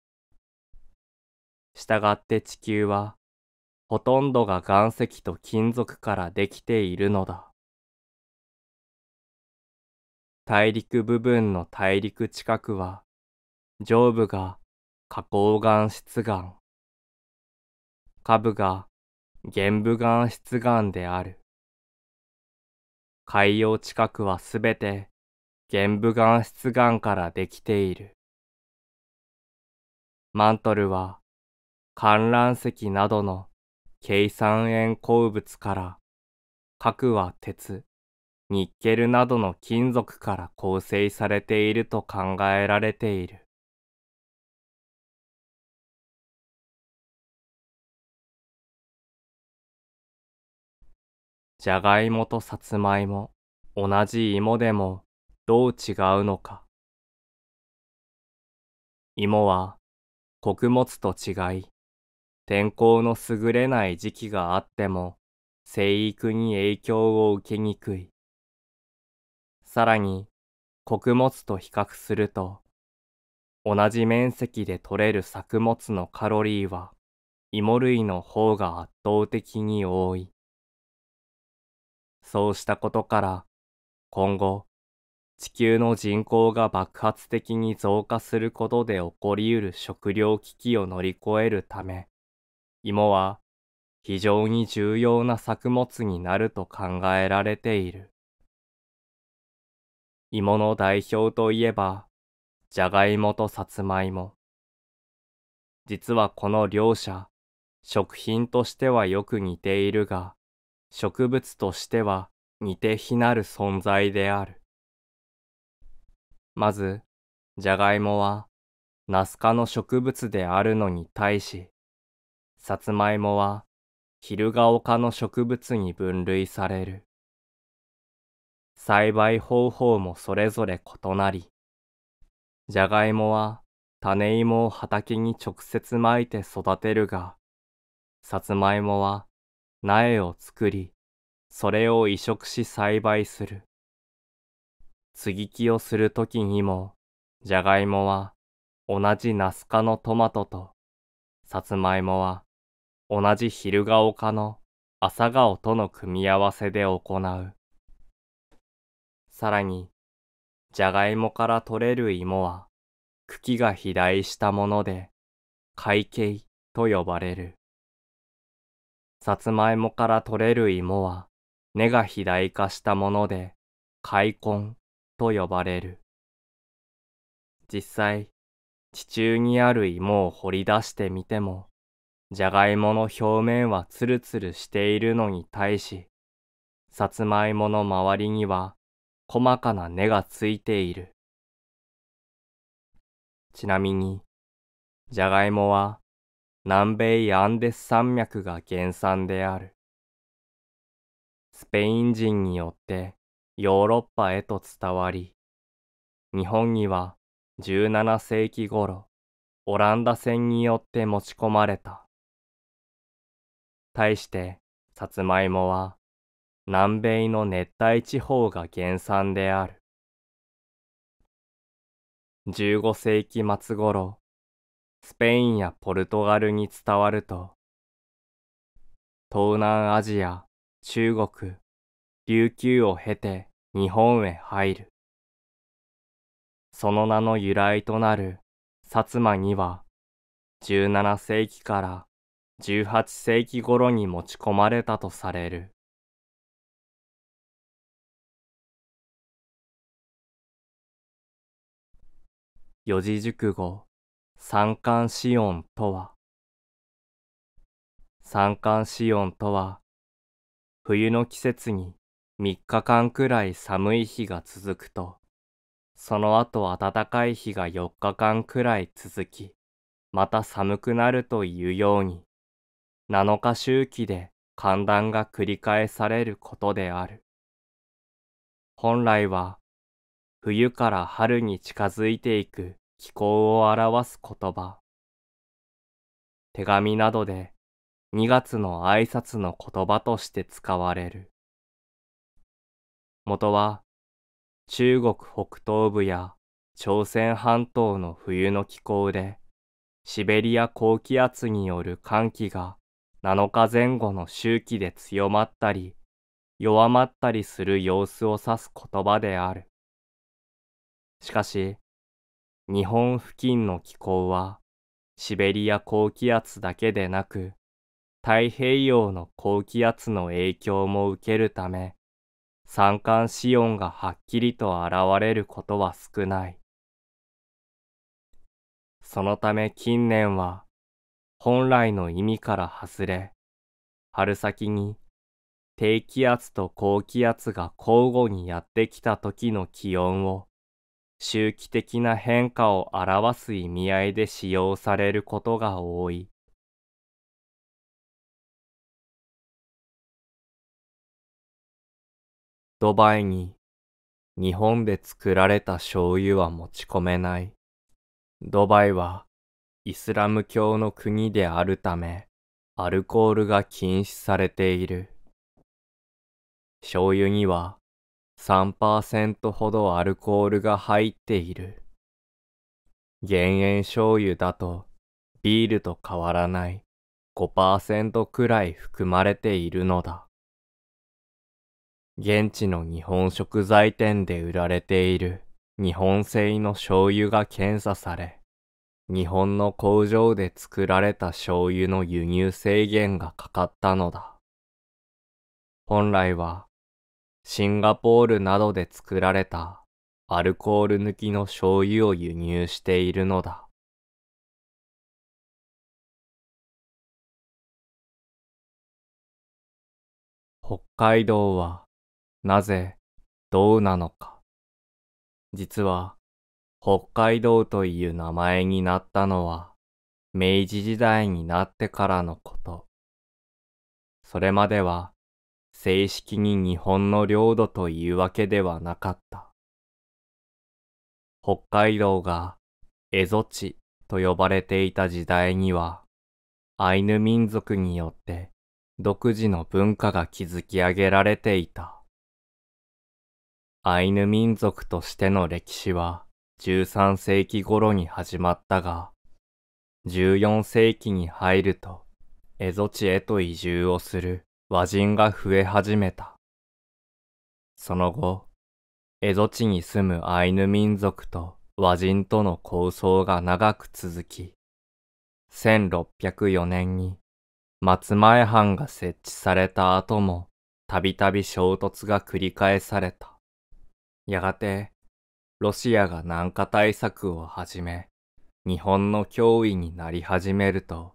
したがって地球はほとんどが岩石と金属からできているのだ。大陸部分の大陸近くは、上部が花崗岩質岩、下部が玄武岩質岩である。海洋近くはすべて玄武岩質岩からできている。マントルは観覧石などの計算塩鉱物から、核は鉄、ニッケルなどの金属から構成されていると考えられている。じゃがいもとさつまいも、同じ芋でもどう違うのか。芋は穀物と違い、天候の優れない時期があっても、生育に影響を受けにくい。さらに、穀物と比較すると、同じ面積で取れる作物のカロリーは、芋類の方が圧倒的に多い。そうしたことから、今後、地球の人口が爆発的に増加することで起こりうる食糧危機を乗り越えるため、芋は非常に重要な作物になると考えられている。芋の代表といえば、じゃがいもとさつまいも。実はこの両者、食品としてはよく似ているが、植物としては似て非なる存在である。まず、じゃがいもは、ナス科の植物であるのに対し、さつまいもは、昼が丘の植物に分類される。栽培方法もそれぞれ異なり、じゃがいもは種芋を畑に直接まいて育てるが、さつまいもは苗を作り、それを移植し栽培する。接ぎ木をするときにも、じゃがいもは同じナス科のトマトと、さつまいもは同じ昼顔かの朝顔との組み合わせで行う。さらに、じゃがいもから取れる芋は、茎が肥大したもので、海景と呼ばれる。さつまいもから取れる芋は、根が肥大化したもので、海根と呼ばれる。実際、地中にある芋を掘り出してみても、じゃがいもの表面はツルツルしているのに対し、さつまいもの周りには細かな根がついている。ちなみに、じゃがいもは南米アンデス山脈が原産である。スペイン人によってヨーロッパへと伝わり、日本には17世紀頃オランダ船によって持ち込まれた。対してサツマイモは南米の熱帯地方が原産である。15世紀末頃、スペインやポルトガルに伝わると、東南アジア、中国、琉球を経て日本へ入る。その名の由来となる薩摩には、17世紀から18世紀頃に持ち込まれたとされる。四字熟語三寒四温とは三寒四温とは冬の季節に3日間くらい寒い日が続くとその後暖かい日が4日間くらい続きまた寒くなるというように7日周期で寒暖が繰り返されることである。本来は冬から春に近づいていく気候を表す言葉。手紙などで2月の挨拶の言葉として使われる。元は中国北東部や朝鮮半島の冬の気候でシベリア高気圧による寒気が7日前後の周期で強まったり、弱まったりする様子を指す言葉である。しかし、日本付近の気候は、シベリア高気圧だけでなく、太平洋の高気圧の影響も受けるため、三寒四温がはっきりと現れることは少ない。そのため近年は、本来の意味から外れ、春先に低気圧と高気圧が交互にやってきた時の気温を周期的な変化を表す意味合いで使用されることが多い。ドバイに日本で作られた醤油は持ち込めない。ドバイはイスラム教の国であるため、アルコールが禁止されている。醤油には3%ほどアルコールが入っている。減塩醤油だとビールと変わらない5%くらい含まれているのだ。現地の日本食材店で売られている日本製の醤油が検査され、日本の工場で作られた醤油の輸入制限がかかったのだ。本来は、シンガポールなどで作られたアルコール抜きの醤油を輸入しているのだ。北海道はなぜどうなのか。実は北海道という名前になったのは、明治時代になってからのこと。それまでは、正式に日本の領土というわけではなかった。北海道が蝦夷地と呼ばれていた時代には、アイヌ民族によって独自の文化が築き上げられていた。アイヌ民族としての歴史は、13世紀頃に始まったが、14世紀に入ると、蝦夷地へと移住をする和人が増え始めた。その後、蝦夷地に住むアイヌ民族と和人との抗争が長く続き、1604年に松前藩が設置された後も、たびたび衝突が繰り返された。やがて、ロシアが南下対策を始め、日本の脅威になり始めると、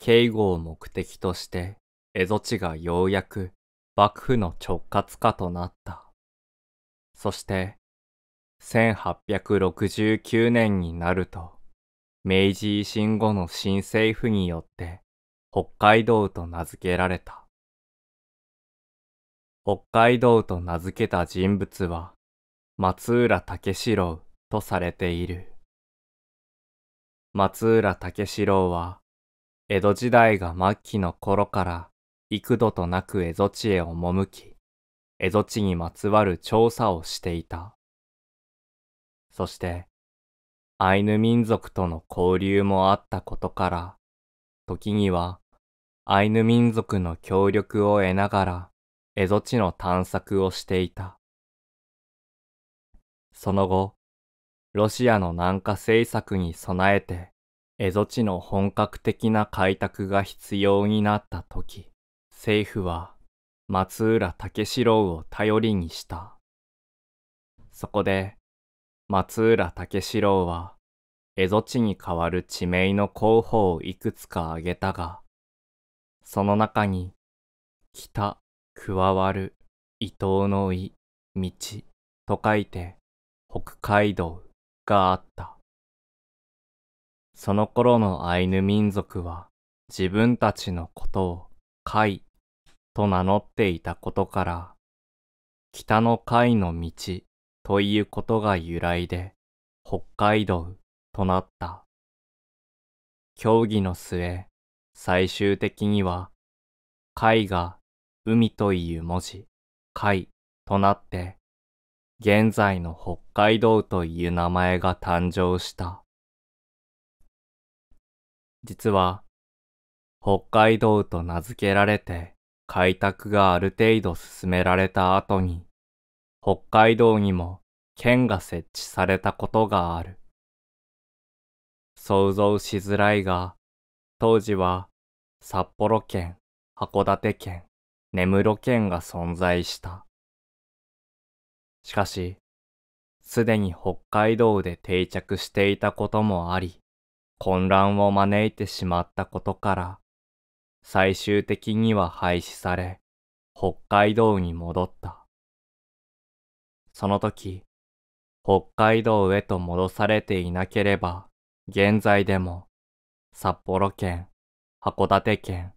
警護を目的として、蝦夷地がようやく幕府の直轄下となった。そして、1869年になると、明治維新後の新政府によって北海道と名付けられた。北海道と名付けた人物は松浦武四郎とされている。松浦武四郎は、江戸時代が末期の頃から幾度となく蝦夷地へ赴き、蝦夷地にまつわる調査をしていた。そして、アイヌ民族との交流もあったことから、時にはアイヌ民族の協力を得ながら、蝦夷地の探索をしていた。その後、ロシアの南下政策に備えて、蝦夷地の本格的な開拓が必要になった時、政府は松浦武四郎を頼りにした。そこで、松浦武四郎は、蝦夷地に代わる地名の候補をいくつか挙げたが、その中に、北、加わる、伊東の井、道と書いて、北海道があった。その頃のアイヌ民族は自分たちのことを海と名乗っていたことから、北の海の道ということが由来で北海道となった。協議の末、最終的には、海が海という文字、海となって現在の北海道という名前が誕生した。実は、北海道と名付けられて開拓がある程度進められた後に、北海道にも県が設置されたことがある。想像しづらいが、当時は札幌県、函館県、根室県が存在した。しかし、すでに北海道で定着していたこともあり、混乱を招いてしまったことから、最終的には廃止され、北海道に戻った。その時、北海道へと戻されていなければ、現在でも、札幌県、函館県、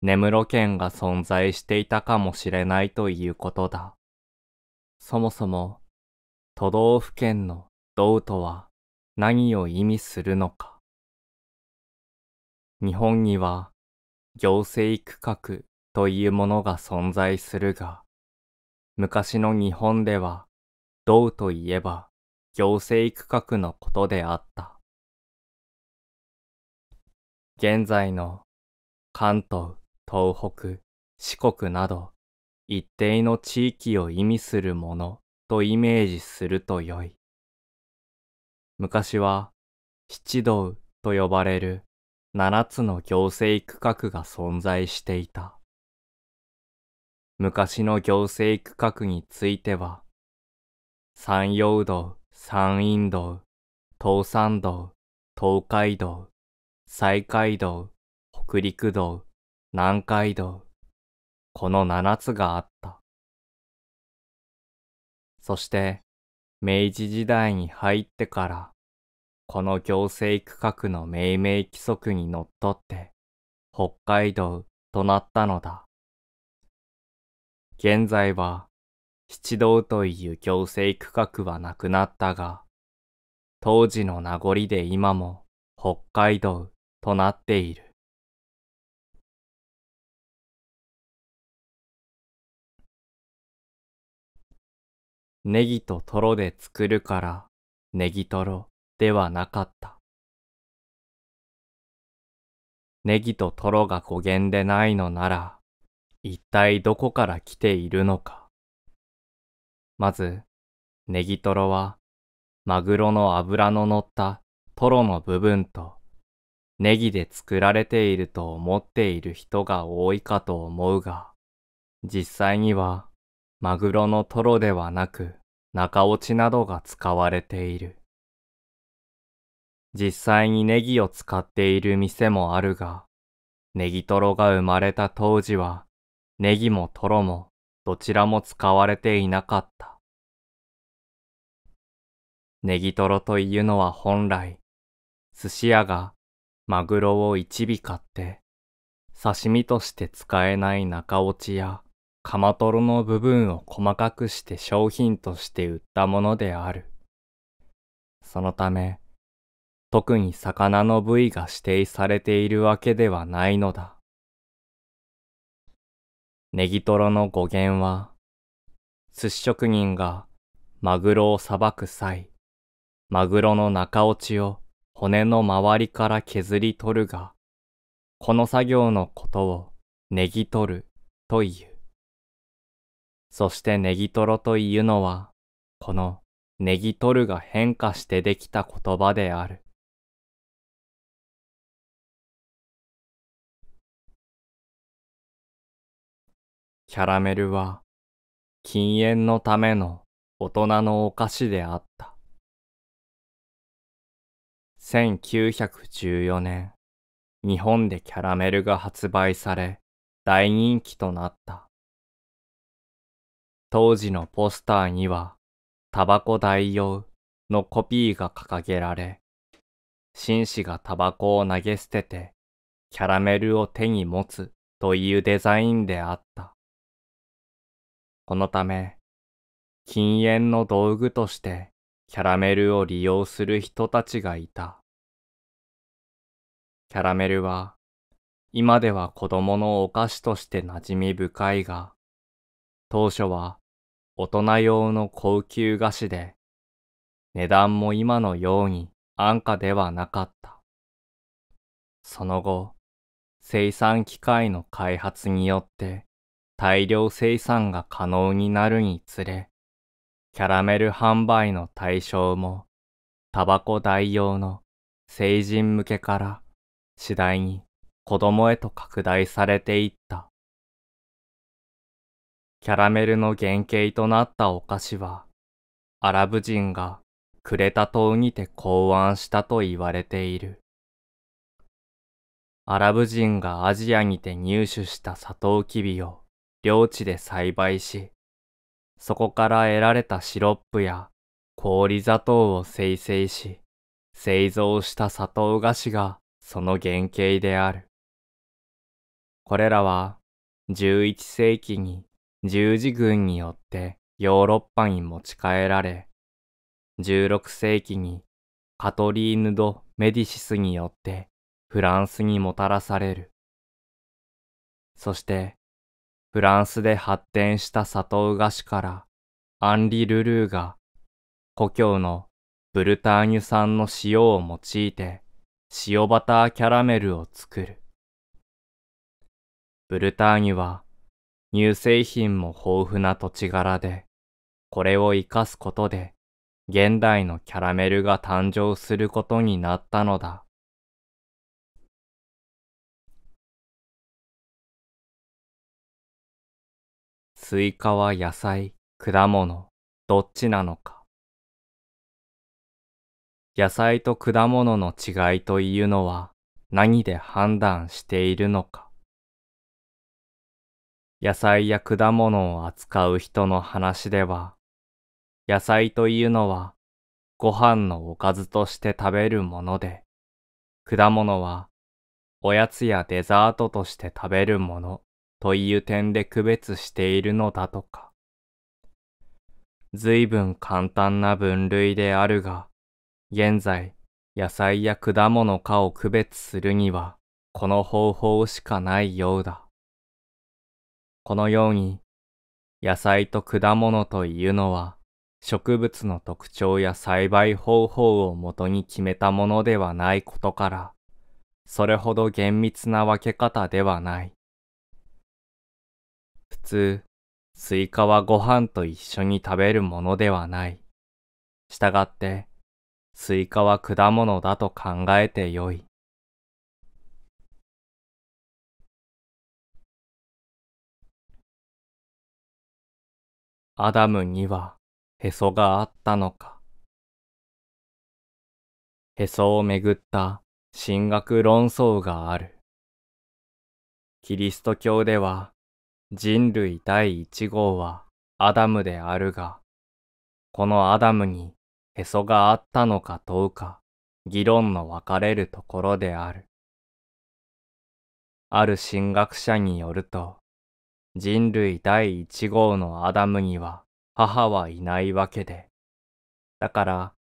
根室県が存在していたかもしれないということだ。そもそも都道府県の道とは何を意味するのか。日本には行政区画というものが存在するが、昔の日本では道といえば行政区画のことであった。現在の関東、東北、四国など一定の地域を意味するものとイメージするとよい。昔は七道と呼ばれる七つの行政区画が存在していた。昔の行政区画については、山陽道、山陰道、東山道、東海道、西海道、北陸道、南海道、この七つがあった。そして、明治時代に入ってから、この行政区画の命名規則にのっとって、北海道となったのだ。現在は、七道という行政区画はなくなったが、当時の名残で今も北海道となっている。ネギとトロで作るから、ネギトロではなかった。ネギとトロが語源でないのなら、一体どこから来ているのか。まず、ネギトロは、マグロの脂の乗ったトロの部分と、ネギで作られていると思っている人が多いかと思うが、実際には、マグロのトロではなく中落ちなどが使われている。実際にネギを使っている店もあるが、ネギトロが生まれた当時は、ネギもトロもどちらも使われていなかった。ネギトロというのは本来、寿司屋がマグロを一尾買って、刺身として使えない中落ちや、鎌トロの部分を細かくして商品として売ったものである。そのため、特に魚の部位が指定されているわけではないのだ。ネギトロの語源は、寿司職人がマグロをさばく際、マグロの中落ちを骨の周りから削り取るが、この作業のことをネギ取るという。そしてネギトロというのは、このネギトルが変化してできた言葉である。キャラメルは禁煙のための大人のお菓子であった。1914年、日本でキャラメルが発売され大人気となった。当時のポスターには、タバコ代用のコピーが掲げられ、紳士がタバコを投げ捨てて、キャラメルを手に持つというデザインであった。このため、禁煙の道具としてキャラメルを利用する人たちがいた。キャラメルは、今では子供のお菓子として馴染み深いが、当初は大人用の高級菓子で、値段も今のように安価ではなかった。その後、生産機械の開発によって大量生産が可能になるにつれ、キャラメル販売の対象もタバコ代用の成人向けから次第に子供へと拡大されていった。キャラメルの原型となったお菓子は、アラブ人がクレタ島にて考案したと言われている。アラブ人がアジアにて入手したサトウキビを領地で栽培し、そこから得られたシロップや氷砂糖を生成し、製造した砂糖菓子がその原型である。これらは11世紀に十字軍によってヨーロッパに持ち帰られ、16世紀にカトリーヌ・ド・メディシスによってフランスにもたらされる。そして、フランスで発展した砂糖菓子からアンリ・ルルーが故郷のブルターニュ産の塩を用いて塩バターキャラメルを作る。ブルターニュは乳製品も豊富な土地柄で、これを活かすことで、現代のキャラメルが誕生することになったのだ。スイカは野菜、果物、どっちなのか。野菜と果物の違いというのは何で判断しているのか。野菜や果物を扱う人の話では、野菜というのはご飯のおかずとして食べるもので、果物はおやつやデザートとして食べるものという点で区別しているのだとか。随分簡単な分類であるが、現在野菜や果物かを区別するにはこの方法しかないようだ。このように、野菜と果物というのは、植物の特徴や栽培方法をもとに決めたものではないことから、それほど厳密な分け方ではない。普通、スイカはご飯と一緒に食べるものではない。したがって、スイカは果物だと考えてよい。アダムにはへそがあったのか。へそをめぐった神学論争がある。キリスト教では人類第一号はアダムであるが、このアダムにへそがあったのか問うか、議論の分かれるところである。ある神学者によると、人類第一号のアダムには母はいないわけで。だから、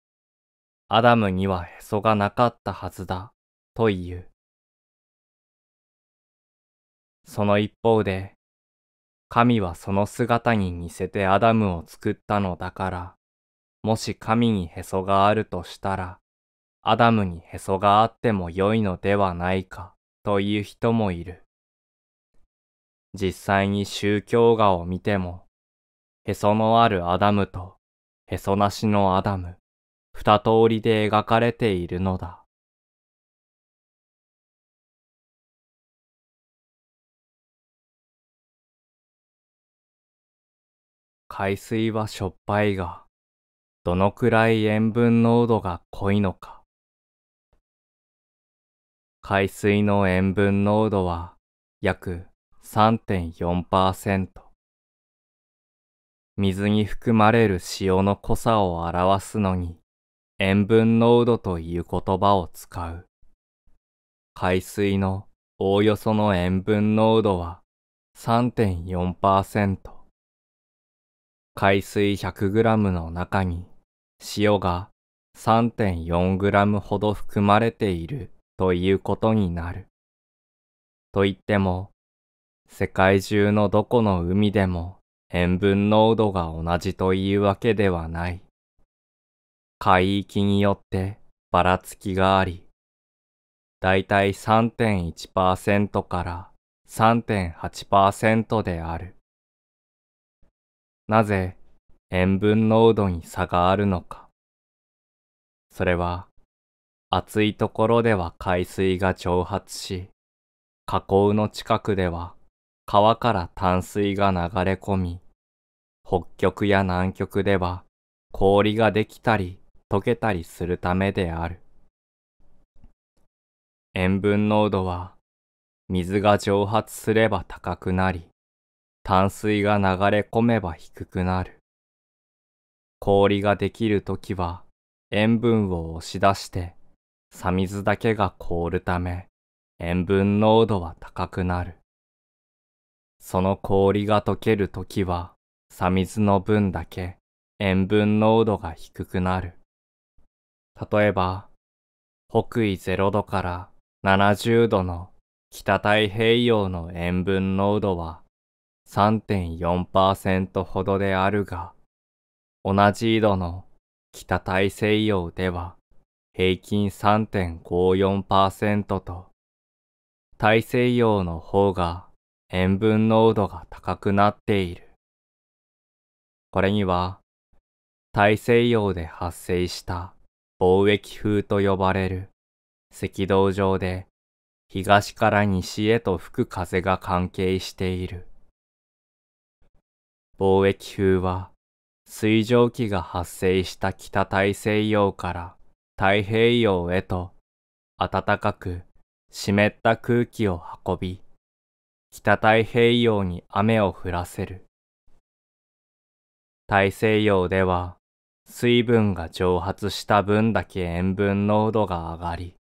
アダムにはへそがなかったはずだ、という。その一方で、神はその姿に似せてアダムを作ったのだから、もし神にへそがあるとしたら、アダムにへそがあっても良いのではないか、という人もいる。実際に宗教画を見ても、へそのあるアダムとへそなしのアダム、二通りで描かれているのだ。海水はしょっぱいが、どのくらい塩分濃度が濃いのか。海水の塩分濃度は約3.4%水に含まれる塩の濃さを表すのに塩分濃度という言葉を使う。海水のおおよその塩分濃度は3.4%。海水 100g の中に塩が 3.4g ほど含まれているということになる。と言っても世界中のどこの海でも塩分濃度が同じというわけではない。海域によってばらつきがあり、だいたい3.1%から3.8%である。なぜ塩分濃度に差があるのか。それは、暑いところでは海水が蒸発し、河口の近くでは川から淡水が流れ込み、北極や南極では氷ができたり溶けたりするためである。塩分濃度は水が蒸発すれば高くなり、淡水が流れ込めば低くなる。氷ができるときは塩分を押し出して、砂水だけが凍るため塩分濃度は高くなる。その氷が溶けるときは、砂水の分だけ塩分濃度が低くなる。例えば、北緯0度から70度の北太平洋の塩分濃度は3.4%ほどであるが、同じ緯度の北大西洋では平均3.54%と、大西洋の方が塩分濃度が高くなっている。これには、大西洋で発生した貿易風と呼ばれる赤道上で東から西へと吹く風が関係している。貿易風は水蒸気が発生した北大西洋から太平洋へと暖かく湿った空気を運び、北太平洋に雨を降らせる。大西洋では水分が蒸発した分だけ塩分濃度が上がり、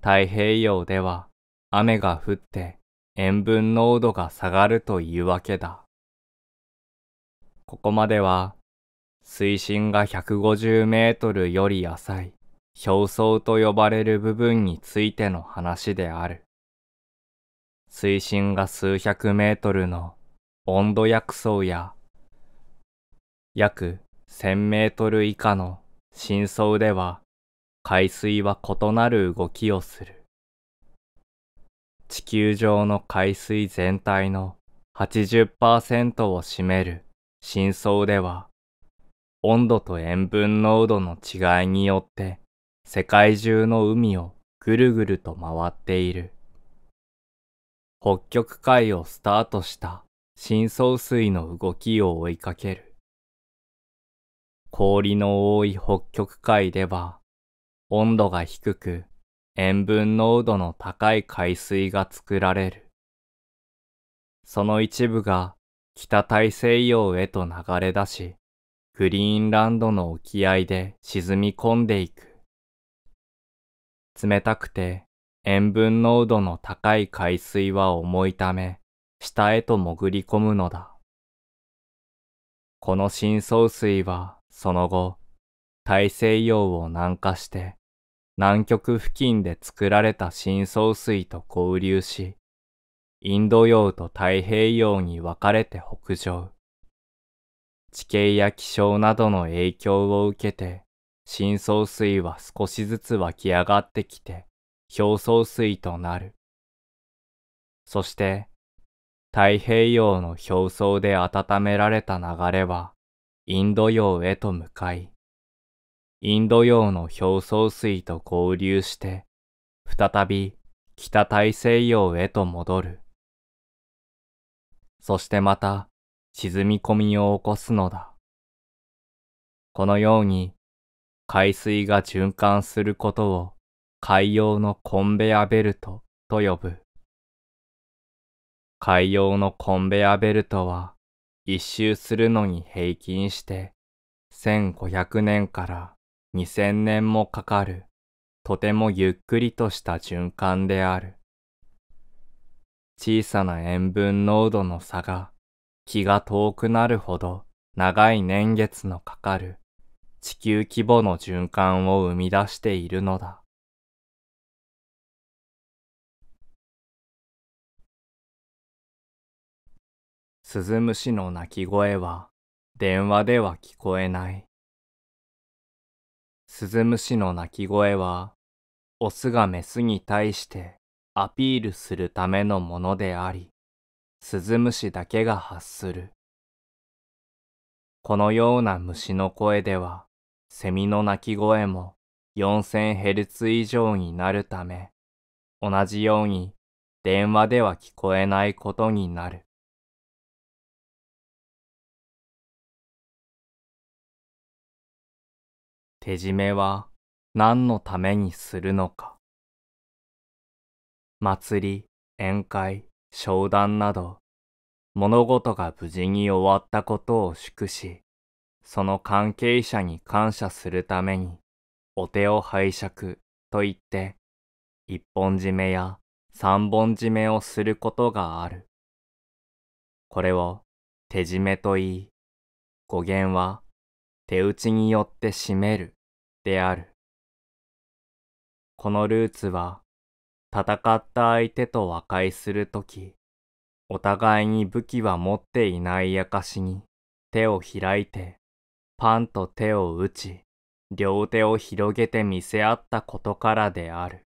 太平洋では雨が降って塩分濃度が下がるというわけだ。ここまでは水深が150メートルより浅い表層と呼ばれる部分についての話である。水深が数百メートルの温度薬草や、約千メートル以下の深層では、海水は異なる動きをする。地球上の海水全体の80%を占める深層では、温度と塩分濃度の違いによって世界中の海をぐるぐると回っている。北極海をスタートした深層水の動きを追いかける。氷の多い北極海では、温度が低く塩分濃度の高い海水が作られる。その一部が北大西洋へと流れ出し、グリーンランドの沖合で沈み込んでいく。冷たくて塩分濃度の高い海水は重いため、下へと潜り込むのだ。この深層水は、その後、大西洋を南下して、南極付近で作られた深層水と交流し、インド洋と太平洋に分かれて北上。地形や気象などの影響を受けて、深層水は少しずつ湧き上がってきて、表層水となる。そして、太平洋の表層で温められた流れは、インド洋へと向かい、インド洋の表層水と合流して、再び北大西洋へと戻る。そしてまた沈み込みを起こすのだ。このように海水が循環することを海洋のコンベアベルトと呼ぶ。海洋のコンベアベルトは一周するのに平均して1500年から2000年もかかるとてもゆっくりとした循環である。小さな塩分濃度の差が気が遠くなるほど長い年月のかかる地球規模の循環を生み出しているのだ。スズムシの鳴き声は電話では聞こえない。スズムシの鳴き声はオスがメスに対してアピールするためのものであり、スズムシだけが発する。このような虫の声では、セミの鳴き声も 4000Hz 以上になるため、同じように電話では聞こえないことになる。手締めは何のためにするのか。祭り、宴会、商談など、物事が無事に終わったことを祝し、その関係者に感謝するために、お手を拝借といって、一本締めや三本締めをすることがある。これを手締めと言い、語源は手打ちによって締めるである。このルーツは、戦った相手と和解するとき、お互いに武器は持っていない証に、手を開いて、パンと手を打ち、両手を広げて見せ合ったことからである。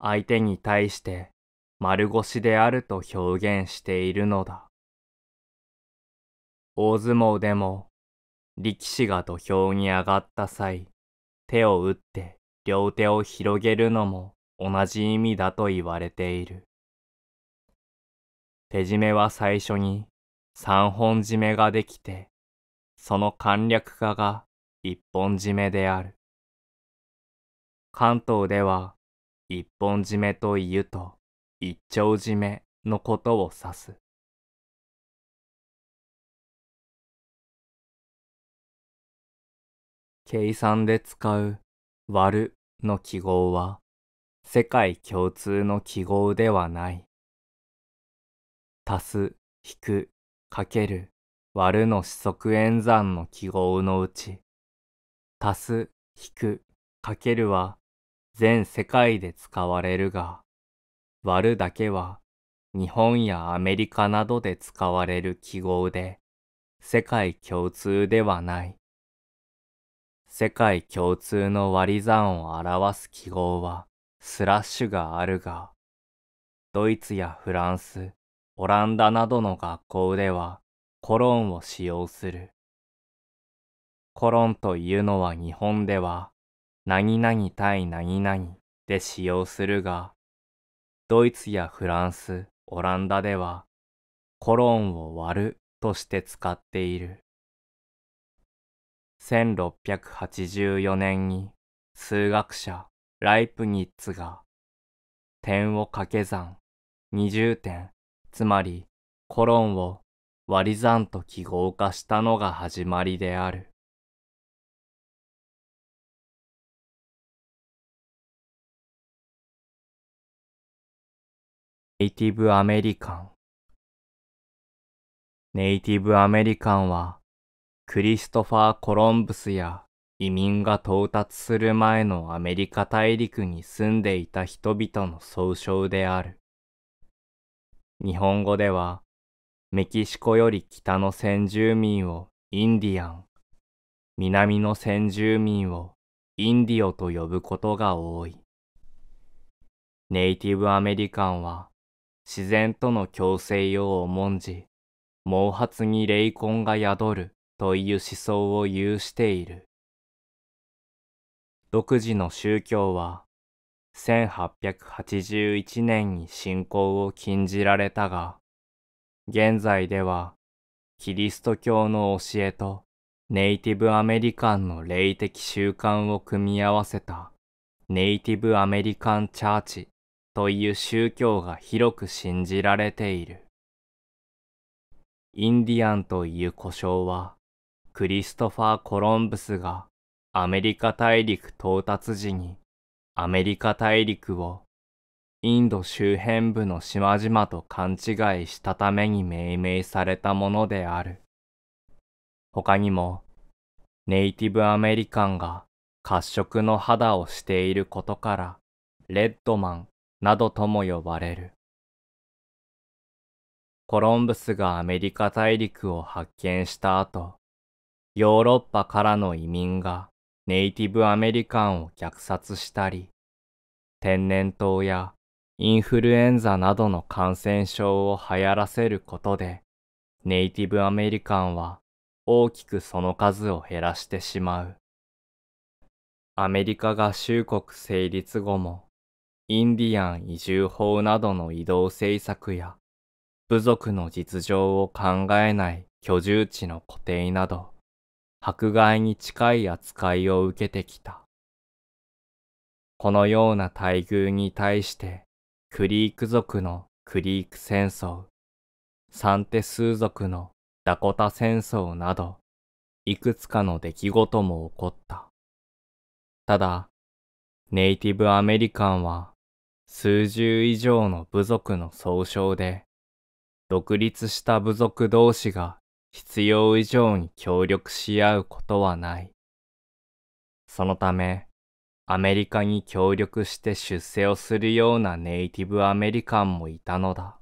相手に対して丸腰であると表現しているのだ。大相撲でも力士が土俵に上がった際、手を打って両手を広げるのも同じ意味だと言われている。手締めは最初に三本締めができて、その簡略化が一本締めである。関東では一本締めというと一丁締めのことを指す。計算で使う割るの記号は世界共通の記号ではない。足す、引く、かける、割るの四則演算の記号のうち、足す、引く、かけるは全世界で使われるが、割るだけは日本やアメリカなどで使われる記号で、世界共通ではない。世界共通の割り算を表す記号はスラッシュがあるが、ドイツやフランス、オランダなどの学校ではコロンを使用する。コロンというのは日本では何々対何々で使用するが、ドイツやフランス、オランダではコロンを割るとして使っている。1684年に数学者ライプニッツが点を掛け算二重点つまりコロンを割り算と記号化したのが始まりである。ネイティブアメリカンネイティブアメリカンはクリストファー・コロンブスや移民が到達する前のアメリカ大陸に住んでいた人々の総称である。日本語では、メキシコより北の先住民をインディアン、南の先住民をインディオと呼ぶことが多い。ネイティブアメリカンは自然との共生を重んじ、毛髪に霊魂が宿るという思想を有している。独自の宗教は1881年に信仰を禁じられたが、現在ではキリスト教の教えとネイティブアメリカンの霊的習慣を組み合わせたネイティブアメリカンチャーチという宗教が広く信じられている。インディアンという呼称はクリストファー・コロンブスがアメリカ大陸到達時にアメリカ大陸をインド周辺部の島々と勘違いしたために命名されたものである。他にもネイティブアメリカンが褐色の肌をしていることからレッドマンなどとも呼ばれる。コロンブスがアメリカ大陸を発見した後、ヨーロッパからの移民がネイティブアメリカンを虐殺したり、天然痘やインフルエンザなどの感染症を流行らせることで、ネイティブアメリカンは大きくその数を減らしてしまう。アメリカが衆国成立後も、インディアン移住法などの移動政策や、部族の実情を考えない居住地の固定など、迫害に近い扱いを受けてきた。このような待遇に対して、クリーク族のクリーク戦争、サンテス族のダコタ戦争など、いくつかの出来事も起こった。ただ、ネイティブアメリカンは数十以上の部族の総称で、独立した部族同士が必要以上に協力し合うことはない。そのため、アメリカに協力して出世をするようなネイティブアメリカンもいたのだ。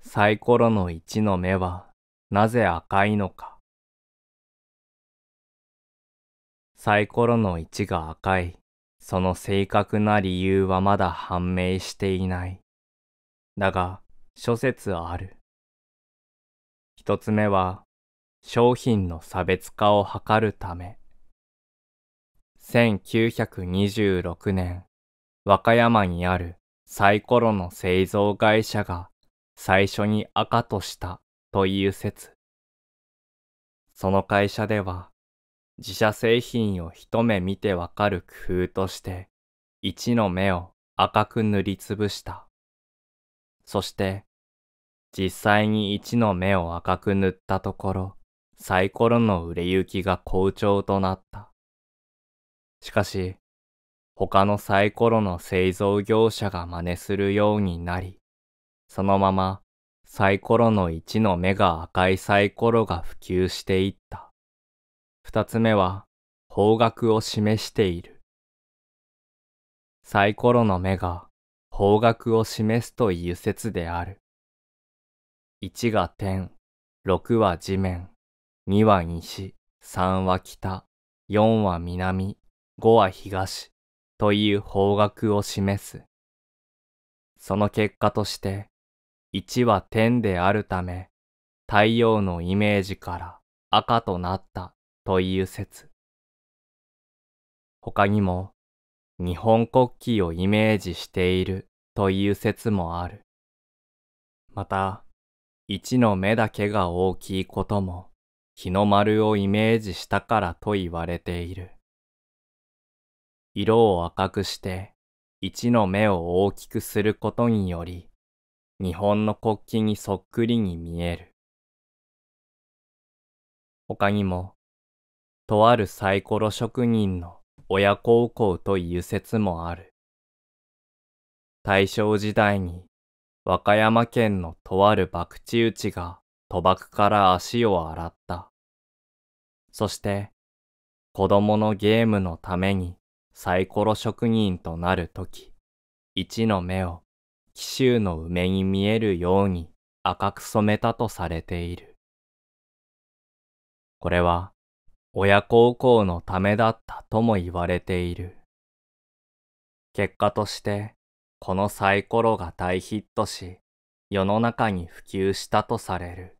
サイコロの1の目はなぜ赤いのか。サイコロの1が赤い、その正確な理由はまだ判明していない。だが諸説ある。一つ目は商品の差別化を図るため。1926年、和歌山にあるサイコロの製造会社が最初に赤としたという説。その会社では自社製品を一目見てわかる工夫として一の目を赤く塗りつぶした。そして、実際に1の目を赤く塗ったところ、サイコロの売れ行きが好調となった。しかし、他のサイコロの製造業者が真似するようになり、そのままサイコロの一の目が赤いサイコロが普及していった。二つ目は方角を示している。サイコロの目が方角を示すという説である。1が天、6は地面、二は西、3は北、4は南、5は東、という方角を示す。その結果として、1は天であるため、太陽のイメージから赤となったという説。他にも、日本国旗をイメージしているという説もある。また、一の目だけが大きいことも日の丸をイメージしたからと言われている。色を赤くして一の目を大きくすることにより、日本の国旗にそっくりに見える。他にも、とあるサイコロ職人の親孝行という説もある。大正時代に和歌山県のとある博打打ちが賭博から足を洗った。そして子供のゲームのためにサイコロ職人となるとき、一の目を紀州の梅に見えるように赤く染めたとされている。これは親孝行のためだったとも言われている。結果として、このサイコロが大ヒットし、世の中に普及したとされる。